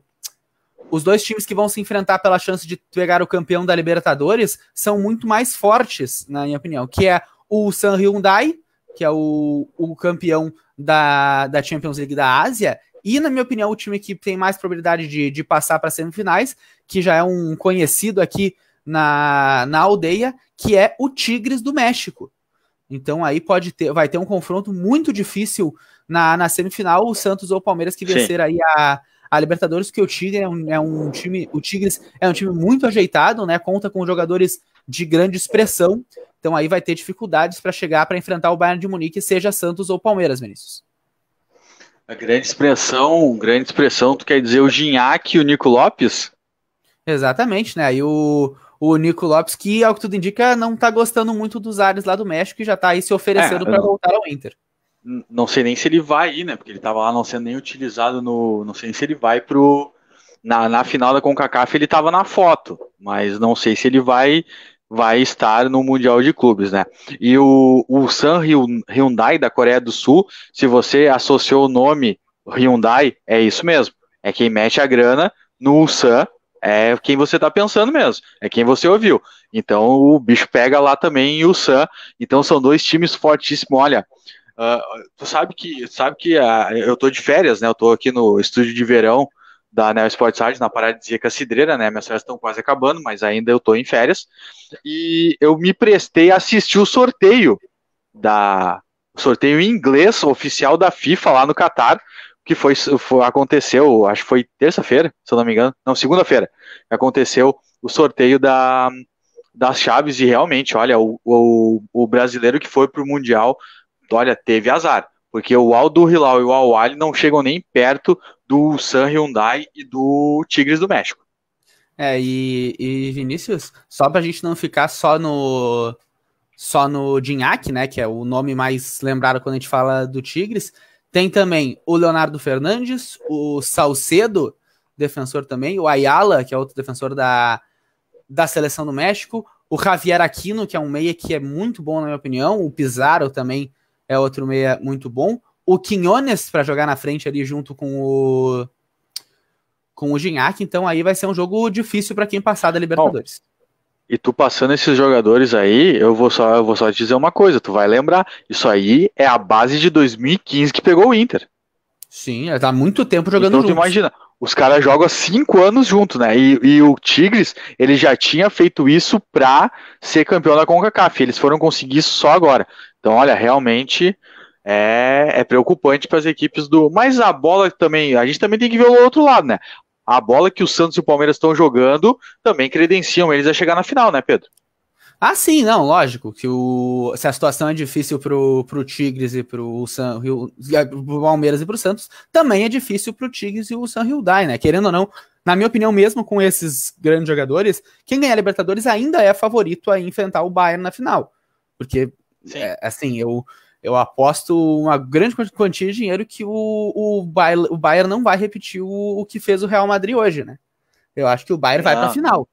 os dois times que vão se enfrentar pela chance de pegar o campeão da Libertadores são muito mais fortes, na minha opinião, que é o San Hyundai, que é o, o campeão da, da Champions League da Ásia, e, na minha opinião, o time que tem mais probabilidade de, de passar para semifinais, que já é um conhecido aqui na, na aldeia, que é o Tigres do México. Então aí pode ter, vai ter um confronto muito difícil na, na semifinal, o Santos ou o Palmeiras que vencer aí a, a Libertadores, porque o Tigre é um, é um, time, o Tigres é um time muito ajeitado, né? Conta com jogadores de grande expressão. Então aí vai ter dificuldades para chegar para enfrentar o Bayern de Munique, seja Santos ou Palmeiras, Vinícius. A grande expressão, grande expressão, tu quer dizer o Ginhaque e o Nico Lopes? Exatamente, né? Aí o, o Nico Lopes, que, ao que tudo indica, não tá gostando muito dos ares lá do México e já tá aí se oferecendo é, para voltar ao Inter. Não sei nem se ele vai ir, né? Porque ele tava lá não sendo nem utilizado no. Não sei nem se ele vai pro. Na, na final da CONCACAF ele tava na foto, mas não sei se ele vai vai estar no Mundial de Clubes, né? E o, o San Hyundai da Coreia do Sul, se você associou o nome Hyundai, é isso mesmo. É quem mete a grana no San é quem você está pensando mesmo, é quem você ouviu. Então o bicho pega lá também e o Sam. Então são dois times fortíssimos. Olha, uh, tu sabe que sabe que uh, eu tô de férias, né? Eu tô aqui no estúdio de verão da Neo Sports Art, na Paradisíaca Cidreira, né? Minhas férias estão quase acabando, mas ainda eu tô em férias. E eu me prestei a assistir o sorteio da sorteio em inglês oficial da FIFA lá no Catar que foi, foi, aconteceu, acho que foi terça-feira, se eu não me engano, não, segunda-feira, aconteceu o sorteio da, das chaves e realmente, olha, o, o, o brasileiro que foi para o Mundial, olha, teve azar, porque o Aldo Hilal e o Al não chegam nem perto do San Hyundai e do Tigres do México. É, e, e Vinícius, só para a gente não ficar só no só no Dinhaque, né, que é o nome mais lembrado quando a gente fala do Tigres, tem também o Leonardo Fernandes, o Salcedo, defensor também, o Ayala, que é outro defensor da, da seleção do México, o Javier Aquino, que é um meia que é muito bom, na minha opinião, o Pizarro também é outro meia muito bom, o Quinones para jogar na frente ali junto com o com o Gignac, então aí vai ser um jogo difícil para quem passar da Libertadores. Bom. E tu passando esses jogadores aí, eu vou só, eu vou só te dizer uma coisa, tu vai lembrar, isso aí é a base de 2015 que pegou o Inter. Sim, é, tá muito tempo jogando então, juntos. imagina, os caras jogam há cinco anos juntos, né? E, e, o Tigres, ele já tinha feito isso pra ser campeão da CONCACAF, eles foram conseguir isso só agora. Então olha, realmente é, é preocupante para as equipes do... Mas a bola também, a gente também tem que ver o outro lado, né? a bola que o Santos e o Palmeiras estão jogando também credenciam eles a chegar na final, né, Pedro? Ah, sim, não, lógico. Que o, se a situação é difícil pro, pro Tigres e pro, San, Rio, Palmeiras e pro Santos, também é difícil pro Tigres e o San Hyundai, né? Querendo ou não, na minha opinião, mesmo com esses grandes jogadores, quem ganhar a Libertadores ainda é favorito a enfrentar o Bayern na final. Porque, é, assim, eu, eu aposto uma grande quantia de dinheiro que o, o, Bayern, o Bayern não vai repetir o, o que fez o Real Madrid hoje, né? Eu acho que o Bayern não. vai para a ah. final.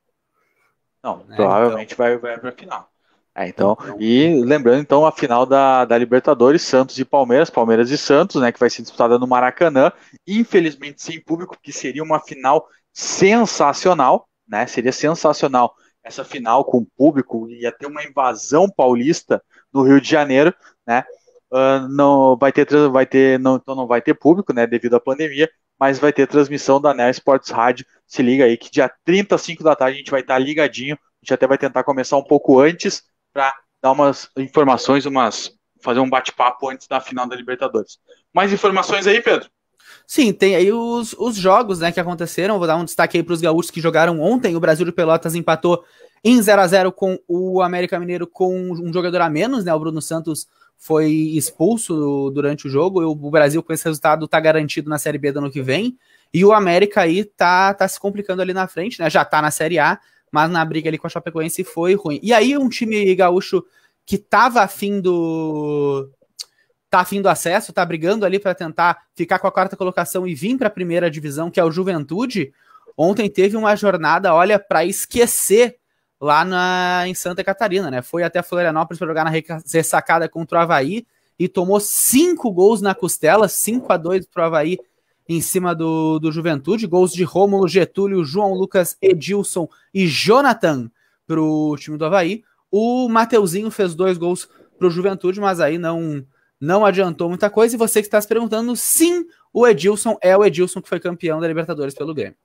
Não, né? provavelmente então... vai, vai para a final. É, então, e lembrando então a final da, da Libertadores, Santos e Palmeiras, Palmeiras e Santos, né, que vai ser disputada no Maracanã, infelizmente sem público, que seria uma final sensacional, né? Seria sensacional essa final com público, ia ter uma invasão paulista no Rio de Janeiro, né? Ah, não vai ter, vai ter não, então não vai ter público, né, devido à pandemia, mas vai ter transmissão da Nel Sports Rádio. Se liga aí que dia 35 da tarde a gente vai estar tá ligadinho. A gente até vai tentar começar um pouco antes para dar umas informações, umas fazer um bate-papo antes da final da Libertadores. Mais informações aí, Pedro? Sim, tem aí os, os jogos né, que aconteceram. Vou dar um destaque aí para os gaúchos que jogaram ontem. O Brasil de Pelotas empatou em 0 a 0 com o América Mineiro com um jogador a menos, né? O Bruno Santos foi expulso durante o jogo. O Brasil, com esse resultado, está garantido na Série B do ano que vem. E o América aí tá, tá se complicando ali na frente, né? Já tá na Série A, mas na briga ali com a Chapecoense foi ruim. E aí, um time gaúcho que tava afim do. tá afim do acesso, tá brigando ali para tentar ficar com a quarta colocação e vir para a primeira divisão, que é o Juventude. Ontem teve uma jornada, olha, para esquecer lá na, em Santa Catarina, né? Foi até Florianópolis para jogar na ressacada contra o Havaí e tomou cinco gols na costela, 5 a 2 para o Havaí em cima do, do Juventude. Gols de Rômulo, Getúlio, João Lucas, Edilson e Jonathan para o time do Havaí. O Mateuzinho fez dois gols para o Juventude, mas aí não, não adiantou muita coisa. E você que está se perguntando, sim, o Edilson é o Edilson que foi campeão da Libertadores pelo Grêmio.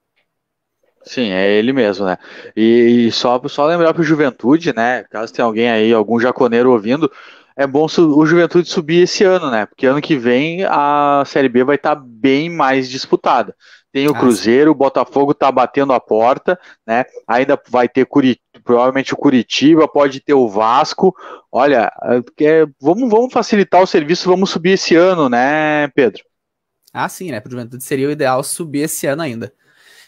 Sim, é ele mesmo, né? E, e só, só lembrar para o Juventude, né? Caso tenha alguém aí, algum jaconeiro ouvindo, é bom o Juventude subir esse ano, né? Porque ano que vem a Série B vai estar tá bem mais disputada. Tem o ah, Cruzeiro, o Botafogo está batendo a porta, né? Ainda vai ter Curitiba, provavelmente o Curitiba, pode ter o Vasco. Olha, é, vamos, vamos facilitar o serviço, vamos subir esse ano, né, Pedro? Ah, sim, né? Para o Juventude seria o ideal subir esse ano ainda.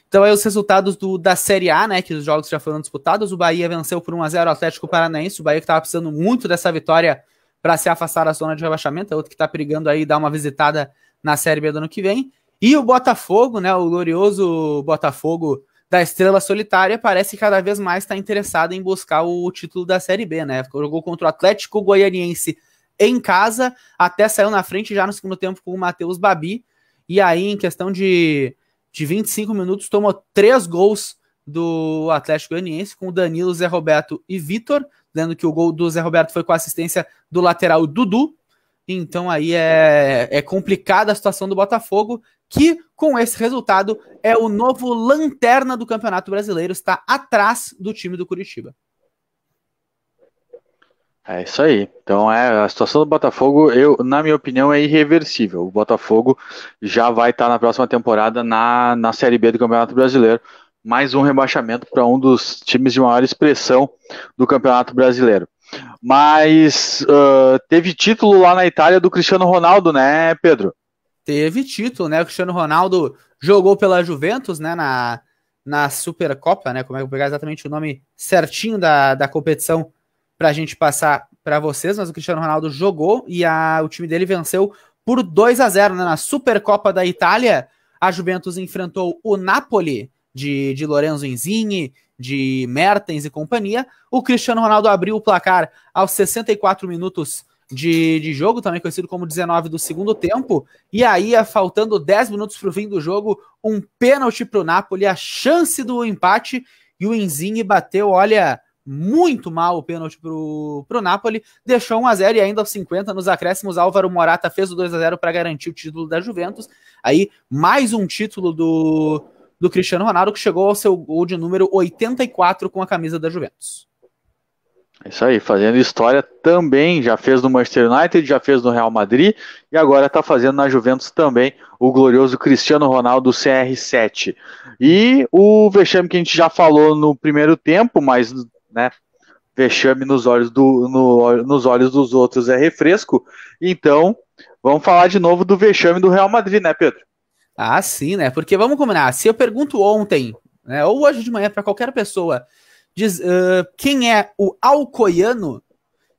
Então aí os resultados do, da Série A, né, que os jogos já foram disputados, o Bahia venceu por 1 a 0 o Atlético Paranaense, o Bahia que estava precisando muito dessa vitória para se afastar da zona de rebaixamento, é outro que está perigando aí dar uma visitada na Série B do ano que vem. E o Botafogo, né, o glorioso Botafogo da Estrela Solitária, parece que cada vez mais está interessado em buscar o título da Série B, né? Jogou contra o Atlético Goianiense em casa, até saiu na frente já no segundo tempo com o Matheus Babi. E aí, em questão de de 25 minutos, tomou três gols do Atlético Goianiense, com Danilo, Zé Roberto e Vitor, dando que o gol do Zé Roberto foi com a assistência do lateral Dudu. Então aí é, é complicada a situação do Botafogo, que com esse resultado é o novo lanterna do Campeonato Brasileiro, está atrás do time do Curitiba. É isso aí. Então é a situação do Botafogo, eu, na minha opinião, é irreversível. O Botafogo já vai estar na próxima temporada na, na Série B do Campeonato Brasileiro. Mais um rebaixamento para um dos times de maior expressão do Campeonato Brasileiro. Mas uh, teve título lá na Itália do Cristiano Ronaldo, né, Pedro? Teve título, né? O Cristiano Ronaldo jogou pela Juventus, né, na, na Supercopa, né? Como é que eu vou pegar exatamente o nome certinho da, da competição para a gente passar para vocês, mas o Cristiano Ronaldo jogou e a, o time dele venceu por 2 a 0 né? na Supercopa da Itália. A Juventus enfrentou o Napoli de, de Lorenzo Inzini, de Mertens e companhia. O Cristiano Ronaldo abriu o placar aos 64 minutos de, de jogo, também conhecido como 19 do segundo tempo. E aí, é, faltando 10 minutos para o fim do jogo, um pênalti para o Napoli, a chance do empate. E o Inzini bateu, olha, muito mal o pênalti pro, pro Napoli, deixou 1x0 e ainda aos 50 nos acréscimos Álvaro Morata fez o 2x0 para garantir o título da Juventus, aí mais um título do, do Cristiano Ronaldo que chegou ao seu gol de número 84 com a camisa da Juventus. É isso aí, fazendo história também, já fez no Manchester United, já fez no Real Madrid e agora está fazendo na Juventus também o glorioso Cristiano Ronaldo CR7. E o vexame que a gente já falou no primeiro tempo, mas né? Vexame nos olhos, do, no, nos olhos dos outros é refresco. Então, vamos falar de novo do vexame do Real Madrid, né, Pedro? Ah, sim, né? Porque vamos combinar. Se eu pergunto ontem, né, ou hoje de manhã para qualquer pessoa, diz, uh, quem é o Alcoiano,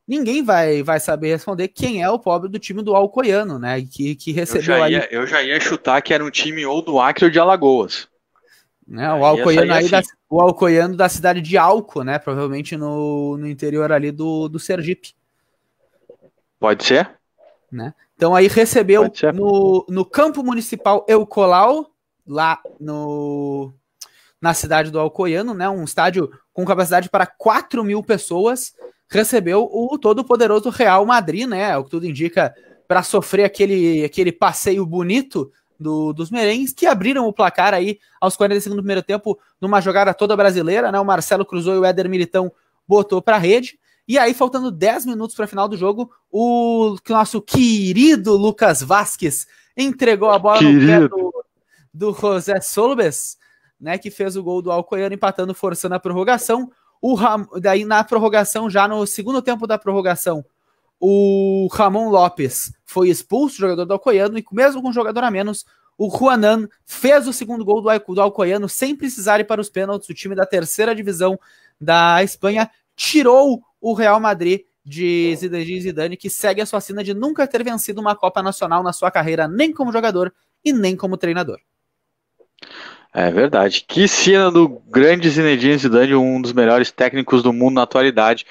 ninguém vai, vai saber responder quem é o pobre do time do Alcoiano, né? Que, que recebeu eu já, ia, eu já ia chutar que era um time ou do Acre ou de Alagoas. Né, o Alcoiano aí, é assim. da, o Alcoiano da cidade de Alco, né? Provavelmente no, no interior ali do, do Sergipe. Pode ser. Né? Então aí recebeu no, no campo municipal Eucolau, lá no, na cidade do Alcoiano, né? Um estádio com capacidade para 4 mil pessoas, recebeu o todo-poderoso Real Madrid, né? É o que tudo indica para sofrer aquele, aquele passeio bonito do, dos merengues, que abriram o placar aí aos 42 do primeiro tempo, numa jogada toda brasileira, né? O Marcelo cruzou e o Éder Militão botou para a rede. E aí, faltando 10 minutos para a final do jogo, o nosso querido Lucas Vasquez entregou a bola querido. no pé do, do José Solbes, né, que fez o gol do Alcoiano, empatando, forçando a prorrogação. O Ram... Daí, na prorrogação, já no segundo tempo da prorrogação, o Ramon Lopes foi expulso, jogador do Alcoiano, e mesmo com um jogador a menos, o Juanan fez o segundo gol do, Alcoiano sem precisar ir para os pênaltis. O time da terceira divisão da Espanha tirou o Real Madrid de Zinedine Zidane, que segue a sua sina de nunca ter vencido uma Copa Nacional na sua carreira, nem como jogador e nem como treinador. É verdade. Que cena do grande Zinedine Zidane, um dos melhores técnicos do mundo na atualidade.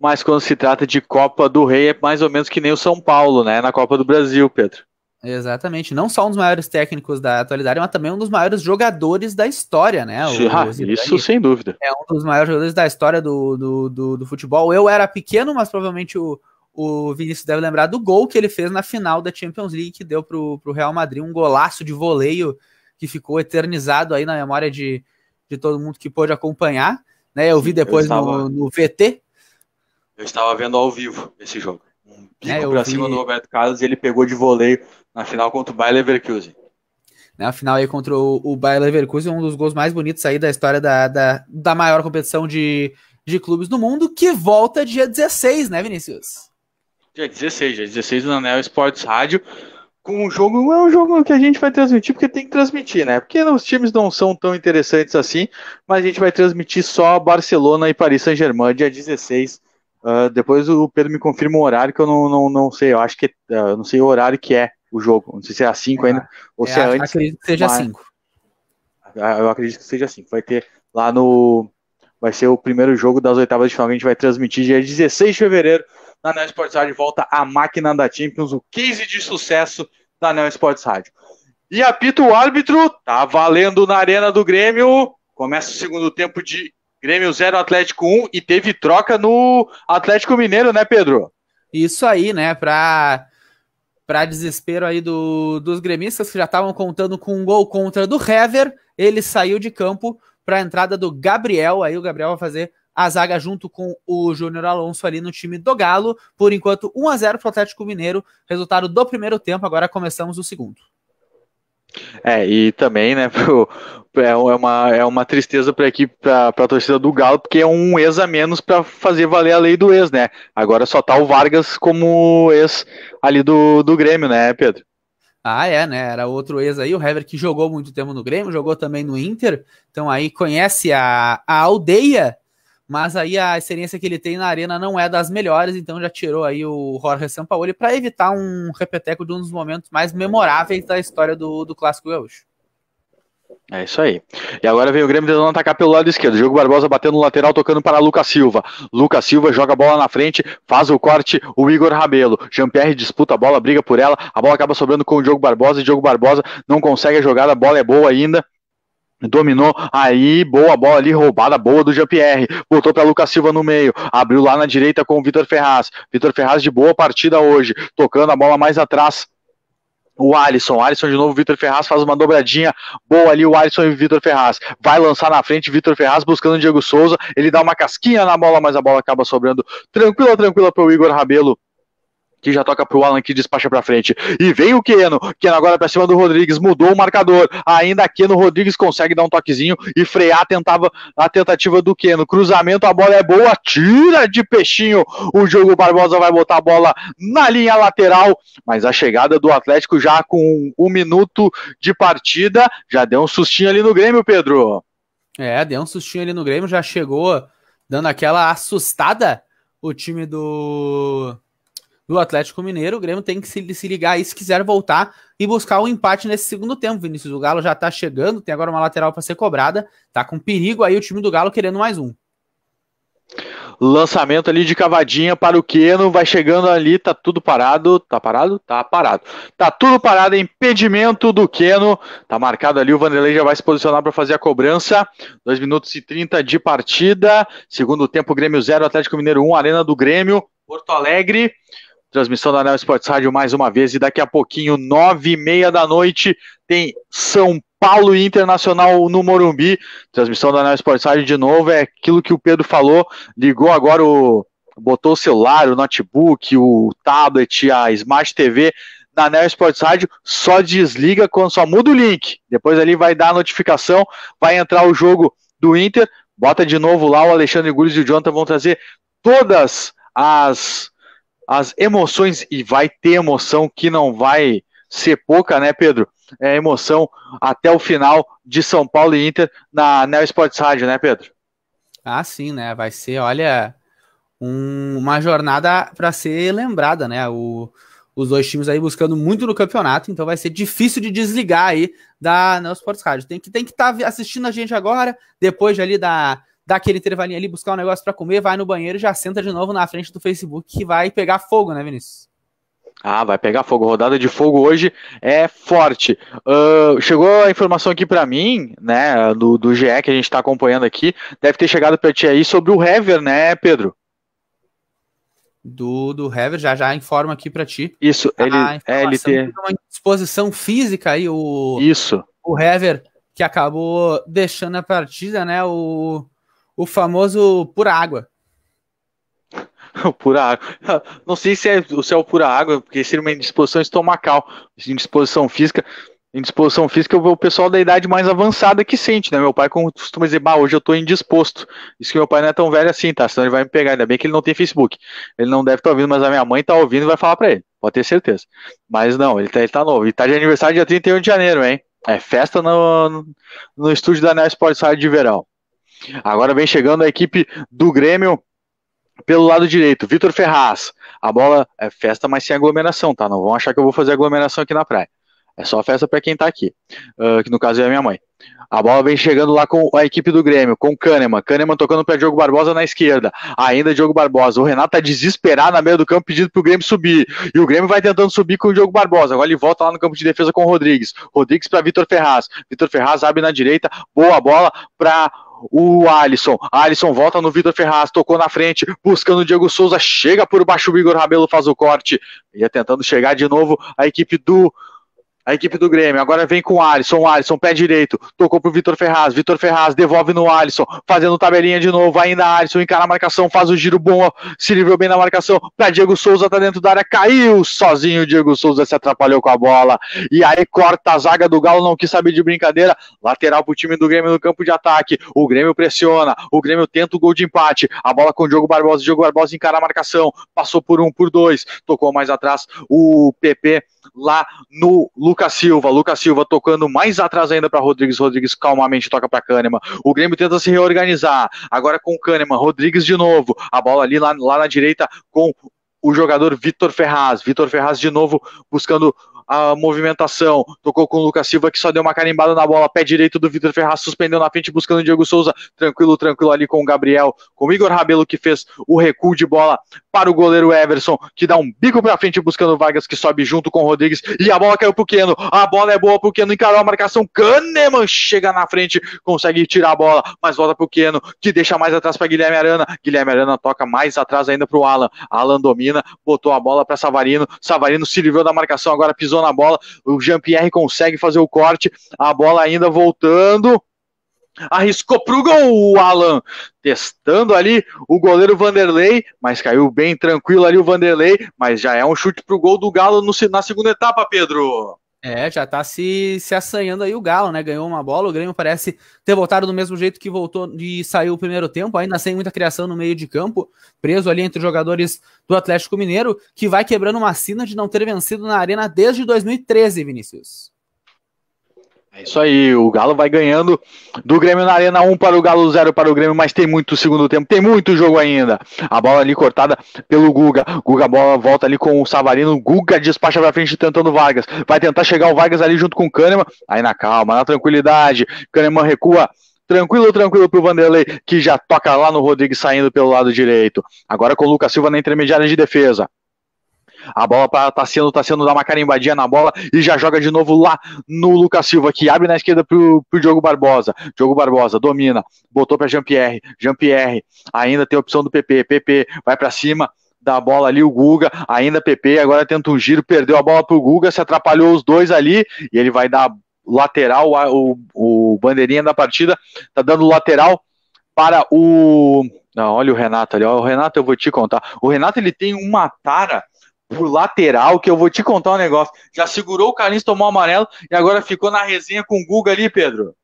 Mas quando se trata de Copa do Rei, é mais ou menos que nem o São Paulo, né? Na Copa do Brasil, Pedro. Exatamente. Não só um dos maiores técnicos da atualidade, mas também um dos maiores jogadores da história, né? O, ah, o isso sem dúvida. É um dos maiores jogadores da história do, do, do, do futebol. Eu era pequeno, mas provavelmente o, o Vinícius deve lembrar do gol que ele fez na final da Champions League, que deu para o Real Madrid um golaço de voleio que ficou eternizado aí na memória de, de todo mundo que pôde acompanhar. Né, eu vi depois eu no, no VT eu estava vendo ao vivo esse jogo. Um pico é, cima do Roberto Carlos e ele pegou de voleio na final contra o Bayer Leverkusen. Na final aí contra o, o Bayer Leverkusen, um dos gols mais bonitos aí da história da, da, da maior competição de, de clubes do mundo, que volta dia 16, né, Vinícius? Dia 16, dia 16 do Anel Esportes Rádio. Com um jogo, não é um jogo que a gente vai transmitir, porque tem que transmitir, né? Porque os times não são tão interessantes assim, mas a gente vai transmitir só Barcelona e Paris Saint-Germain dia 16 Uh, depois o Pedro me confirma o horário que eu não, não, não sei. Eu acho que uh, não sei o horário que é o jogo. Não sei se é às 5 ainda ou é, se é acredito é, antes. Acredito que seja às 5. Ah, eu acredito que seja às 5. Vai ter lá no. Vai ser o primeiro jogo das oitavas de final a gente vai transmitir dia 16 de fevereiro na Neo Sports Rádio. Volta a máquina da Champions, o 15 de sucesso da Neo Sports Rádio. E apita o árbitro, tá valendo na arena do Grêmio. Começa o segundo tempo de Grêmio 0, Atlético 1 e teve troca no Atlético Mineiro, né, Pedro? Isso aí, né, para para desespero aí do, dos gremistas que já estavam contando com um gol contra do Hever, ele saiu de campo para a entrada do Gabriel, aí o Gabriel vai fazer a zaga junto com o Júnior Alonso ali no time do Galo, por enquanto 1 a 0 para o Atlético Mineiro, resultado do primeiro tempo, agora começamos o segundo. É, e também, né, pro, é, é uma, é uma tristeza para a equipe, para a torcida do Galo, porque é um ex a menos para fazer valer a lei do ex, né? Agora só tá o Vargas como ex ali do, do Grêmio, né, Pedro? Ah, é, né? Era outro ex aí, o Hever que jogou muito tempo no Grêmio, jogou também no Inter, então aí conhece a, a aldeia mas aí a experiência que ele tem na arena não é das melhores, então já tirou aí o Jorge Sampaoli para evitar um repeteco de um dos momentos mais memoráveis da história do, do Clássico Gaúcho. É isso aí. E agora vem o Grêmio tentando atacar pelo lado esquerdo. Diogo Barbosa batendo no lateral, tocando para Lucas Silva. Lucas Silva joga a bola na frente, faz o corte, o Igor Rabelo. Jean-Pierre disputa a bola, briga por ela. A bola acaba sobrando com o Diogo Barbosa. E Diogo Barbosa não consegue a jogada, a bola é boa ainda. Dominou, aí boa bola ali, roubada boa do Jean-Pierre. Botou para Lucas Silva no meio, abriu lá na direita com o Vitor Ferraz. Vitor Ferraz de boa partida hoje, tocando a bola mais atrás o Alisson, Alisson de novo, Vitor Ferraz faz uma dobradinha boa ali, o Alisson e Vitor Ferraz. Vai lançar na frente, Vitor Ferraz buscando o Diego Souza, ele dá uma casquinha na bola, mas a bola acaba sobrando tranquila, tranquila para o Igor Rabelo que já toca pro Alan, que despacha pra frente. E vem o Keno. Keno agora pra cima do Rodrigues, mudou o marcador. Ainda Keno Rodrigues consegue dar um toquezinho e frear tentava a tentativa do Keno. Cruzamento, a bola é boa, tira de peixinho. O jogo Barbosa vai botar a bola na linha lateral, mas a chegada do Atlético já com um minuto de partida, já deu um sustinho ali no Grêmio, Pedro. É, deu um sustinho ali no Grêmio, já chegou dando aquela assustada o time do do Atlético Mineiro. O Grêmio tem que se, se ligar aí se quiser voltar e buscar o um empate nesse segundo tempo. Vinícius, o Galo já tá chegando, tem agora uma lateral para ser cobrada, tá com perigo aí o time do Galo querendo mais um. Lançamento ali de cavadinha para o Queno, vai chegando ali, tá tudo parado, tá parado? Tá parado. Tá tudo parado, impedimento do Queno, tá marcado ali, o Vanderlei já vai se posicionar para fazer a cobrança. 2 minutos e 30 de partida, segundo tempo Grêmio 0, Atlético Mineiro 1, um, Arena do Grêmio, Porto Alegre. Transmissão da Neo Sports Rádio mais uma vez. E daqui a pouquinho, nove e meia da noite, tem São Paulo e Internacional no Morumbi. Transmissão da Neo Sports Rádio de novo. É aquilo que o Pedro falou. Ligou agora o. Botou o celular, o notebook, o tablet, a Smart TV na Neo Sports Rádio, só desliga quando só muda o link. Depois ali vai dar a notificação, vai entrar o jogo do Inter. Bota de novo lá, o Alexandre Gulles e o Jonathan vão trazer todas as as emoções, e vai ter emoção que não vai ser pouca, né, Pedro? É emoção até o final de São Paulo e Inter na Neo Sports Rádio, né, Pedro? Ah, sim, né? Vai ser, olha, um, uma jornada para ser lembrada, né? O, os dois times aí buscando muito no campeonato, então vai ser difícil de desligar aí da Neo Sports Rádio. Tem que tem que estar tá assistindo a gente agora, depois ali da dá aquele trevalinho ali, buscar um negócio para comer, vai no banheiro, já senta de novo na frente do Facebook que vai pegar fogo, né, Vinícius? Ah, vai pegar fogo. Rodada de fogo hoje é forte. Uh, chegou a informação aqui para mim, né, do, do GE que a gente está acompanhando aqui. Deve ter chegado para ti aí sobre o Hever, né, Pedro? Do, do Hever, já já informa aqui para ti. Isso, tá, ele, é, ele tem uma disposição física aí o Isso. O Hever que acabou deixando a partida, né, o o famoso pura água. pura água. Não sei se é o céu pura água, porque seria uma indisposição estomacal, indisposição física. Indisposição física o pessoal da idade mais avançada que sente, né? Meu pai costuma dizer, bah, hoje eu tô indisposto. Isso que meu pai não é tão velho assim, tá? Senão ele vai me pegar. Ainda bem que ele não tem Facebook. Ele não deve estar tá ouvindo, mas a minha mãe tá ouvindo e vai falar para ele. Pode ter certeza. Mas não, ele tá, ele tá novo. E tá de aniversário dia 31 de janeiro, hein? É festa no, no estúdio da Neo Sports Rádio de Verão. Agora vem chegando a equipe do Grêmio pelo lado direito. Vitor Ferraz. A bola é festa, mas sem aglomeração, tá? Não vão achar que eu vou fazer aglomeração aqui na praia. É só festa para quem tá aqui, uh, que no caso é a minha mãe. A bola vem chegando lá com a equipe do Grêmio, com Kahneman. Kahneman tocando para Diogo Barbosa na esquerda. Ainda Diogo Barbosa. O Renato tá desesperado na meia do campo pedindo pro Grêmio subir. E o Grêmio vai tentando subir com o Diogo Barbosa. Agora ele volta lá no campo de defesa com o Rodrigues. Rodrigues para Vitor Ferraz. Vitor Ferraz abre na direita. Boa bola para o Alisson. Alisson volta no Vitor Ferraz, tocou na frente, buscando o Diego Souza, chega por baixo o Igor Rabelo, faz o corte. Ia tentando chegar de novo a equipe do a equipe do Grêmio. Agora vem com o Alisson. O Alisson, pé direito. Tocou pro Vitor Ferraz. Vitor Ferraz devolve no Alisson. Fazendo tabelinha de novo. Ainda Alisson encara a marcação. Faz o giro bom. Se livrou bem na marcação. Pra Diego Souza. Tá dentro da área. Caiu sozinho. Diego Souza se atrapalhou com a bola. E aí corta a zaga do Galo. Não quis saber de brincadeira. Lateral pro time do Grêmio no campo de ataque. O Grêmio pressiona. O Grêmio tenta o gol de empate. A bola com o Diogo Barbosa. Diogo Barbosa encara a marcação. Passou por um, por dois. Tocou mais atrás o PP lá no Lucas Silva, Lucas Silva tocando mais atrás ainda para Rodrigues, Rodrigues calmamente toca para Kahneman. O Grêmio tenta se reorganizar, agora com Kahneman, Rodrigues de novo, a bola ali lá, lá na direita com o jogador Vitor Ferraz. Vitor Ferraz de novo buscando a movimentação, tocou com o Lucas Silva, que só deu uma carimbada na bola, pé direito do Vitor Ferraz, suspendeu na frente, buscando o Diego Souza, tranquilo, tranquilo ali com o Gabriel, com o Igor Rabelo, que fez o recuo de bola para o goleiro Everson, que dá um bico para frente, buscando o Vargas, que sobe junto com o Rodrigues, e a bola caiu pro Keno, a bola é boa pro Keno, encarou a marcação, Kahneman chega na frente, consegue tirar a bola, mas volta pro Keno, que deixa mais atrás para Guilherme Arana, Guilherme Arana toca mais atrás ainda pro Alan, Alan domina, botou a bola para Savarino, Savarino se livrou da marcação, agora pisou na bola, o Jean-Pierre consegue fazer o corte, a bola ainda voltando, arriscou pro gol o Alan, testando ali o goleiro Vanderlei, mas caiu bem tranquilo ali o Vanderlei, mas já é um chute pro gol do Galo no, na segunda etapa, Pedro. É, já tá se, se assanhando aí o Galo, né? Ganhou uma bola, o Grêmio parece ter voltado do mesmo jeito que voltou e saiu o primeiro tempo, ainda sem muita criação no meio de campo, preso ali entre os jogadores do Atlético Mineiro, que vai quebrando uma sina de não ter vencido na arena desde 2013, Vinícius. É isso aí, o Galo vai ganhando do Grêmio na Arena 1 para o Galo, 0 para o Grêmio, mas tem muito segundo tempo, tem muito jogo ainda. A bola ali cortada pelo Guga. Guga bola volta ali com o Savarino. Guga despacha para frente tentando Vargas. Vai tentar chegar o Vargas ali junto com o Kahneman. Aí na calma, na tranquilidade. Kahneman recua. Tranquilo, tranquilo pro Vanderlei, que já toca lá no Rodrigues saindo pelo lado direito. Agora com o Lucas Silva na intermediária de defesa. A bola para tá, Tassiano, tá Tassiano tá dá uma carimbadinha na bola e já joga de novo lá no Lucas Silva, que abre na esquerda pro, pro Diogo Barbosa. Diogo Barbosa domina, botou para Jean-Pierre. Jean-Pierre ainda tem a opção do PP. PP vai para cima, da bola ali, o Guga, ainda PP, agora tenta um giro, perdeu a bola pro Guga, se atrapalhou os dois ali, e ele vai dar lateral, o, o, o bandeirinha da partida, tá dando lateral para o... Não, olha o Renato ali, o Renato eu vou te contar, o Renato ele tem uma tara por lateral, que eu vou te contar um negócio. Já segurou o Carlinhos, tomou o amarelo e agora ficou na resenha com o Guga ali, Pedro.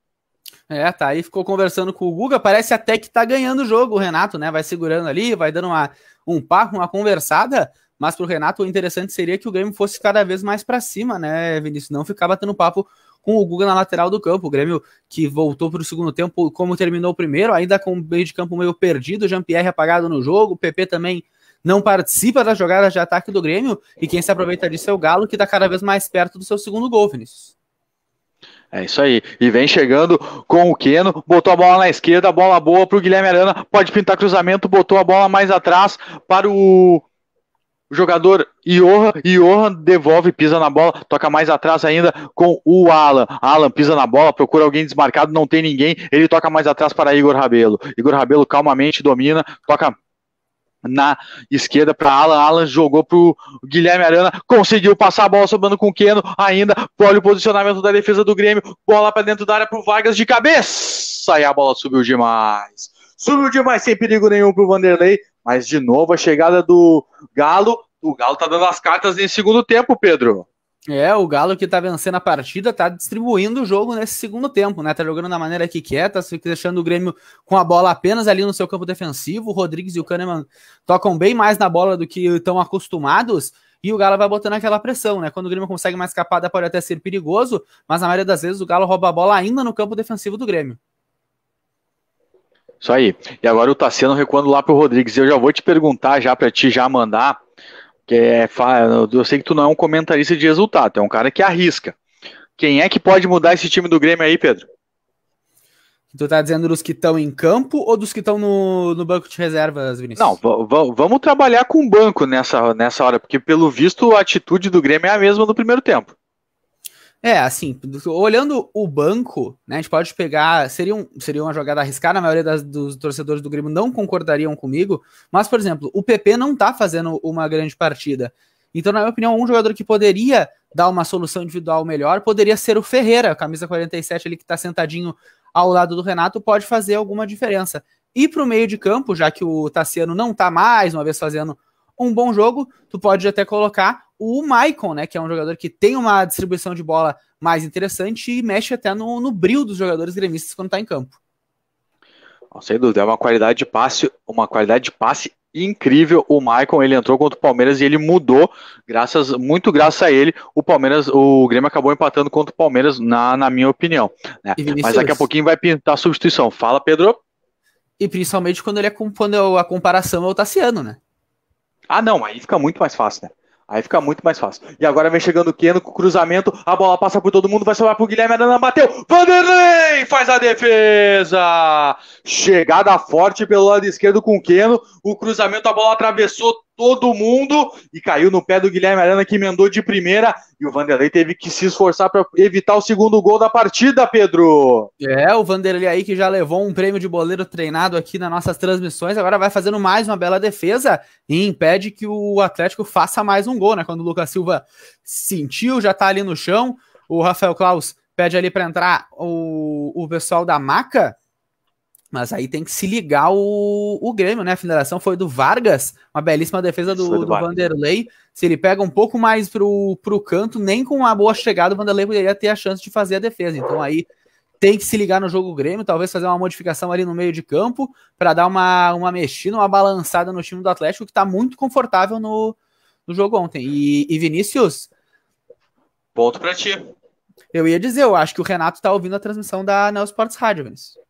É, tá aí, ficou conversando com o Guga, parece até que tá ganhando o jogo o Renato, né? Vai segurando ali, vai dando uma, um papo, uma conversada, mas pro Renato o interessante seria que o Grêmio fosse cada vez mais para cima, né, Vinícius? Não ficar batendo papo com o Guga na lateral do campo. O Grêmio que voltou pro segundo tempo, como terminou o primeiro, ainda com o meio de campo meio perdido, Jean-Pierre apagado no jogo, o PP também não participa das jogadas de ataque do Grêmio e quem se aproveita disso é o Galo, que está cada vez mais perto do seu segundo gol, Vinícius. É isso aí. E vem chegando com o Queno, botou a bola na esquerda, bola boa para o Guilherme Arana, pode pintar cruzamento, botou a bola mais atrás para o o jogador Iorra, Iorra devolve, pisa na bola, toca mais atrás ainda com o Alan. Alan pisa na bola, procura alguém desmarcado, não tem ninguém. Ele toca mais atrás para Igor Rabelo. Igor Rabelo calmamente domina, toca na esquerda para Alan. Alan jogou para o Guilherme Arana, conseguiu passar a bola sobrando com o Keno ainda. Olha o posicionamento da defesa do Grêmio. Bola para dentro da área para Vargas de cabeça. E a bola subiu demais. Subiu demais sem perigo nenhum para o Vanderlei. Mas de novo a chegada do Galo. O Galo tá dando as cartas em segundo tempo, Pedro. É, o Galo que tá vencendo a partida, tá distribuindo o jogo nesse segundo tempo, né? Tá jogando da maneira que quer, tá deixando o Grêmio com a bola apenas ali no seu campo defensivo. O Rodrigues e o Kahneman tocam bem mais na bola do que estão acostumados. E o Galo vai botando aquela pressão, né? Quando o Grêmio consegue mais capada, pode até ser perigoso, mas na maioria das vezes o Galo rouba a bola ainda no campo defensivo do Grêmio. Isso aí. E agora o Tassiano recuando lá pro Rodrigues. Eu já vou te perguntar já para ti já mandar que é, eu sei que tu não é um comentarista de resultado, é um cara que arrisca. Quem é que pode mudar esse time do Grêmio aí, Pedro? Tu tá dizendo dos que estão em campo ou dos que estão no, no banco de reservas, Vinícius? Não, vamos trabalhar com o banco nessa, nessa hora, porque pelo visto a atitude do Grêmio é a mesma do primeiro tempo. É, assim, olhando o banco, né, a gente pode pegar, seria, um, seria uma jogada arriscada, a maioria das, dos torcedores do Grêmio não concordariam comigo, mas, por exemplo, o PP não tá fazendo uma grande partida. Então, na minha opinião, um jogador que poderia dar uma solução individual melhor poderia ser o Ferreira, camisa 47 ali que tá sentadinho ao lado do Renato, pode fazer alguma diferença. E para o meio de campo, já que o Tassiano não tá mais, uma vez fazendo um bom jogo, tu pode até colocar o Maicon, né, que é um jogador que tem uma distribuição de bola mais interessante e mexe até no, no bril dos jogadores gremistas quando está em campo. Sem dúvida, é uma qualidade de passe, uma qualidade de passe incrível. O Maicon, ele entrou contra o Palmeiras e ele mudou, graças muito graças a ele, o Palmeiras, o Grêmio acabou empatando contra o Palmeiras, na, na minha opinião. Né? Mas daqui a pouquinho vai pintar a substituição. Fala, Pedro. E principalmente quando ele é quando é a comparação o Tassiano, né? Ah, não, aí fica muito mais fácil, né? Aí fica muito mais fácil. E agora vem chegando o Keno com o cruzamento, a bola passa por todo mundo, vai sobrar pro Guilherme Dana bateu. Vanderlei faz a defesa. Chegada forte pelo lado esquerdo com o Keno, o cruzamento, a bola atravessou todo mundo e caiu no pé do Guilherme Arana que emendou de primeira e o Vanderlei teve que se esforçar para evitar o segundo gol da partida, Pedro. É, o Vanderlei aí que já levou um prêmio de boleiro treinado aqui nas nossas transmissões, agora vai fazendo mais uma bela defesa e impede que o Atlético faça mais um gol, né? Quando o Lucas Silva sentiu, já tá ali no chão, o Rafael Klaus pede ali para entrar o, o pessoal da Maca mas aí tem que se ligar o, o Grêmio, né? A finalização foi do Vargas, uma belíssima defesa do, do, do Vanderlei. Se ele pega um pouco mais pro, pro canto, nem com uma boa chegada, o Vanderlei poderia ter a chance de fazer a defesa. Então aí tem que se ligar no jogo Grêmio, talvez fazer uma modificação ali no meio de campo para dar uma, uma mexida, uma balançada no time do Atlético, que tá muito confortável no, no jogo ontem. E, e Vinícius. Ponto para ti. Eu ia dizer, eu acho que o Renato tá ouvindo a transmissão da Neo Sports Rádio, Vinícius.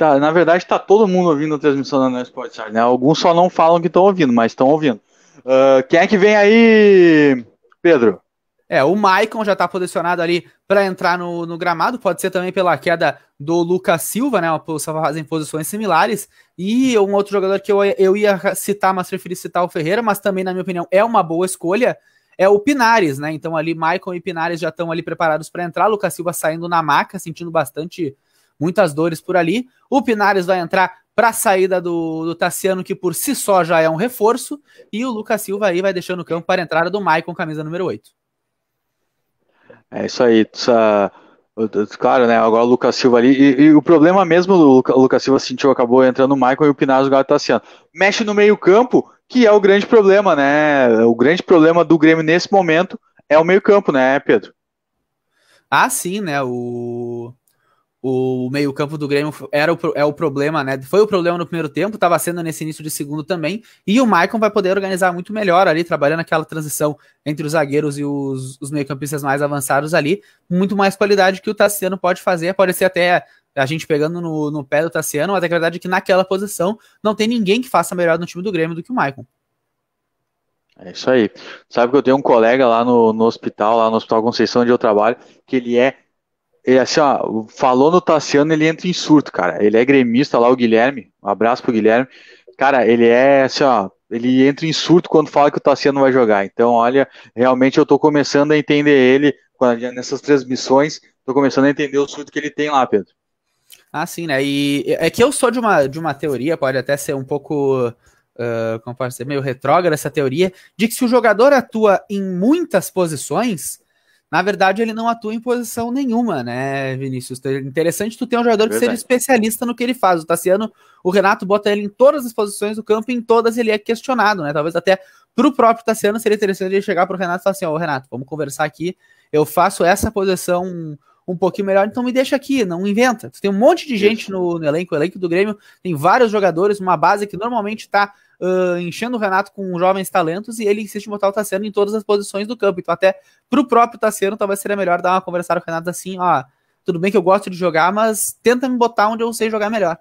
Tá, na verdade, tá todo mundo ouvindo a transmissão da Spotify, né? Alguns só não falam que estão ouvindo, mas estão ouvindo. Uh, quem é que vem aí, Pedro? É, o Maicon já está posicionado ali para entrar no, no, gramado, pode ser também pela queda do Lucas Silva, né? Fazem posições similares. E um outro jogador que eu, eu ia citar, mas preferi citar o Ferreira, mas também, na minha opinião, é uma boa escolha. É o Pinares, né? Então ali Maicon e Pinares já estão ali preparados para entrar. Lucas Silva saindo na maca, sentindo bastante muitas dores por ali. O Pinares vai entrar para a saída do, do Tassiano, que por si só já é um reforço, e o Lucas Silva aí vai deixando o campo para a entrada do Maicon, camisa número 8. É isso aí. Essa, claro, né? Agora o Lucas Silva ali. E, e o problema mesmo o Lucas Silva sentiu, assim, acabou entrando o Maicon e o Pinares o Tassiano. Mexe no meio-campo, que é o grande problema, né? O grande problema do Grêmio nesse momento é o meio-campo, né, Pedro? Ah, sim, né? O o meio-campo do Grêmio era o, é o problema, né? Foi o problema no primeiro tempo, estava sendo nesse início de segundo também. E o Maicon vai poder organizar muito melhor ali, trabalhando aquela transição entre os zagueiros e os, os meio-campistas mais avançados ali. Muito mais qualidade que o Tassiano pode fazer. Pode ser até a gente pegando no, no pé do Tassiano, mas a verdade é que naquela posição não tem ninguém que faça melhor no time do Grêmio do que o Maicon. É isso aí. Sabe que eu tenho um colega lá no, no hospital, lá no Hospital Conceição, onde eu trabalho, que ele é ele, assim, ó, falou no Tassiano, ele entra em surto, cara. Ele é gremista lá, o Guilherme. Um abraço pro Guilherme. Cara, ele é assim, ó. Ele entra em surto quando fala que o Tassiano vai jogar. Então, olha, realmente eu tô começando a entender ele é nessas transmissões. Tô começando a entender o surto que ele tem lá, Pedro. Ah, sim, né? E é que eu sou de uma, de uma teoria, pode até ser um pouco. Uh, como pode ser, meio retrógrada essa teoria, de que se o jogador atua em muitas posições, na verdade, ele não atua em posição nenhuma, né, Vinícius? Então, é interessante tu ter um jogador que seja especialista no que ele faz. O Tassiano, o Renato bota ele em todas as posições do campo, em todas ele é questionado, né? Talvez até pro próprio Tassiano seria interessante ele chegar pro Renato e falar assim: ó, oh, Renato, vamos conversar aqui. Eu faço essa posição um pouquinho melhor, então me deixa aqui, não inventa. Tu tem um monte de gente no, no elenco, o elenco do Grêmio tem vários jogadores, uma base que normalmente está uh, enchendo o Renato com jovens talentos e ele insiste em botar o Tassiano em todas as posições do campo. Então, até pro próprio Tassiano, talvez seria melhor dar uma conversa com o Renato assim: ó, tudo bem que eu gosto de jogar, mas tenta me botar onde eu sei jogar melhor.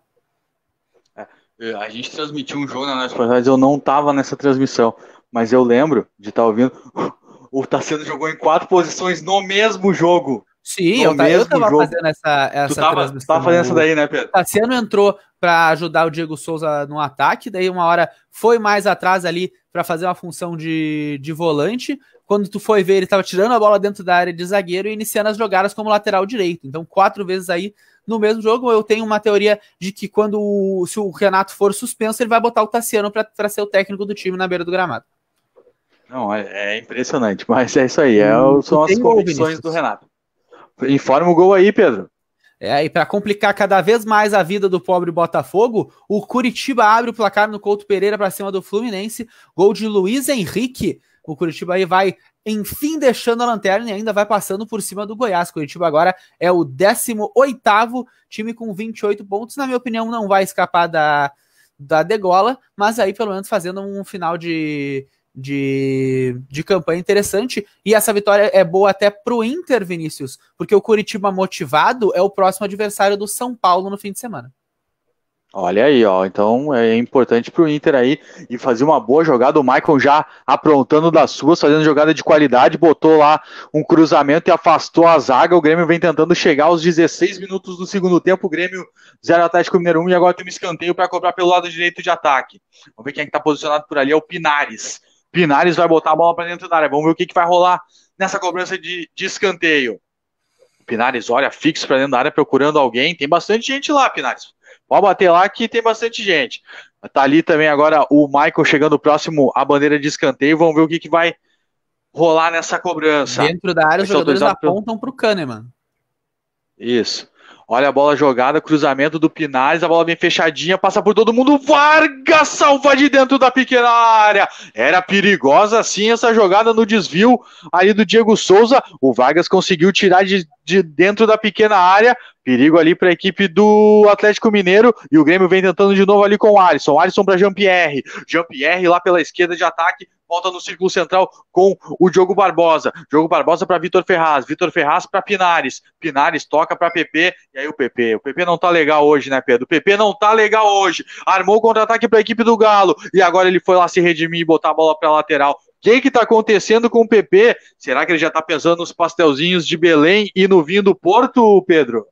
É, a gente transmitiu um jogo na Nath eu não tava nessa transmissão, mas eu lembro de estar tá ouvindo. O Tassiano jogou em quatro posições no mesmo jogo. Sim, eu, eu tava jogo. fazendo essa, essa tu tava, transmissão. Tava fazendo essa daí, né, Pedro? Tassiano entrou para ajudar o Diego Souza no ataque, daí uma hora foi mais atrás ali para fazer uma função de, de volante. Quando tu foi ver, ele tava tirando a bola dentro da área de zagueiro e iniciando as jogadas como lateral direito. Então, quatro vezes aí no mesmo jogo, eu tenho uma teoria de que quando o, se o Renato for suspenso, ele vai botar o Tassiano para ser o técnico do time na beira do gramado. Não, é, é impressionante, mas é isso aí, é, hum, são as convicções do Renato. Informa o gol aí, Pedro. É, e para complicar cada vez mais a vida do pobre Botafogo, o Curitiba abre o placar no Couto Pereira para cima do Fluminense. Gol de Luiz Henrique. O Curitiba aí vai, enfim, deixando a lanterna e ainda vai passando por cima do Goiás. O Curitiba agora é o 18º time com 28 pontos. Na minha opinião, não vai escapar da, da degola, mas aí pelo menos fazendo um final de, de, de campanha interessante. E essa vitória é boa até pro Inter, Vinícius, porque o Curitiba motivado é o próximo adversário do São Paulo no fim de semana. Olha aí, ó. Então é importante pro Inter aí e fazer uma boa jogada. O Michael já aprontando das suas, fazendo jogada de qualidade, botou lá um cruzamento e afastou a zaga. O Grêmio vem tentando chegar aos 16 minutos do segundo tempo. O Grêmio 0 Atlético Mineiro 1 e agora tem um escanteio para cobrar pelo lado direito de ataque. Vamos ver quem é que está posicionado por ali. É o Pinares. Pinares vai botar a bola para dentro da área. Vamos ver o que, que vai rolar nessa cobrança de, de escanteio. Pinares olha fixo para dentro da área procurando alguém. Tem bastante gente lá, Pinares. Pode bater lá que tem bastante gente. Tá ali também agora o Michael chegando próximo à bandeira de escanteio. Vamos ver o que, que vai rolar nessa cobrança. Dentro da área, os jogadores apontam para o Kahneman. Isso. Olha a bola jogada, cruzamento do Pinares, a bola bem fechadinha, passa por todo mundo. Vargas salva de dentro da pequena área. Era perigosa sim essa jogada no desvio ali do Diego Souza. O Vargas conseguiu tirar de, de dentro da pequena área. Perigo ali para a equipe do Atlético Mineiro. E o Grêmio vem tentando de novo ali com o Alisson. Alisson para Jean-Pierre. Jean-Pierre lá pela esquerda de ataque volta no círculo central com o Diogo Barbosa. Diogo Barbosa para Vitor Ferraz, Vitor Ferraz para Pinares. Pinares toca para PP e aí o PP. O PP não tá legal hoje, né, Pedro? O PP não tá legal hoje. Armou o contra-ataque para a equipe do Galo e agora ele foi lá se redimir e botar a bola para lateral. O que está acontecendo com o PP? Será que ele já está pensando nos pastelzinhos de Belém e no vinho do Porto, Pedro?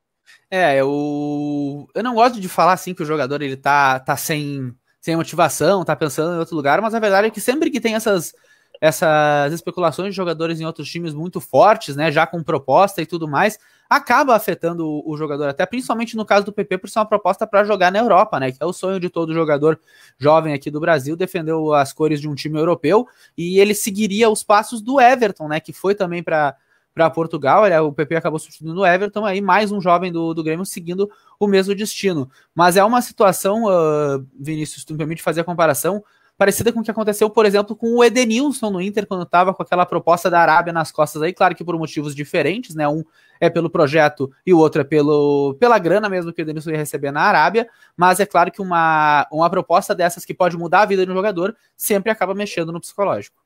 É, eu, eu não gosto de falar assim que o jogador ele tá, tá sem sem motivação, tá pensando em outro lugar, mas a verdade é que sempre que tem essas, essas especulações de jogadores em outros times muito fortes, né, já com proposta e tudo mais, acaba afetando o, o jogador, até principalmente no caso do PP, por ser uma proposta para jogar na Europa, né, que é o sonho de todo jogador jovem aqui do Brasil, defendeu as cores de um time europeu e ele seguiria os passos do Everton, né, que foi também para para Portugal. Olha, é, o PP acabou substituindo o Everton, aí mais um jovem do, do Grêmio seguindo o mesmo destino. Mas é uma situação, uh, Vinícius, se tu me permite fazer a comparação, parecida com o que aconteceu, por exemplo, com o Edenilson no Inter, quando estava com aquela proposta da Arábia nas costas aí, claro que por motivos diferentes, né? Um é pelo projeto e o outro é pelo, pela grana mesmo que o Edenilson ia receber na Arábia, mas é claro que uma, uma proposta dessas que pode mudar a vida de um jogador sempre acaba mexendo no psicológico.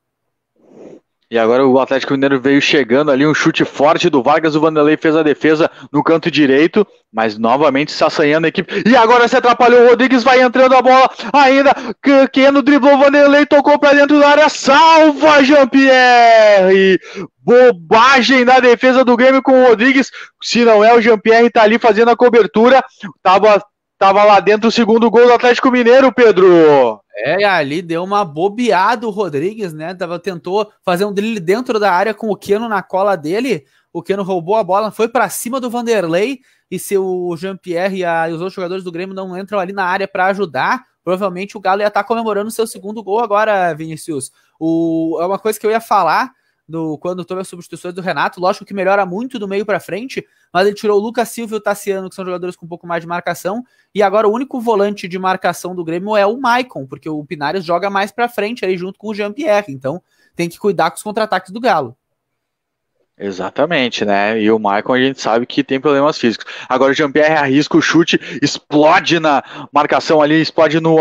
E agora o Atlético Mineiro veio chegando ali, um chute forte do Vargas, o Vanderlei fez a defesa no canto direito, mas novamente se assanhando a equipe. E agora se atrapalhou, o Rodrigues vai entrando a bola ainda, Keno driblou, Vanderlei tocou para dentro da área, salva Jean-Pierre! Bobagem na defesa do game com o Rodrigues, se não é o Jean-Pierre tá ali fazendo a cobertura, tava, tava lá dentro o segundo gol do Atlético Mineiro, Pedro! É, ali deu uma bobeada o Rodrigues, né? Tava, tentou fazer um drible dentro da área com o Keno na cola dele. O Keno roubou a bola, foi para cima do Vanderlei. E se o Jean-Pierre e, e os outros jogadores do Grêmio não entram ali na área para ajudar, provavelmente o Galo ia estar tá comemorando seu segundo gol agora, Vinícius. O, é uma coisa que eu ia falar do quando toma as substituições do Renato. Lógico que melhora muito do meio para frente, mas ele tirou o Lucas Silva e o Tassiano, que são jogadores com um pouco mais de marcação. E agora o único volante de marcação do Grêmio é o Maicon, porque o Pinares joga mais para frente aí junto com o Jean-Pierre. Então tem que cuidar com os contra-ataques do Galo. Exatamente, né? E o Maicon a gente sabe que tem problemas físicos. Agora o Jean-Pierre arrisca o chute, explode na marcação ali, explode no.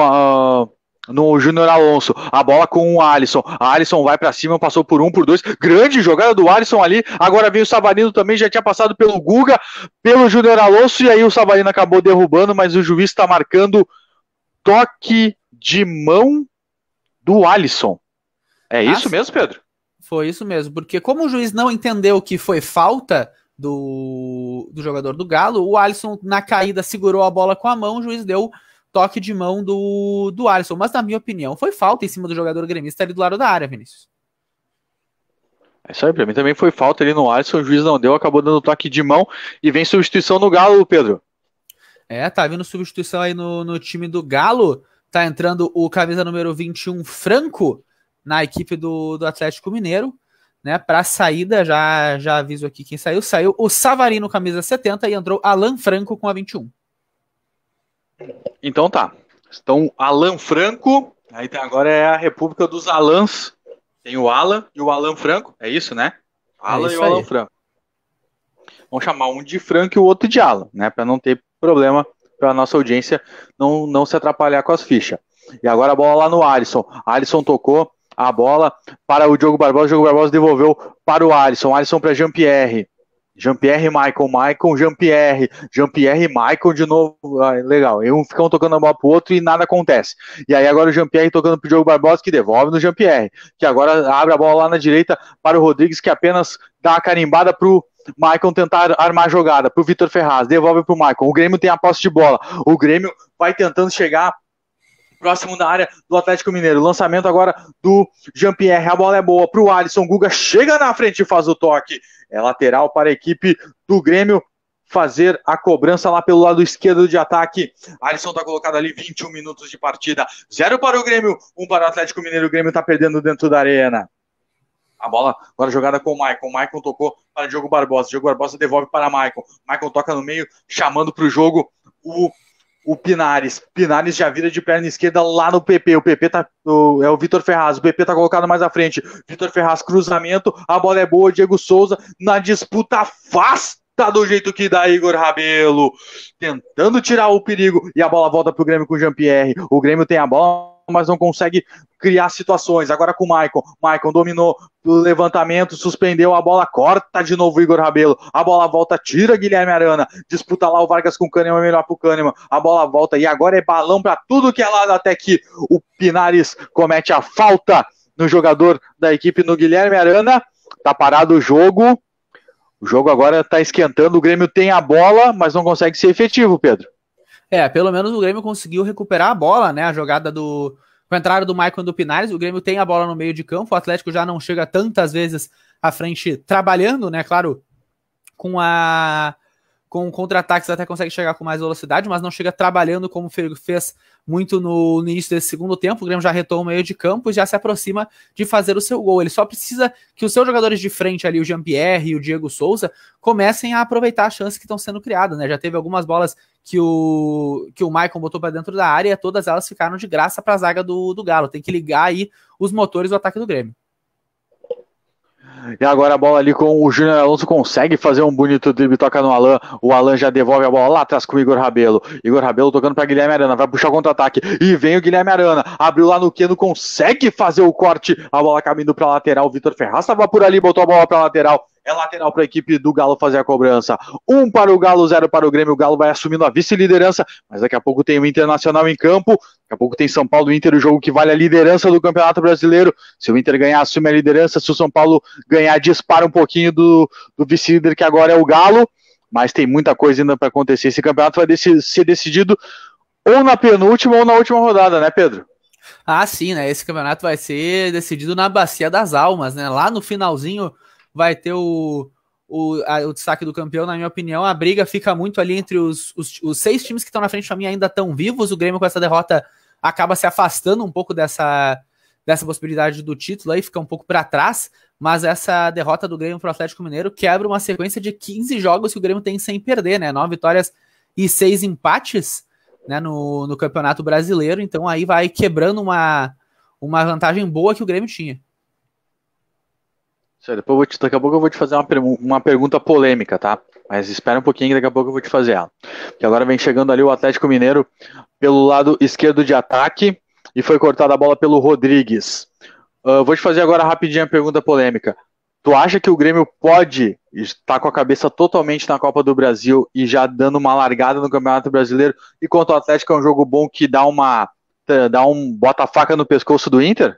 Uh no Júnior Alonso, a bola com o Alisson, a Alisson vai para cima, passou por um, por dois, grande jogada do Alisson ali, agora vem o Savarino também, já tinha passado pelo Guga, pelo Júnior Alonso, e aí o Savarino acabou derrubando, mas o juiz está marcando toque de mão do Alisson. É isso mesmo, Pedro? Foi isso mesmo, porque como o juiz não entendeu que foi falta do, do jogador do Galo, o Alisson na caída segurou a bola com a mão, o juiz deu toque de mão do, do Alisson. Mas, na minha opinião, foi falta em cima do jogador gremista ali do lado da área, Vinícius. É isso aí, pra mim também foi falta ali no Alisson, o juiz não deu, acabou dando toque de mão e vem substituição no Galo, Pedro. É, tá vindo substituição aí no, no time do Galo. Tá entrando o camisa número 21, Franco, na equipe do, do Atlético Mineiro. Né, para saída, já já aviso aqui quem saiu. Saiu o Savarino, camisa 70, e entrou Alan Franco com a 21. Então tá. Então, Alan Franco. Aí tá, agora é a República dos Alans. Tem o Alan e o Alan Franco. É isso, né? É Alan é isso e o Alan aí. Franco. Vamos chamar um de Franco e o outro de Alan, né? Para não ter problema para a nossa audiência não, não se atrapalhar com as fichas. E agora a bola lá no Alisson. Alisson tocou a bola para o Diogo Barbosa. O Diogo Barbosa devolveu para o Alisson. Alisson para Jean-Pierre. Jean-Pierre Michael, Michael, Jean-Pierre, Jean-Pierre Michael de novo. Ah, legal. E um ficam tocando a bola pro outro e nada acontece. E aí agora o Jean-Pierre tocando pro Diogo Barbosa, que devolve no Jean-Pierre, que agora abre a bola lá na direita para o Rodrigues, que apenas dá a carimbada pro Michael tentar armar a jogada, pro Vitor Ferraz, devolve pro Michael. O Grêmio tem a posse de bola. O Grêmio vai tentando chegar próximo da área do Atlético Mineiro. Lançamento agora do Jean-Pierre. A bola é boa para o Alisson. Guga chega na frente e faz o toque. É lateral para a equipe do Grêmio fazer a cobrança lá pelo lado esquerdo de ataque. Alisson está colocado ali 21 minutos de partida. Zero para o Grêmio, um para o Atlético Mineiro. O Grêmio está perdendo dentro da arena. A bola agora jogada com o Maicon. O Maicon tocou para Diogo Barbosa. Diogo Barbosa devolve para Maicon. Maicon toca no meio, chamando para o jogo o o Pinares. Pinares já vira de perna esquerda lá no PP. O PP tá. O, é o Vitor Ferraz. O PP tá colocado mais à frente. Vitor Ferraz, cruzamento. A bola é boa. Diego Souza na disputa afasta do jeito que dá Igor Rabelo. Tentando tirar o perigo. E a bola volta pro Grêmio com o Jean-Pierre. O Grêmio tem a bola mas não consegue criar situações. Agora com o Maicon. Maicon dominou o levantamento, suspendeu a bola, corta de novo o Igor Rabelo. A bola volta, tira Guilherme Arana. Disputa lá o Vargas com o Kahneman, é melhor pro Kahneman. A bola volta e agora é balão para tudo que é lado, até que o Pinares comete a falta no jogador da equipe, no Guilherme Arana. Tá parado o jogo. O jogo agora tá esquentando. O Grêmio tem a bola, mas não consegue ser efetivo, Pedro. É, pelo menos o Grêmio conseguiu recuperar a bola, né? A jogada do. Com a entrada do Maicon do Pinares, o Grêmio tem a bola no meio de campo, o Atlético já não chega tantas vezes à frente trabalhando, né? Claro, com a com contra-ataques até consegue chegar com mais velocidade, mas não chega trabalhando como fez muito no, início desse segundo tempo. O Grêmio já retou o meio de campo e já se aproxima de fazer o seu gol. Ele só precisa que os seus jogadores de frente ali, o Jean-Pierre e o Diego Souza, comecem a aproveitar a chance que estão sendo criadas, né? Já teve algumas bolas que o, que o Maicon botou para dentro da área, todas elas ficaram de graça para a zaga do, do Galo. Tem que ligar aí os motores do ataque do Grêmio. E agora a bola ali com o Júnior Alonso consegue fazer um bonito drible, toca no Alan. O Alan já devolve a bola lá atrás com o Igor Rabelo. Igor Rabelo tocando para Guilherme Arana, vai puxar o contra-ataque. E vem o Guilherme Arana, abriu lá no Queno, consegue fazer o corte. A bola caminhando para lateral. O Vitor Ferraz estava por ali, botou a bola para lateral. É lateral para a equipe do Galo fazer a cobrança. Um para o Galo, zero para o Grêmio. O Galo vai assumindo a vice-liderança, mas daqui a pouco tem o Internacional em campo. Daqui a pouco tem São Paulo e Inter, o jogo que vale a liderança do Campeonato Brasileiro. Se o Inter ganhar, assume a liderança. Se o São Paulo ganhar, dispara um pouquinho do, do vice-líder, que agora é o Galo. Mas tem muita coisa ainda para acontecer. Esse campeonato vai dec ser decidido ou na penúltima ou na última rodada, né, Pedro? Ah, sim, né? Esse campeonato vai ser decidido na Bacia das Almas, né? Lá no finalzinho vai ter o, o, a, o destaque do campeão, na minha opinião. A briga fica muito ali entre os, os, os seis times que estão na frente para mim ainda estão vivos. O Grêmio com essa derrota acaba se afastando um pouco dessa, dessa possibilidade do título aí, fica um pouco para trás, mas essa derrota do Grêmio o Atlético Mineiro quebra uma sequência de 15 jogos que o Grêmio tem sem perder, né? Nove vitórias e seis empates né, no, no Campeonato Brasileiro, então aí vai quebrando uma, uma vantagem boa que o Grêmio tinha depois eu vou te, daqui a pouco eu vou te fazer uma, uma pergunta polêmica, tá? Mas espera um pouquinho que daqui a pouco eu vou te fazer ela. Que agora vem chegando ali o Atlético Mineiro pelo lado esquerdo de ataque e foi cortada a bola pelo Rodrigues. Uh, vou te fazer agora rapidinho a pergunta polêmica. Tu acha que o Grêmio pode estar com a cabeça totalmente na Copa do Brasil e já dando uma largada no Campeonato Brasileiro? E quanto ao Atlético é um jogo bom que dá uma dá um bota a faca no pescoço do Inter?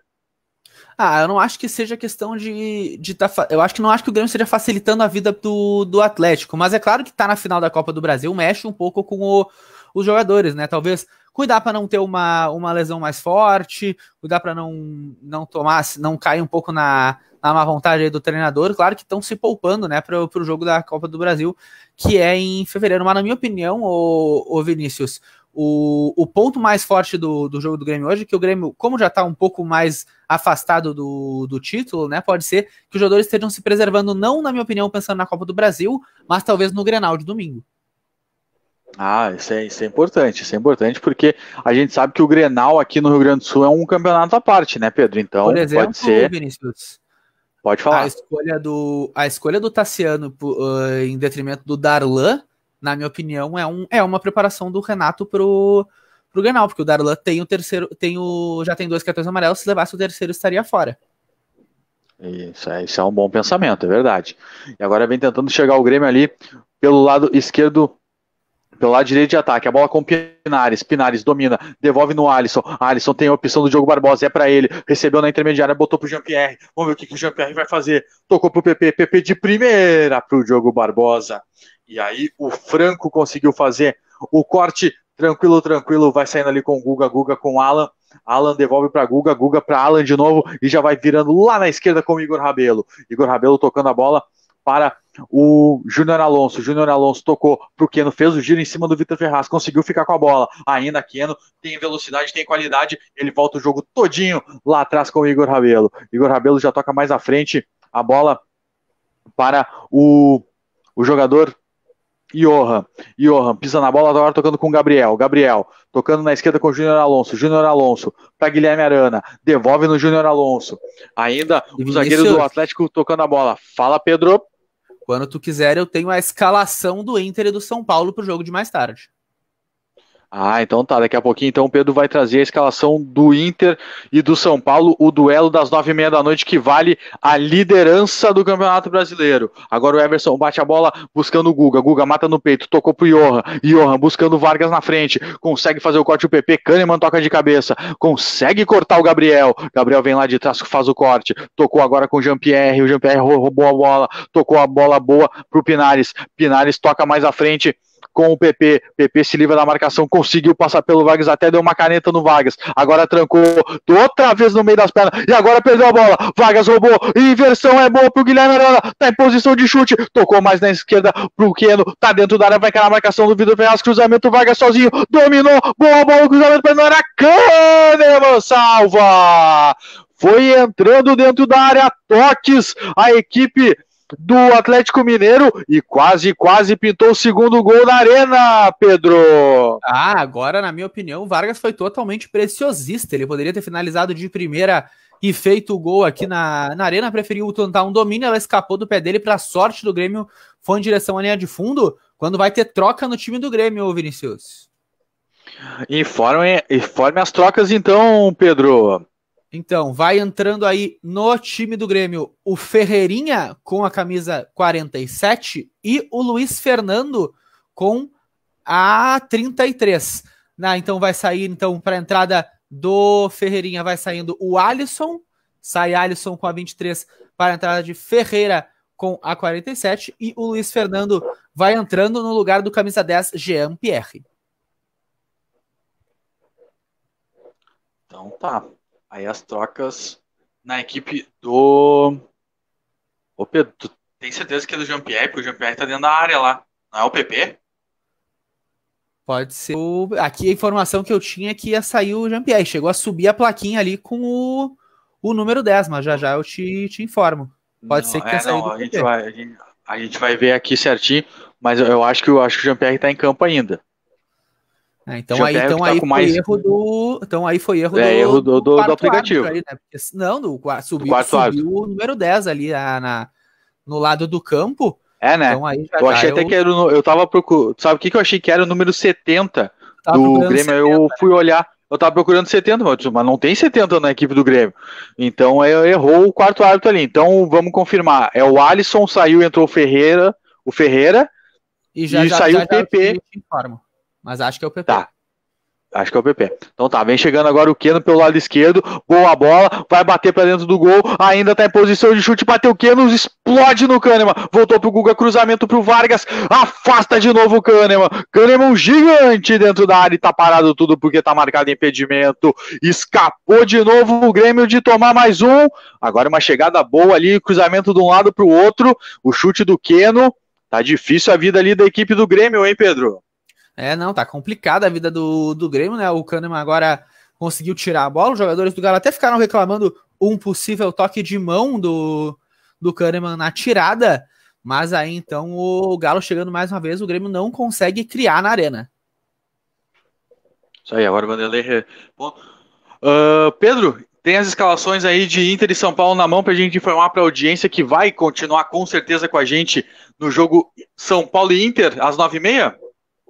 Ah, eu não acho que seja questão de. de tá, eu acho que não acho que o Grêmio esteja facilitando a vida do, do Atlético. Mas é claro que tá na final da Copa do Brasil, mexe um pouco com o, os jogadores, né? Talvez cuidar para não ter uma, uma lesão mais forte, cuidar para não, não tomar, não cair um pouco na, na má vontade do treinador. Claro que estão se poupando, né, para o jogo da Copa do Brasil, que é em fevereiro. Mas, na minha opinião, o ô Vinícius, o, o ponto mais forte do, do jogo do Grêmio hoje é que o Grêmio, como já está um pouco mais afastado do, do título, né? Pode ser que os jogadores estejam se preservando, não, na minha opinião, pensando na Copa do Brasil, mas talvez no Grenal de domingo. Ah, isso é, isso é, importante, isso é importante porque a gente sabe que o Grenal aqui no Rio Grande do Sul é um campeonato à parte, né, Pedro? Então, Por exemplo, pode ser. Vinícius, pode falar. A escolha do, a escolha do Tassiano uh, em detrimento do Darlan na minha opinião, é, um, é uma preparação do Renato pro, pro Grenal, porque o Darlan tem o terceiro, tem o, já tem dois cartões amarelos, se levasse o terceiro estaria fora. Isso, é, isso é um bom pensamento, é verdade. E agora vem tentando chegar o Grêmio ali pelo lado esquerdo pelo lado direito de ataque, a bola com Pinares, Pinares domina, devolve no Alisson, Alisson tem a opção do Diogo Barbosa, é para ele, recebeu na intermediária, botou pro Jean-Pierre, vamos ver o que, que o Jean-Pierre vai fazer, tocou pro PP, PP de primeira pro Diogo Barbosa, e aí o Franco conseguiu fazer o corte tranquilo, tranquilo, vai saindo ali com o Guga, Guga com Alan. Alan devolve para Guga, Guga para Alan de novo e já vai virando lá na esquerda com o Igor Rabelo. Igor Rabelo tocando a bola para o Júnior Alonso. Júnior Alonso tocou para o Keno, fez o giro em cima do Vitor Ferraz, conseguiu ficar com a bola. Ainda Keno tem velocidade, tem qualidade, ele volta o jogo todinho lá atrás com o Igor Rabelo. Igor Rabelo já toca mais à frente a bola para o, o jogador Johan. Johan pisa na bola agora tocando com o Gabriel. Gabriel tocando na esquerda com o Júnior Alonso. Júnior Alonso para Guilherme Arana. Devolve no Júnior Alonso. Ainda o Vinícius, zagueiro do Atlético tocando a bola. Fala, Pedro. Quando tu quiser, eu tenho a escalação do Inter e do São Paulo para o jogo de mais tarde. Ah, então tá. Daqui a pouquinho, então, o Pedro vai trazer a escalação do Inter e do São Paulo, o duelo das nove e meia da noite que vale a liderança do Campeonato Brasileiro. Agora o Everson bate a bola buscando o Guga. Guga mata no peito, tocou pro Johan. Johan buscando Vargas na frente, consegue fazer o corte. O PP, Kahneman toca de cabeça, consegue cortar o Gabriel. Gabriel vem lá de trás, faz o corte. Tocou agora com o Jean-Pierre. O Jean-Pierre roubou a bola, tocou a bola boa pro Pinares. Pinares toca mais à frente com o PP. PP se livra da marcação, conseguiu passar pelo Vargas, até deu uma caneta no Vargas. Agora trancou outra vez no meio das pernas e agora perdeu a bola. Vargas roubou, inversão é boa pro Guilherme Arana, tá em posição de chute, tocou mais na esquerda pro Queno, tá dentro da área, vai cair na marcação do Vitor Ferraz, cruzamento, Vargas sozinho, dominou, boa bola, cruzamento pra Nora Kahneman, salva! Foi entrando dentro da área, toques, a equipe do Atlético Mineiro e quase, quase pintou o segundo gol na arena, Pedro. Ah, agora, na minha opinião, o Vargas foi totalmente preciosista. Ele poderia ter finalizado de primeira e feito o gol aqui na, na arena. Preferiu tentar um domínio, ela escapou do pé dele. Para sorte do Grêmio, foi em direção à linha de fundo. Quando vai ter troca no time do Grêmio, Vinícius? Informe, informe as trocas então, Pedro. Então, vai entrando aí no time do Grêmio o Ferreirinha com a camisa 47 e o Luiz Fernando com a 33. Na, então vai sair então para a entrada do Ferreirinha vai saindo o Alisson, sai Alisson com a 23 para a entrada de Ferreira com a 47 e o Luiz Fernando vai entrando no lugar do camisa 10 Jean Pierre. Então tá, Aí as trocas na equipe do. Ô, Pedro, tu tem certeza que é do Jean-Pierre? Porque o Jean-Pierre tá dentro da área lá. Não é o PP? Pode ser. O... Aqui a informação que eu tinha é que ia sair o Jean-Pierre. Chegou a subir a plaquinha ali com o, o número 10, mas já já eu te, te informo. Pode não, ser que é, tenha saído. Não, a, gente vai, a, gente, a, gente vai, ver aqui certinho, mas eu, eu acho que eu acho que o Jean-Pierre tá em campo ainda. É, então aí, então aí foi mais... erro do. Então aí foi erro é, do. erro do, do, do aplicativo. Ali, né? Porque, não, do, subiu, do quarto subiu o número 10 ali a, ah, na, no lado do campo. É, né? Então, aí, já, eu achei já, até eu... que era. eu tava procurando. Sabe o que, que eu achei que era o número 70 tava do Grêmio? 70, eu né? fui olhar. Eu tava procurando 70, mas não tem 70 na equipe do Grêmio. Então é, errou o quarto árbitro ali. Então vamos confirmar. É o Alisson, saiu, entrou o Ferreira, o Ferreira. E já, e já saiu o PP mas acho que é o PP. Tá. Acho que é o PP. Então tá, vem chegando agora o Keno pelo lado esquerdo, boa bola, vai bater para dentro do gol, ainda tá em posição de chute, bateu o Keno, explode no Kahneman, voltou pro Guga, cruzamento pro Vargas, afasta de novo o Kahneman, Kahneman um gigante dentro da área e tá parado tudo porque tá marcado impedimento, escapou de novo o Grêmio de tomar mais um, agora uma chegada boa ali, cruzamento de um lado pro outro, o chute do Keno, tá difícil a vida ali da equipe do Grêmio, hein Pedro? É, não, tá complicada a vida do, do Grêmio, né? O Kahneman agora conseguiu tirar a bola. Os jogadores do Galo até ficaram reclamando um possível toque de mão do, do Kahneman na tirada. Mas aí então o Galo chegando mais uma vez, o Grêmio não consegue criar na arena. Isso aí, agora o Vanderlei. Bom, uh, Pedro, tem as escalações aí de Inter e São Paulo na mão para a gente informar para a audiência que vai continuar com certeza com a gente no jogo São Paulo e Inter às nove e meia?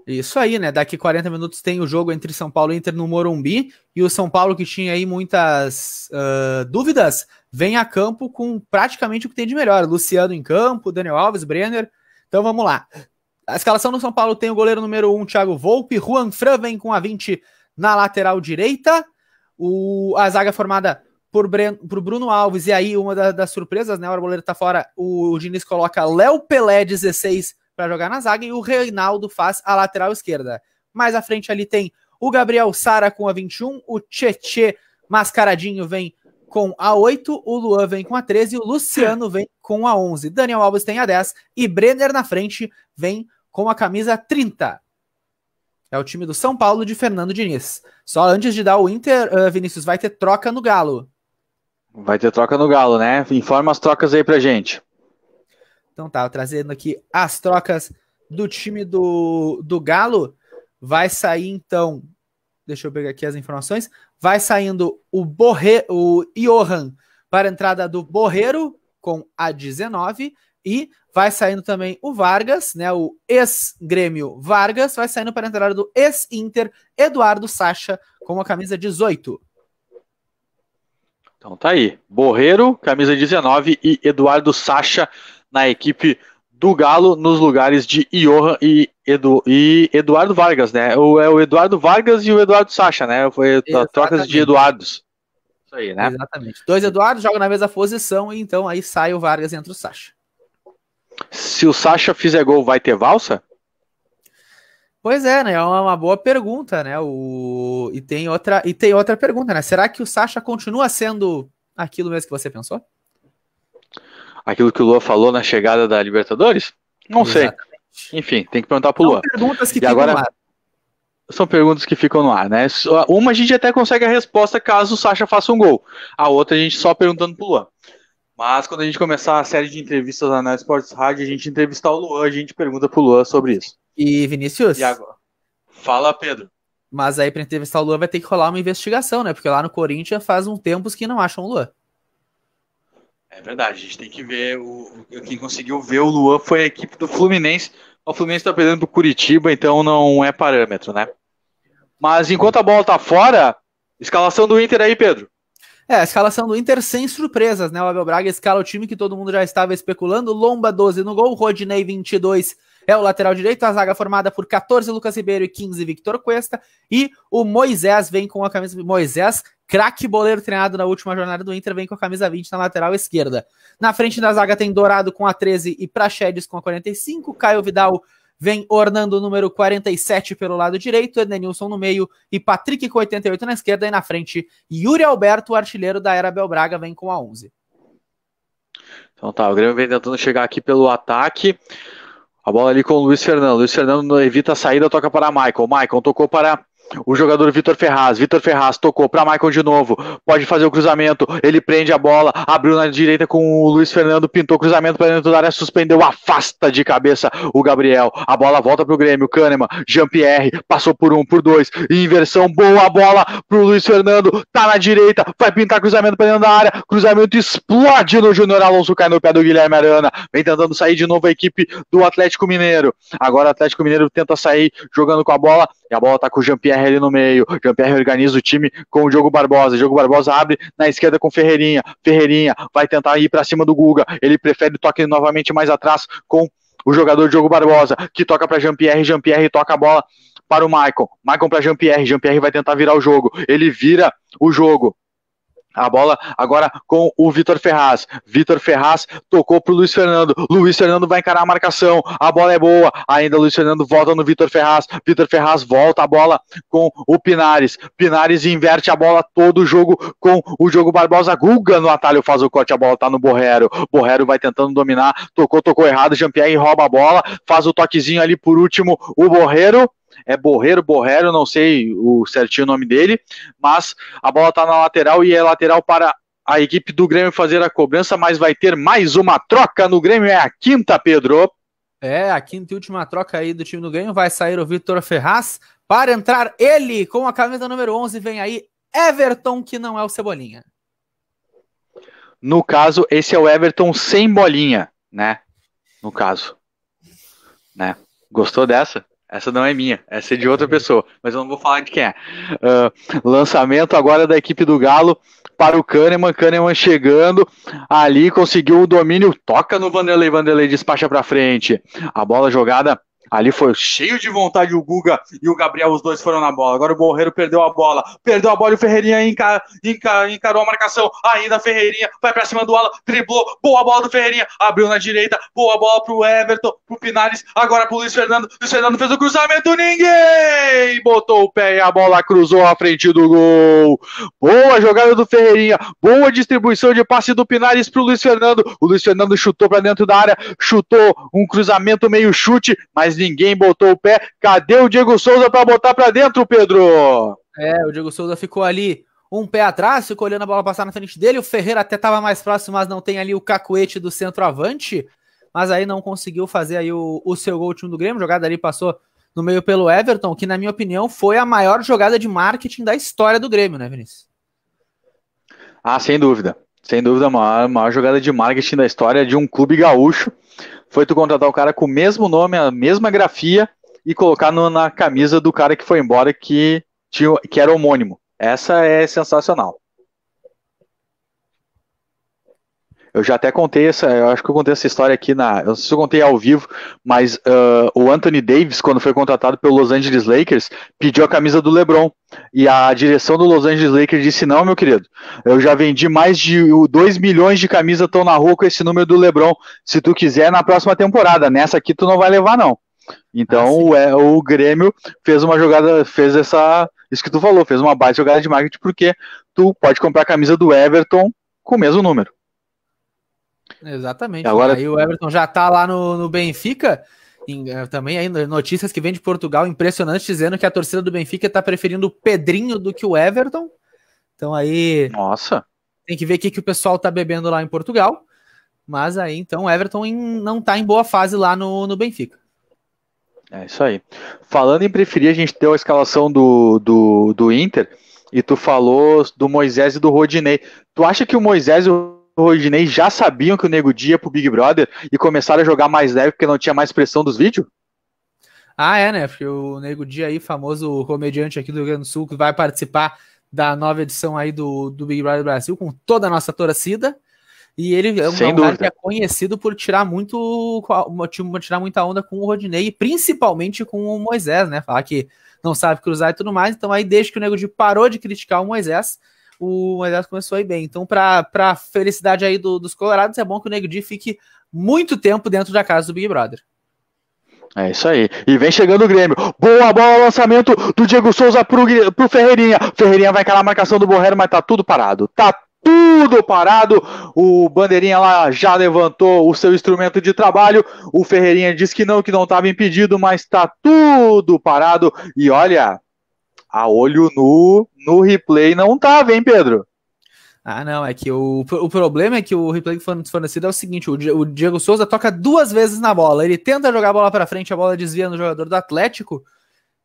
Isso aí, né? Daqui 40 minutos tem o jogo entre São Paulo e Inter no Morumbi. E o São Paulo, que tinha aí muitas uh, dúvidas, vem a campo com praticamente o que tem de melhor. Luciano em campo, Daniel Alves, Brenner. Então vamos lá. A escalação do São Paulo tem o goleiro número 1, um, Thiago Volpe. Juan Fran vem com a 20 na lateral direita. O, a zaga formada por, por Bruno Alves. E aí, uma da, das surpresas, né? O Arboleiro tá fora. O, o Diniz coloca Léo Pelé, 16 para jogar na zaga e o Reinaldo faz a lateral esquerda. Mais à frente ali tem o Gabriel Sara com a 21, o Cheche mascaradinho vem com a 8, o Luan vem com a 13, o Luciano vem com a 11, Daniel Alves tem a 10 e Brenner na frente vem com a camisa 30. É o time do São Paulo de Fernando Diniz. Só antes de dar o Inter, uh, Vinícius, vai ter troca no Galo. Vai ter troca no Galo, né? Informa as trocas aí pra gente. Então tá, trazendo aqui as trocas do time do, do Galo. Vai sair então, deixa eu pegar aqui as informações. Vai saindo o Borre, o Johan para a entrada do Borreiro com a 19 e vai saindo também o Vargas, né, o ex-grêmio Vargas, vai saindo para a entrada do ex-Inter Eduardo Sacha com a camisa 18. Então tá aí, Borreiro, camisa 19 e Eduardo Sacha na equipe do Galo nos lugares de Johan e, Edu, e Eduardo Vargas, né? O, é o Eduardo Vargas e o Eduardo Sacha, né? Foi trocas de Eduardos. Isso aí, né? Exatamente. Dois Eduardos jogam na mesma posição e então aí sai o Vargas e entra o Sacha. Se o Sacha fizer gol, vai ter valsa? Pois é, né? É uma boa pergunta, né? O... E, tem outra... e tem outra pergunta, né? Será que o Sacha continua sendo aquilo mesmo que você pensou? aquilo que o Lua falou na chegada da Libertadores? Não Exatamente. sei. Enfim, tem que perguntar pro Lua. São perguntas que e agora, no ar. São perguntas que ficam no ar, né? Uma a gente até consegue a resposta caso o Sasha faça um gol. A outra a gente só perguntando pro Luan. Mas quando a gente começar a série de entrevistas lá na Sports Rádio, a gente entrevistar o Luan, a gente pergunta pro Luan sobre isso. E Vinícius? E agora? Fala, Pedro. Mas aí para entrevistar o Luan vai ter que rolar uma investigação, né? Porque lá no Corinthians faz um tempo que não acham o Luan. É verdade, a gente tem que ver. O, quem conseguiu ver o Luan foi a equipe do Fluminense. O Fluminense está perdendo para o Curitiba, então não é parâmetro, né? Mas enquanto a bola está fora, escalação do Inter aí, Pedro. É, a escalação do Inter sem surpresas, né? O Abel Braga escala o time que todo mundo já estava especulando. Lomba 12 no gol, Rodney 22 é o lateral direito, a zaga formada por 14 Lucas Ribeiro e 15 Victor Cuesta, e o Moisés vem com a camisa Moisés, craque boleiro treinado na última jornada do Inter, vem com a camisa 20 na lateral esquerda. Na frente da zaga tem Dourado com a 13 e Praxedes com a 45, Caio Vidal vem ornando o número 47 pelo lado direito, Edenilson no meio e Patrick com 88 na esquerda e na frente Yuri Alberto, o artilheiro da era Belbraga, vem com a 11. Então tá, o Grêmio vem tentando chegar aqui pelo ataque. A bola ali com o Luiz Fernando. Luiz Fernando evita a saída, toca para Michael. Michael tocou para o jogador Vitor Ferraz, Vitor Ferraz tocou para Michael de novo, pode fazer o cruzamento, ele prende a bola, abriu na direita com o Luiz Fernando, pintou o cruzamento para dentro da área, suspendeu, afasta de cabeça o Gabriel. A bola volta para o Grêmio, Kahneman, Jean-Pierre, passou por um, por dois, inversão, boa bola o Luiz Fernando, tá na direita, vai pintar cruzamento para dentro da área, cruzamento explode no Júnior Alonso, cai no pé do Guilherme Arana, vem tentando sair de novo a equipe do Atlético Mineiro. Agora o Atlético Mineiro tenta sair jogando com a bola, e a bola tá com o Jean-Pierre ali no meio. Jean-Pierre organiza o time com o Diogo Barbosa. Diogo Barbosa abre na esquerda com Ferreirinha. Ferreirinha vai tentar ir para cima do Guga. Ele prefere toque novamente mais atrás com o jogador Diogo Barbosa, que toca para Jean-Pierre. Jean-Pierre toca a bola para o Maicon. Maicon para Jean-Pierre. Jean-Pierre vai tentar virar o jogo. Ele vira o jogo a bola agora com o Vitor Ferraz. Vitor Ferraz tocou pro Luiz Fernando. Luiz Fernando vai encarar a marcação. A bola é boa. Ainda Luiz Fernando volta no Vitor Ferraz. Vitor Ferraz volta a bola com o Pinares. Pinares inverte a bola todo o jogo com o jogo Barbosa. Guga no atalho faz o corte. A bola tá no Borrero. Borrero vai tentando dominar. Tocou, tocou errado. Jean-Pierre rouba a bola. Faz o toquezinho ali por último. O Borrero é Borreiro, Borrero, não sei o certinho nome dele, mas a bola está na lateral e é lateral para a equipe do Grêmio fazer a cobrança, mas vai ter mais uma troca no Grêmio, é a quinta, Pedro. É, a quinta e última troca aí do time do Grêmio, vai sair o Vitor Ferraz, para entrar ele com a camisa número 11, vem aí Everton, que não é o Cebolinha. No caso, esse é o Everton sem bolinha, né? No caso. Né? Gostou dessa? Essa não é minha, essa é de outra pessoa, mas eu não vou falar de quem é. Uh, lançamento agora da equipe do Galo para o Kahneman. Kahneman chegando ali, conseguiu o domínio, toca no Vanderlei. Vanderlei despacha para frente. A bola jogada Ali foi cheio de vontade o Guga e o Gabriel, os dois foram na bola. Agora o Borreiro perdeu a bola. Perdeu a bola e o Ferreirinha encar, encar, encarou a marcação. Ainda Ferreirinha vai pra cima do ala, driblou. Boa bola do Ferreirinha. Abriu na direita. Boa bola pro Everton, pro Pinares. Agora pro Luiz Fernando. Luiz Fernando fez o cruzamento. Ninguém botou o pé e a bola cruzou à frente do gol. Boa jogada do Ferreirinha. Boa distribuição de passe do Pinares pro Luiz Fernando. O Luiz Fernando chutou para dentro da área. Chutou um cruzamento meio chute, mas ninguém botou o pé. Cadê o Diego Souza para botar para dentro, Pedro? É, o Diego Souza ficou ali um pé atrás, ficou olhando a bola passar na frente dele. O Ferreira até estava mais próximo, mas não tem ali o cacuete do centroavante. Mas aí não conseguiu fazer aí o, o seu gol, o time do Grêmio. Jogada ali passou no meio pelo Everton, que na minha opinião foi a maior jogada de marketing da história do Grêmio, né, Vinícius? Ah, sem dúvida. Sem dúvida, a maior, maior jogada de marketing da história de um clube gaúcho foi tu contratar o cara com o mesmo nome, a mesma grafia e colocar no, na camisa do cara que foi embora que, tinha, que era homônimo. Essa é sensacional. Eu já até contei essa, eu acho que eu contei essa história aqui na, eu não sei se eu contei ao vivo, mas uh, o Anthony Davis, quando foi contratado pelo Los Angeles Lakers, pediu a camisa do LeBron e a direção do Los Angeles Lakers disse não, meu querido, eu já vendi mais de 2 milhões de camisas estão na rua com esse número do LeBron. Se tu quiser na próxima temporada, nessa aqui tu não vai levar não. Então ah, o, é, o Grêmio fez uma jogada, fez essa, isso que tu falou, fez uma baita jogada de marketing porque tu pode comprar a camisa do Everton com o mesmo número. Exatamente. Agora... Aí o Everton já tá lá no, no Benfica. Em, é, também aí notícias que vem de Portugal impressionantes dizendo que a torcida do Benfica tá preferindo o Pedrinho do que o Everton. Então aí. Nossa. Tem que ver o que, que o pessoal tá bebendo lá em Portugal. Mas aí então o Everton em, não tá em boa fase lá no, no Benfica. É isso aí. Falando em preferir, a gente deu a escalação do, do, do Inter e tu falou do Moisés e do Rodinei. Tu acha que o Moisés e o Rodinei já sabiam que o Nego Dia ia pro Big Brother e começaram a jogar mais leve porque não tinha mais pressão dos vídeos? Ah, é, né? Porque o Nego Dia aí, famoso comediante aqui do Rio Grande do Sul, que vai participar da nova edição aí do, do Big Brother Brasil com toda a nossa torcida. E ele é um, Sem cara que é conhecido por tirar muito tipo, tirar muita onda com o Rodinei, principalmente com o Moisés, né? Falar que não sabe cruzar e tudo mais. Então aí desde que o Nego dia parou de criticar o Moisés, o Moisés começou aí bem. Então, para a felicidade aí do, dos colorados, é bom que o Nego Di fique muito tempo dentro da casa do Big Brother. É isso aí. E vem chegando o Grêmio. Boa bola, lançamento do Diego Souza pro, pro Ferreirinha. Ferreirinha vai calar a marcação do Borreiro, mas tá tudo parado. Tá tudo parado. O Bandeirinha lá já levantou o seu instrumento de trabalho. O Ferreirinha disse que não, que não estava impedido, mas tá tudo parado. E olha, a olho nu, no replay não tava, hein, Pedro? Ah, não, é que o, o problema é que o replay que foi fornecido é o seguinte: o, o Diego Souza toca duas vezes na bola. Ele tenta jogar a bola para frente, a bola desvia no jogador do Atlético.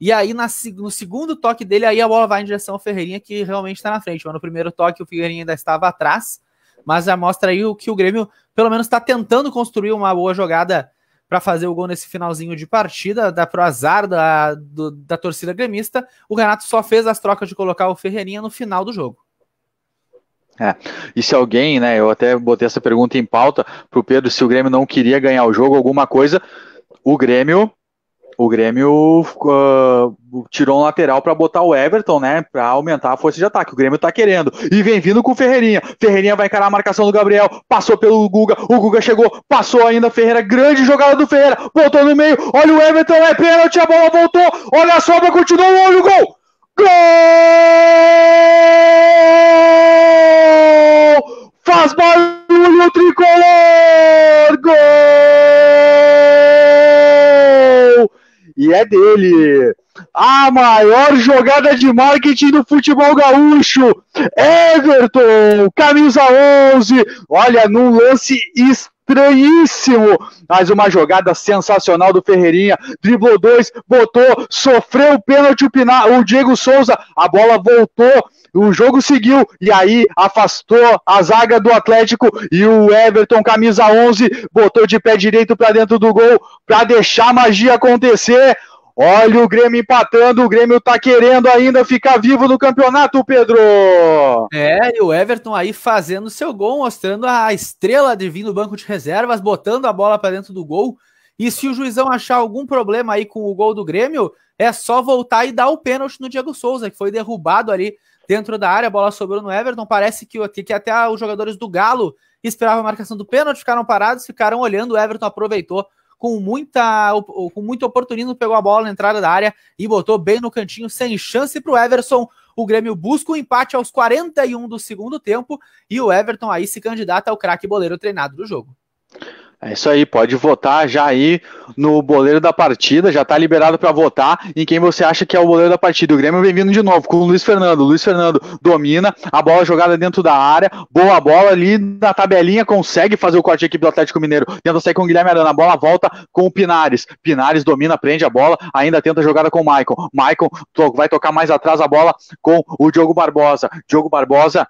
E aí, na, no segundo toque dele, aí a bola vai em direção ao Ferreirinha, que realmente está na frente. Mas no primeiro toque, o Ferreirinha ainda estava atrás. Mas já mostra aí o que o Grêmio, pelo menos, está tentando construir uma boa jogada para fazer o gol nesse finalzinho de partida, dá o azar da, do, da torcida gremista. O Renato só fez as trocas de colocar o Ferreirinha no final do jogo. É. E se alguém, né? Eu até botei essa pergunta em pauta para o Pedro se o Grêmio não queria ganhar o jogo, alguma coisa. O Grêmio o Grêmio uh, tirou um lateral para botar o Everton, né? Para aumentar a força de ataque. O Grêmio tá querendo. E vem vindo com o Ferreirinha. Ferreirinha vai encarar a marcação do Gabriel. Passou pelo Guga. O Guga chegou. Passou ainda Ferreira. Grande jogada do Ferreira. Voltou no meio. Olha o Everton. É pênalti. A bola voltou. Olha a sobra. Continuou. Olha o gol. Gol! Faz barulho tricolor! Gol! E é dele. A maior jogada de marketing do futebol gaúcho. Everton, camisa 11. Olha, num lance estranho estranhíssimo. Mas uma jogada sensacional do Ferreirinha. Driblou dois, botou, sofreu o pênalti o, Pinar, o Diego Souza. A bola voltou, o jogo seguiu. E aí afastou a zaga do Atlético. E o Everton, camisa 11, botou de pé direito para dentro do gol para deixar a magia acontecer. Olha o Grêmio empatando, o Grêmio tá querendo ainda ficar vivo no campeonato, Pedro! É, e o Everton aí fazendo seu gol, mostrando a estrela de vir do banco de reservas, botando a bola para dentro do gol. E se o juizão achar algum problema aí com o gol do Grêmio, é só voltar e dar o pênalti no Diego Souza, que foi derrubado ali dentro da área, a bola sobrou no Everton. Parece que, que até os jogadores do Galo esperavam a marcação do pênalti, ficaram parados, ficaram olhando, o Everton aproveitou com muita, com muito oportunismo, pegou a bola na entrada da área e botou bem no cantinho, sem chance para o Everson. O Grêmio busca o um empate aos 41 do segundo tempo e o Everton aí se candidata ao craque boleiro treinado do jogo. É isso aí, pode votar já aí no boleiro da partida, já está liberado para votar em quem você acha que é o boleiro da partida. O Grêmio vem vindo de novo com o Luiz Fernando. Luiz Fernando domina, a bola jogada dentro da área, boa bola ali na tabelinha, consegue fazer o corte da equipe do Atlético Mineiro. Tenta sair com o Guilherme Arana, a bola volta com o Pinares. Pinares domina, prende a bola, ainda tenta a jogada com o Maicon. Maicon vai tocar mais atrás a bola com o Diogo Barbosa. Diogo Barbosa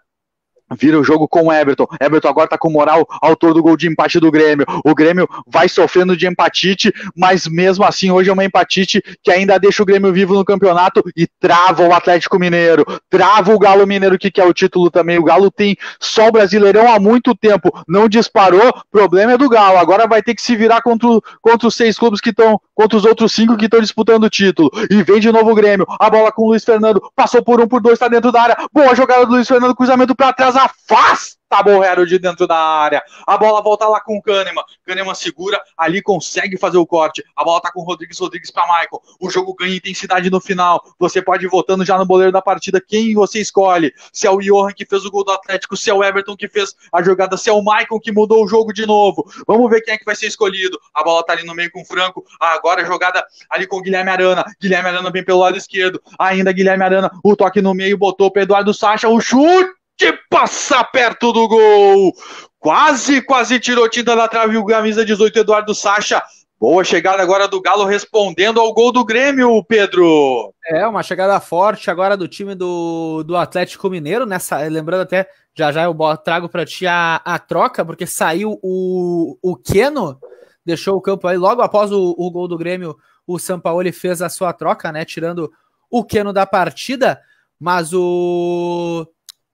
Vira o jogo com o Everton. Everton agora tá com moral, autor do gol de empate do Grêmio. O Grêmio vai sofrendo de empatite, mas mesmo assim hoje é uma empatite que ainda deixa o Grêmio vivo no campeonato e trava o Atlético Mineiro, trava o Galo Mineiro que quer é o título também. O Galo tem só o Brasileirão há muito tempo, não disparou, problema é do Galo. Agora vai ter que se virar contra, contra os seis clubes que estão contra os outros cinco que estão disputando o título. E vem de novo o Grêmio. A bola com o Luiz Fernando. Passou por um, por dois, está dentro da área. Boa jogada do Luiz Fernando. Cruzamento para trás. Afasta! tá bom Herod de dentro da área, a bola volta lá com o Kahneman, Kahneman segura, ali consegue fazer o corte, a bola tá com o Rodrigues, Rodrigues para Michael, o jogo ganha intensidade no final, você pode ir votando já no boleiro da partida, quem você escolhe, se é o Johan que fez o gol do Atlético, se é o Everton que fez a jogada, se é o Michael que mudou o jogo de novo, vamos ver quem é que vai ser escolhido, a bola tá ali no meio com o Franco, ah, agora a jogada ali com o Guilherme Arana, Guilherme Arana vem pelo lado esquerdo, ainda Guilherme Arana, o toque no meio, botou para Eduardo Sacha, o chute! de passar perto do gol. Quase, quase tirou tinta da trave o camisa 18, Eduardo Sacha. Boa chegada agora do Galo respondendo ao gol do Grêmio, Pedro. É, uma chegada forte agora do time do, do Atlético Mineiro, nessa, lembrando até, já já eu trago para ti a, a troca, porque saiu o, o Keno, deixou o campo aí, logo após o, o gol do Grêmio, o Sampaoli fez a sua troca, né, tirando o Keno da partida, mas o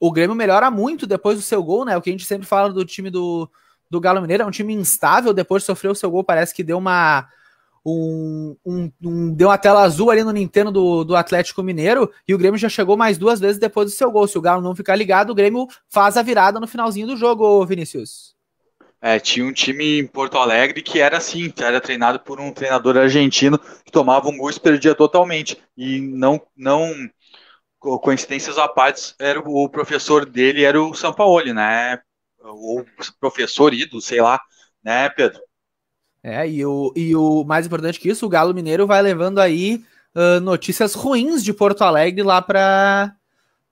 o Grêmio melhora muito depois do seu gol, né? O que a gente sempre fala do time do, do Galo Mineiro, é um time instável, depois de sofrer o seu gol, parece que deu uma. Um, um, um, deu uma tela azul ali no Nintendo do, do Atlético Mineiro e o Grêmio já chegou mais duas vezes depois do seu gol. Se o Galo não ficar ligado, o Grêmio faz a virada no finalzinho do jogo, Vinícius. É, tinha um time em Porto Alegre que era assim, era treinado por um treinador argentino que tomava um gol e se perdia totalmente. E não, não coincidências à parte, era o professor dele era o Sampaoli, né? Ou professor ido, sei lá, né, Pedro? É, e o, e o mais importante que isso, o Galo Mineiro vai levando aí uh, notícias ruins de Porto Alegre lá para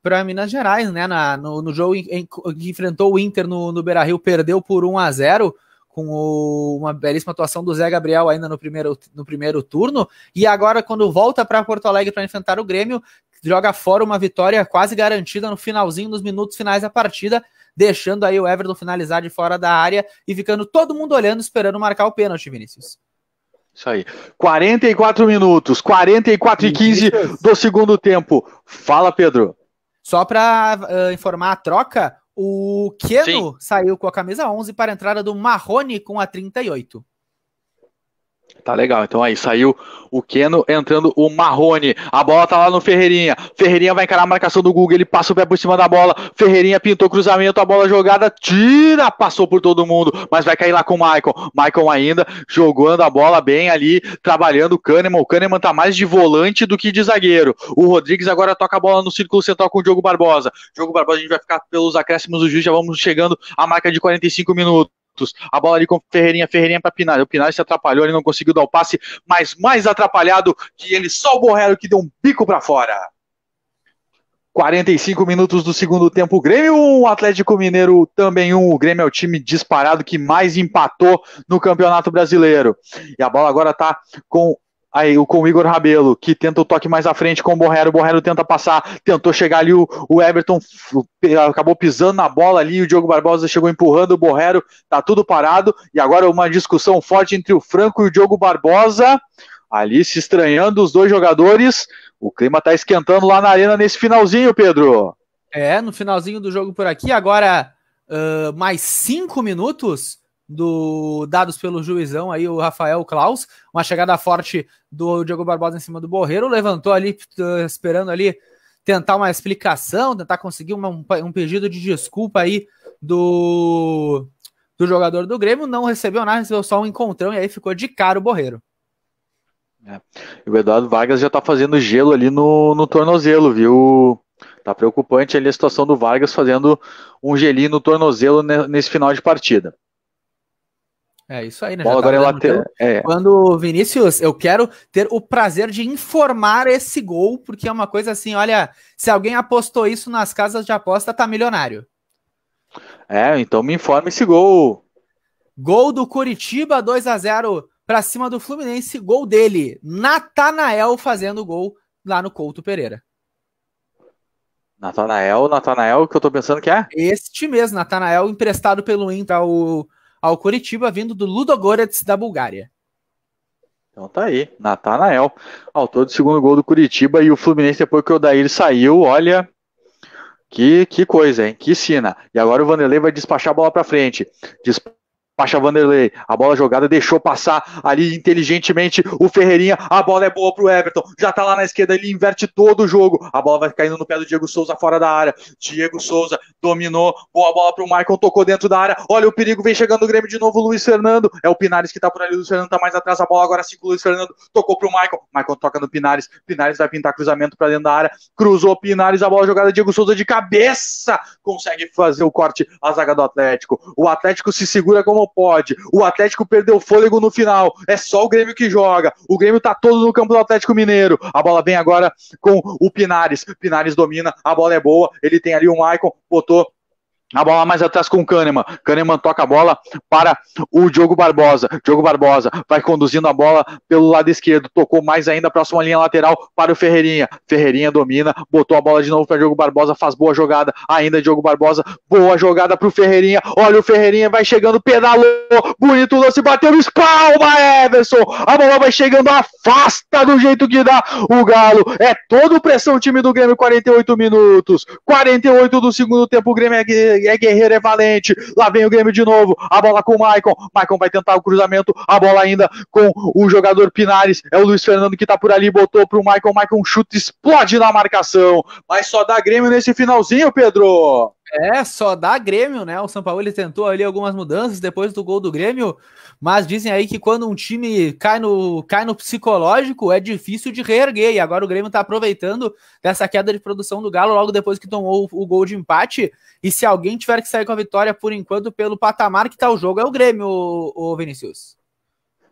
para Minas Gerais, né? Na, no, no jogo em, em, que enfrentou o Inter no, no Beira Rio, perdeu por 1 a 0 com o, uma belíssima atuação do Zé Gabriel ainda no primeiro, no primeiro turno. E agora, quando volta para Porto Alegre para enfrentar o Grêmio, joga fora uma vitória quase garantida no finalzinho, nos minutos finais da partida, deixando aí o Everton finalizar de fora da área e ficando todo mundo olhando, esperando marcar o pênalti, Vinícius. Isso aí. 44 minutos, 44 e 15 do segundo tempo. Fala, Pedro. Só para uh, eh, informar a troca, o Keno Sim. saiu com a camisa 11 para a entrada do Marrone com a 38. Tá legal. Então aí saiu o Keno entrando o Marrone. A bola tá lá no Ferreirinha. Ferreirinha vai encarar a marcação do Guga. Ele passa o pé por cima da bola. Ferreirinha pintou cruzamento. A bola jogada. Tira. Passou por todo mundo. Mas vai cair lá com o Michael. Michael ainda jogando a bola bem ali. Trabalhando o Kahneman. O Kahneman tá mais de volante do que de zagueiro. O Rodrigues agora toca a bola no círculo central com o Diogo Barbosa. Diogo Barbosa, a gente vai ficar pelos acréscimos do juiz. Já vamos chegando à marca de 45 minutos minutos. A bola ali com Ferreirinha, Ferreirinha para Pinar. O Pinar se atrapalhou, ele não conseguiu dar o passe, mas mais atrapalhado que ele, só o Borrero que deu um bico para fora. 45 minutos do segundo tempo, Grêmio 1, um, Atlético Mineiro também 1. Um. O Grêmio é o time disparado que mais empatou no Campeonato Brasileiro. E a bola agora tá com Aí o, com o Igor Rabelo, que tenta o toque mais à frente com o Borrero, o Borrero tenta passar, tentou chegar ali, o, o Everton acabou pisando na bola ali, o Diogo Barbosa chegou empurrando o Borrero, tá tudo parado, e agora uma discussão forte entre o Franco e o Diogo Barbosa, ali se estranhando os dois jogadores, o clima tá esquentando lá na arena nesse finalzinho, Pedro. É, no finalzinho do jogo por aqui, agora uh, mais cinco minutos do dados pelo juizão aí, o Rafael Klaus, uma chegada forte do Diogo Barbosa em cima do Borreiro, levantou ali, esperando ali tentar uma explicação, tentar conseguir uma, um pedido de desculpa aí do, do jogador do Grêmio, não recebeu nada, recebeu só um encontrão e aí ficou de cara o Borreiro. É. O Eduardo Vargas já tá fazendo gelo ali no, no tornozelo, viu? Tá preocupante ali a situação do Vargas fazendo um gelinho no tornozelo nesse final de partida. É isso aí, né? Bola tá agora é lateral. É. Quando, Vinícius, eu quero ter o prazer de informar esse gol, porque é uma coisa assim, olha, se alguém apostou isso nas casas de aposta, tá milionário. É, então me informe esse gol. Gol do Curitiba, 2 a 0 para cima do Fluminense, gol dele, Natanael fazendo gol lá no Couto Pereira. Natanael, Natanael, que eu tô pensando que é? Este mesmo, Natanael, emprestado pelo Inter ao ao Curitiba, vindo do Ludogorets da Bulgária. Então tá aí, Natanael, autor do segundo gol do Curitiba e o Fluminense depois que o Daíl saiu, olha, que, que coisa, hein? Que sina. E agora o Vanderlei vai despachar a bola para frente. Despacha Vanderlei. A bola jogada deixou passar ali inteligentemente o Ferreirinha. A bola é boa pro Everton. Já tá lá na esquerda, ele inverte todo o jogo. A bola vai caindo no pé do Diego Souza fora da área. Diego Souza dominou, boa bola para o Michael, tocou dentro da área, olha o perigo, vem chegando o Grêmio de novo, o Luiz Fernando, é o Pinares que está por ali, o Luiz Fernando está mais atrás, a bola agora sim com o Luiz Fernando, tocou para o Michael, Michael toca no Pinares, Pinares vai pintar cruzamento para dentro da área, cruzou Pinares, a bola jogada, Diego Souza de cabeça, consegue fazer o corte, a zaga do Atlético, o Atlético se segura como pode, o Atlético perdeu fôlego no final, é só o Grêmio que joga, o Grêmio está todo no campo do Atlético Mineiro, a bola vem agora com o Pinares, Pinares domina, a bola é boa, ele tem ali o Michael, botou a bola mais atrás com o Kahneman. Kahneman toca a bola para o Diogo Barbosa. Diogo Barbosa vai conduzindo a bola pelo lado esquerdo. Tocou mais ainda, próxima linha lateral para o Ferreirinha. Ferreirinha domina, botou a bola de novo para Diogo Barbosa. Faz boa jogada. Ainda Diogo Barbosa. Boa jogada para o Ferreirinha. Olha o Ferreirinha, vai chegando, pedalou. Bonito lance, bateu, espalma Everson. A bola vai chegando, afasta do jeito que dá o Galo. É todo pressão time do Grêmio, 48 minutos. 48 do segundo tempo, o Grêmio é é guerreiro, é valente. Lá vem o Grêmio de novo. A bola com o Maicon. Maicon vai tentar o cruzamento. A bola ainda com o jogador Pinares. É o Luiz Fernando que tá por ali, botou pro Maicon. Maicon chuta, explode na marcação. Mas só dá Grêmio nesse finalzinho, Pedro. É, só dá Grêmio, né? O São Paulo ele tentou ali algumas mudanças depois do gol do Grêmio, mas dizem aí que quando um time cai no, cai no psicológico é difícil de reerguer. E agora o Grêmio tá aproveitando dessa queda de produção do Galo logo depois que tomou o, o gol de empate. E se alguém tiver que sair com a vitória por enquanto pelo patamar que tá o jogo, é o Grêmio, o, o Vinícius.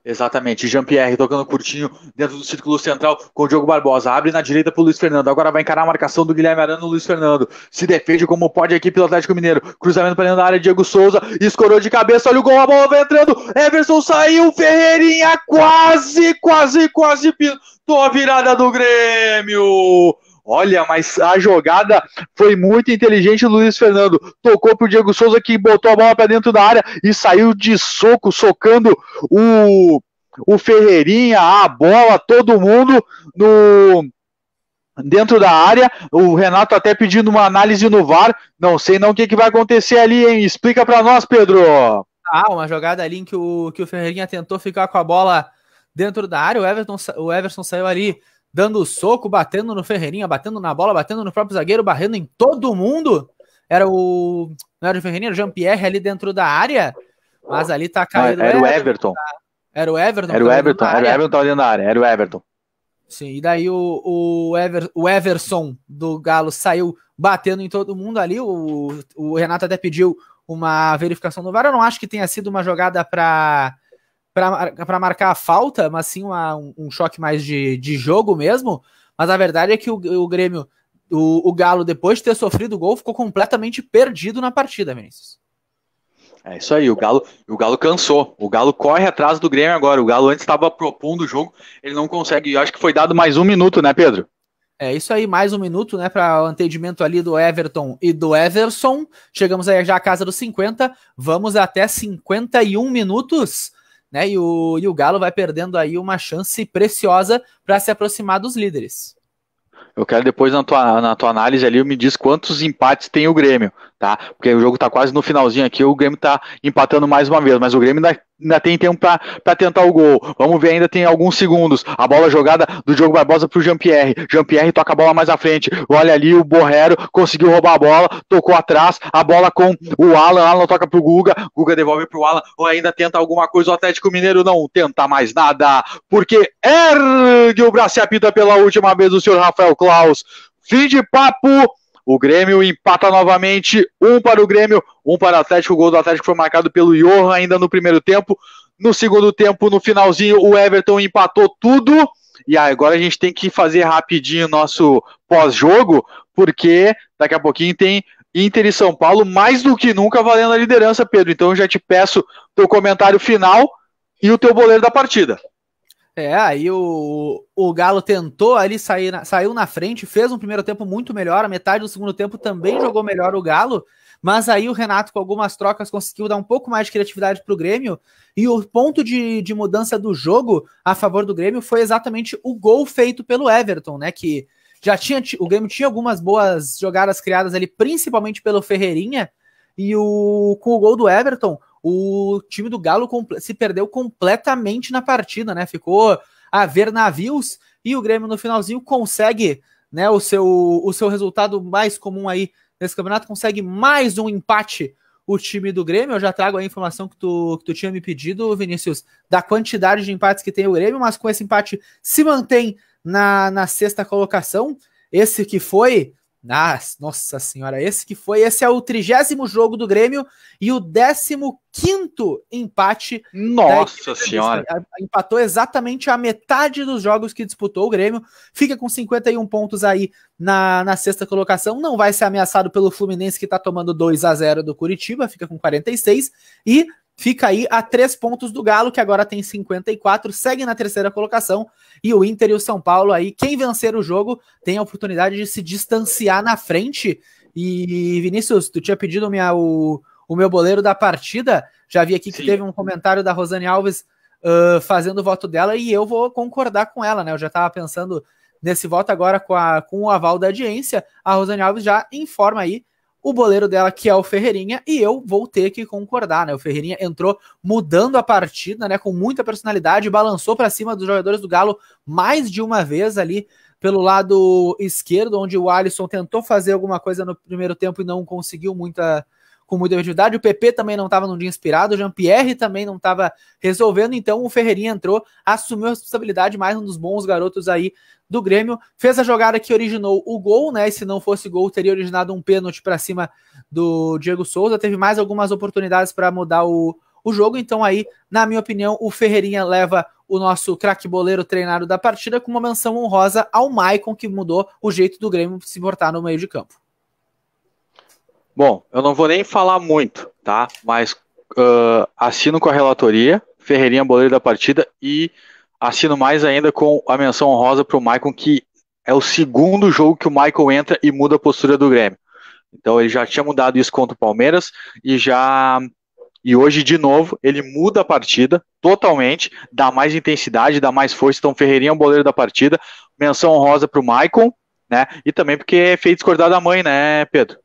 Exatamente. Jean-Pierre tocando curtinho dentro do círculo central com o Diogo Barbosa. Abre na direita para o Luiz Fernando. Agora vai encarar a marcação do Guilherme Arana no Luiz Fernando. Se defende como pode a equipe do Atlético Mineiro. Cruzamento para dentro da área. Diego Souza escorou de cabeça. Olha o gol. A bola vai entrando. Everson saiu. Ferreirinha quase, quase, quase pintou a virada do Grêmio. Olha, mas a jogada foi muito inteligente do Luiz Fernando. Tocou pro Diego Souza que botou a bola para dentro da área e saiu de soco, socando o, o Ferreirinha, a bola, todo mundo no dentro da área. O Renato até pedindo uma análise no VAR. Não sei não o que, que vai acontecer ali, hein? Explica para nós, Pedro. Ah, uma jogada ali em que o, que o Ferreirinha tentou ficar com a bola dentro da área. O Everton, o Everson saiu ali dando soco, batendo no Ferreirinha, batendo na bola, batendo no próprio zagueiro, barrendo em todo mundo. Era o. Não era o Ferreirinha, Jean-Pierre ali dentro da área. Mas ali tá caindo Era, era, o Everton. Era o Everton. Era o tá Everton, era o Everton ali na área, era o Everton. Sim, e daí o, o, Ever, o Everson do Galo saiu batendo em todo mundo ali. O, o Renato até pediu uma verificação no VAR. Eu não acho que tenha sido uma jogada para para marcar a falta, mas sim uma, um, um, choque mais de, de jogo mesmo. Mas a verdade é que o, o Grêmio, o, o Galo, depois de ter sofrido o gol, ficou completamente perdido na partida, Vinícius. É isso aí, o Galo, o Galo cansou. O Galo corre atrás do Grêmio agora. O Galo antes estava propondo o jogo, ele não consegue. Eu acho que foi dado mais um minuto, né, Pedro? É isso aí, mais um minuto, né, para o atendimento ali do Everton e do Everson. Chegamos aí já à casa dos 50. Vamos até 51 minutos né? E o, e o Galo vai perdendo aí uma chance preciosa para se aproximar dos líderes. Eu quero depois na tua, na tua análise ali, me diz quantos empates tem o Grêmio tá? Porque o jogo tá quase no finalzinho aqui, o Grêmio tá empatando mais uma vez, mas o Grêmio ainda, ainda tem tempo para tentar o gol. Vamos ver, ainda tem alguns segundos. A bola jogada do Diogo Barbosa pro Jean-Pierre. Jean-Pierre toca a bola mais à frente. Olha ali o Borrero, conseguiu roubar a bola, tocou atrás, a bola com o Alan, Alan toca pro Guga, Guga devolve pro Alan, ou ainda tenta alguma coisa, o Atlético Mineiro não tenta mais nada, porque ergue o braço e apita pela última vez o senhor Rafael Klaus. Fim de papo o Grêmio empata novamente. Um para o Grêmio, um para o Atlético. O gol do Atlético foi marcado pelo Johan ainda no primeiro tempo. No segundo tempo, no finalzinho, o Everton empatou tudo. E agora a gente tem que fazer rapidinho nosso pós-jogo, porque daqui a pouquinho tem Inter e São Paulo mais do que nunca valendo a liderança, Pedro. Então já te peço teu comentário final e o teu boleiro da partida. É, aí o, o Galo tentou ali sair, na, saiu na frente, fez um primeiro tempo muito melhor, a metade do segundo tempo também jogou melhor o Galo, mas aí o Renato, com algumas trocas, conseguiu dar um pouco mais de criatividade para o Grêmio, e o ponto de, de mudança do jogo a favor do Grêmio foi exatamente o gol feito pelo Everton, né? Que já tinha. O Grêmio tinha algumas boas jogadas criadas ali, principalmente pelo Ferreirinha, e o, com o gol do Everton, o time do Galo se perdeu completamente na partida, né? Ficou a ver navios e o Grêmio no finalzinho consegue, né, o seu o seu resultado mais comum aí nesse campeonato, consegue mais um empate o time do Grêmio. Eu já trago a informação que tu, que tu tinha me pedido, Vinícius, da quantidade de empates que tem o Grêmio, mas com esse empate se mantém na, na sexta colocação. Esse que foi nossa, nossa senhora, esse que foi, esse é o trigésimo jogo do Grêmio e o décimo quinto empate. Nossa senhora! Empatou exatamente a metade dos jogos que disputou o Grêmio, fica com 51 pontos aí na, na sexta colocação, não vai ser ameaçado pelo Fluminense que tá tomando 2 a 0 do Curitiba, fica com 46 e fica aí a três pontos do Galo, que agora tem 54, segue na terceira colocação, e o Inter e o São Paulo aí, quem vencer o jogo tem a oportunidade de se distanciar na frente. E Vinícius, tu tinha pedido minha, o, o meu boleiro da partida, já vi aqui que Sim. teve um comentário da Rosane Alves uh, fazendo o voto dela, e eu vou concordar com ela, né? Eu já estava pensando nesse voto agora com, a, com o aval da audiência, a Rosane Alves já informa aí o goleiro dela, que é o Ferreirinha, e eu vou ter que concordar, né? O Ferreirinha entrou mudando a partida, né? Com muita personalidade, balançou para cima dos jogadores do Galo mais de uma vez ali pelo lado esquerdo, onde o Alisson tentou fazer alguma coisa no primeiro tempo e não conseguiu muita com muita dificuldade O PP também não estava num dia inspirado, o Jean-Pierre também não estava resolvendo, então o Ferreirinha entrou, assumiu a responsabilidade, mais um dos bons garotos aí do Grêmio. Fez a jogada que originou o gol, né? E se não fosse gol, teria originado um pênalti para cima do Diego Souza. Teve mais algumas oportunidades para mudar o, o jogo, então aí, na minha opinião, o Ferreirinha leva o nosso craque boleiro treinado da partida, com uma menção honrosa ao Maicon, que mudou o jeito do Grêmio se portar no meio de campo. Bom, eu não vou nem falar muito, tá? Mas uh, assino com a relatoria, Ferreirinha boleiro da partida e assino mais ainda com a menção honrosa para o Michael, que é o segundo jogo que o Michael entra e muda a postura do Grêmio. Então ele já tinha mudado isso contra o Palmeiras e já e hoje de novo ele muda a partida totalmente, dá mais intensidade, dá mais força. Então Ferreirinha é o boleiro da partida, menção honrosa para o Maicon, né? E também porque é fez discordar da mãe, né, Pedro?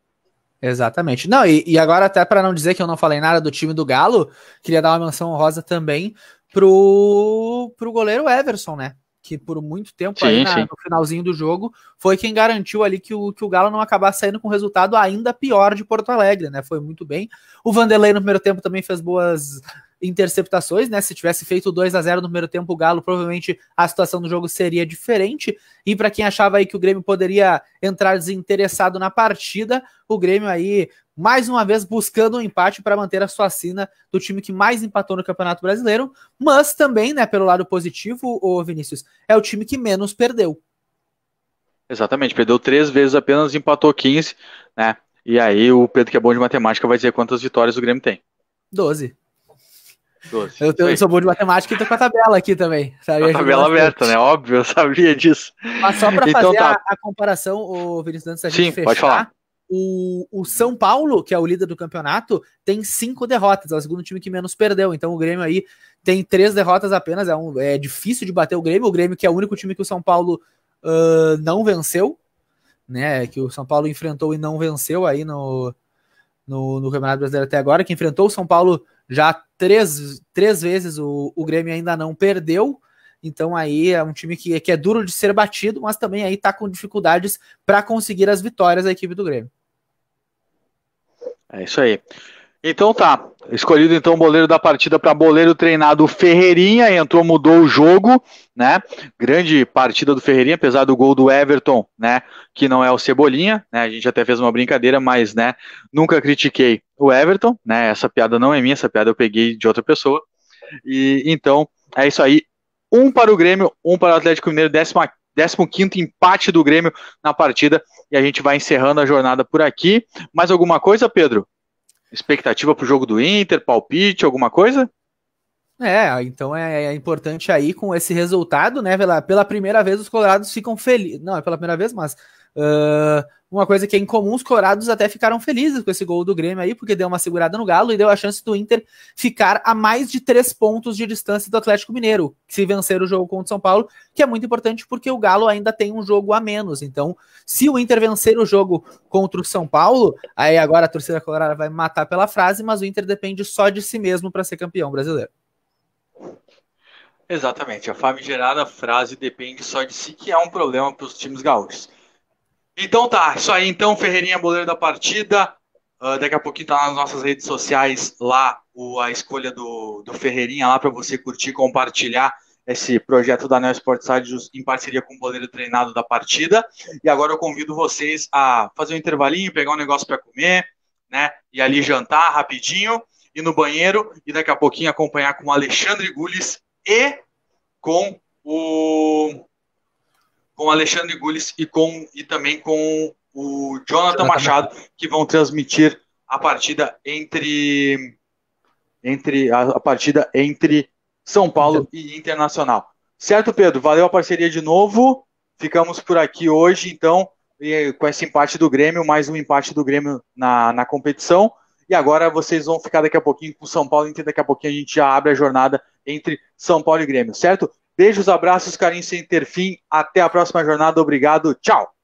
Exatamente. Não, e, e agora, até para não dizer que eu não falei nada do time do Galo, queria dar uma menção honrosa também pro, pro goleiro Everson, né? Que por muito tempo sim, aí na, no finalzinho do jogo foi quem garantiu ali que o, que o Galo não acabasse saindo com um resultado ainda pior de Porto Alegre, né? Foi muito bem. O Vanderlei no primeiro tempo também fez boas interceptações, né? Se tivesse feito 2 a 0 no primeiro tempo, o Galo provavelmente a situação do jogo seria diferente. E para quem achava aí que o Grêmio poderia entrar desinteressado na partida, o Grêmio aí mais uma vez buscando um empate para manter a sua sina do time que mais empatou no Campeonato Brasileiro, mas também, né, pelo lado positivo, o Vinícius, é o time que menos perdeu. Exatamente, perdeu três vezes apenas, empatou 15, né? E aí o Pedro, que é bom de matemática, vai dizer quantas vitórias o Grêmio tem. 12. Eu, eu sou bom de matemática e tô com a tabela aqui também. Sabe? A tabela aberta, né? Óbvio, eu sabia disso. Mas só pra então, fazer tá. a, a, comparação, o Vinícius Dantas, a gente Sim, fechar, pode falar. O, o, São Paulo, que é o líder do campeonato, tem cinco derrotas, é o segundo time que menos perdeu. Então o Grêmio aí tem três derrotas apenas, é, um, é difícil de bater o Grêmio. O Grêmio, que é o único time que o São Paulo uh, não venceu, né? Que o São Paulo enfrentou e não venceu aí no, no, no Campeonato Brasileiro até agora, que enfrentou o São Paulo já três, três vezes o, o Grêmio ainda não perdeu. Então aí é um time que, que é duro de ser batido, mas também aí tá com dificuldades para conseguir as vitórias da equipe do Grêmio. É isso aí. Então tá. Escolhido então o boleiro da partida para boleiro treinado Ferreirinha, entrou, mudou o jogo, né? Grande partida do Ferreirinha, apesar do gol do Everton, né, que não é o Cebolinha, né? A gente até fez uma brincadeira, mas, né, nunca critiquei o Everton, né? Essa piada não é minha, essa piada eu peguei de outra pessoa. E então é isso aí. Um para o Grêmio, um para o Atlético Mineiro, 15 quinto empate do Grêmio na partida e a gente vai encerrando a jornada por aqui. Mais alguma coisa, Pedro? Expectativa para o jogo do Inter, palpite, alguma coisa? É, então é, é, importante aí com esse resultado, né? Pela, pela primeira vez os Colorados ficam felizes. Não, é pela primeira vez, mas ah, uma coisa que é incomum, os corados até ficaram felizes com esse gol do Grêmio aí, porque deu uma segurada no Galo e deu a chance do Inter ficar a mais de três pontos de distância do Atlético Mineiro, se vencer o jogo contra o São Paulo, que é muito importante porque o Galo ainda tem um jogo a menos. Então, se o Inter vencer o jogo contra o São Paulo, aí agora a torcida colorada vai matar pela frase, mas o Inter depende só de si mesmo para ser campeão brasileiro. Exatamente, a famigerada frase depende só de si, que é um problema para os times gaúchos. Então tá, isso aí então, Ferreirinha Boleiro da partida. Uh, daqui a pouquinho tá nas nossas redes sociais lá o, a escolha do, do Ferreirinha lá para você curtir, compartilhar esse projeto da Neo Sports Side em parceria com o Boleiro Treinado da partida. E agora eu convido vocês a fazer um intervalinho, pegar um negócio para comer, né? E ali jantar rapidinho, ir no banheiro e daqui a pouquinho acompanhar com o Alexandre Gules e com o com Alexandre Gules e, com, e também com o Jonathan Machado, que vão transmitir a partida entre, entre a, a partida entre São Paulo e Internacional. Certo, Pedro? Valeu a parceria de novo. Ficamos por aqui hoje, então, com esse empate do Grêmio, mais um empate do Grêmio na, na competição. E agora vocês vão ficar daqui a pouquinho com São Paulo, então daqui a pouquinho a gente já abre a jornada entre São Paulo e Grêmio, certo? Beijos, abraços, carinho sem ter fim. Até a próxima jornada. Obrigado. Tchau.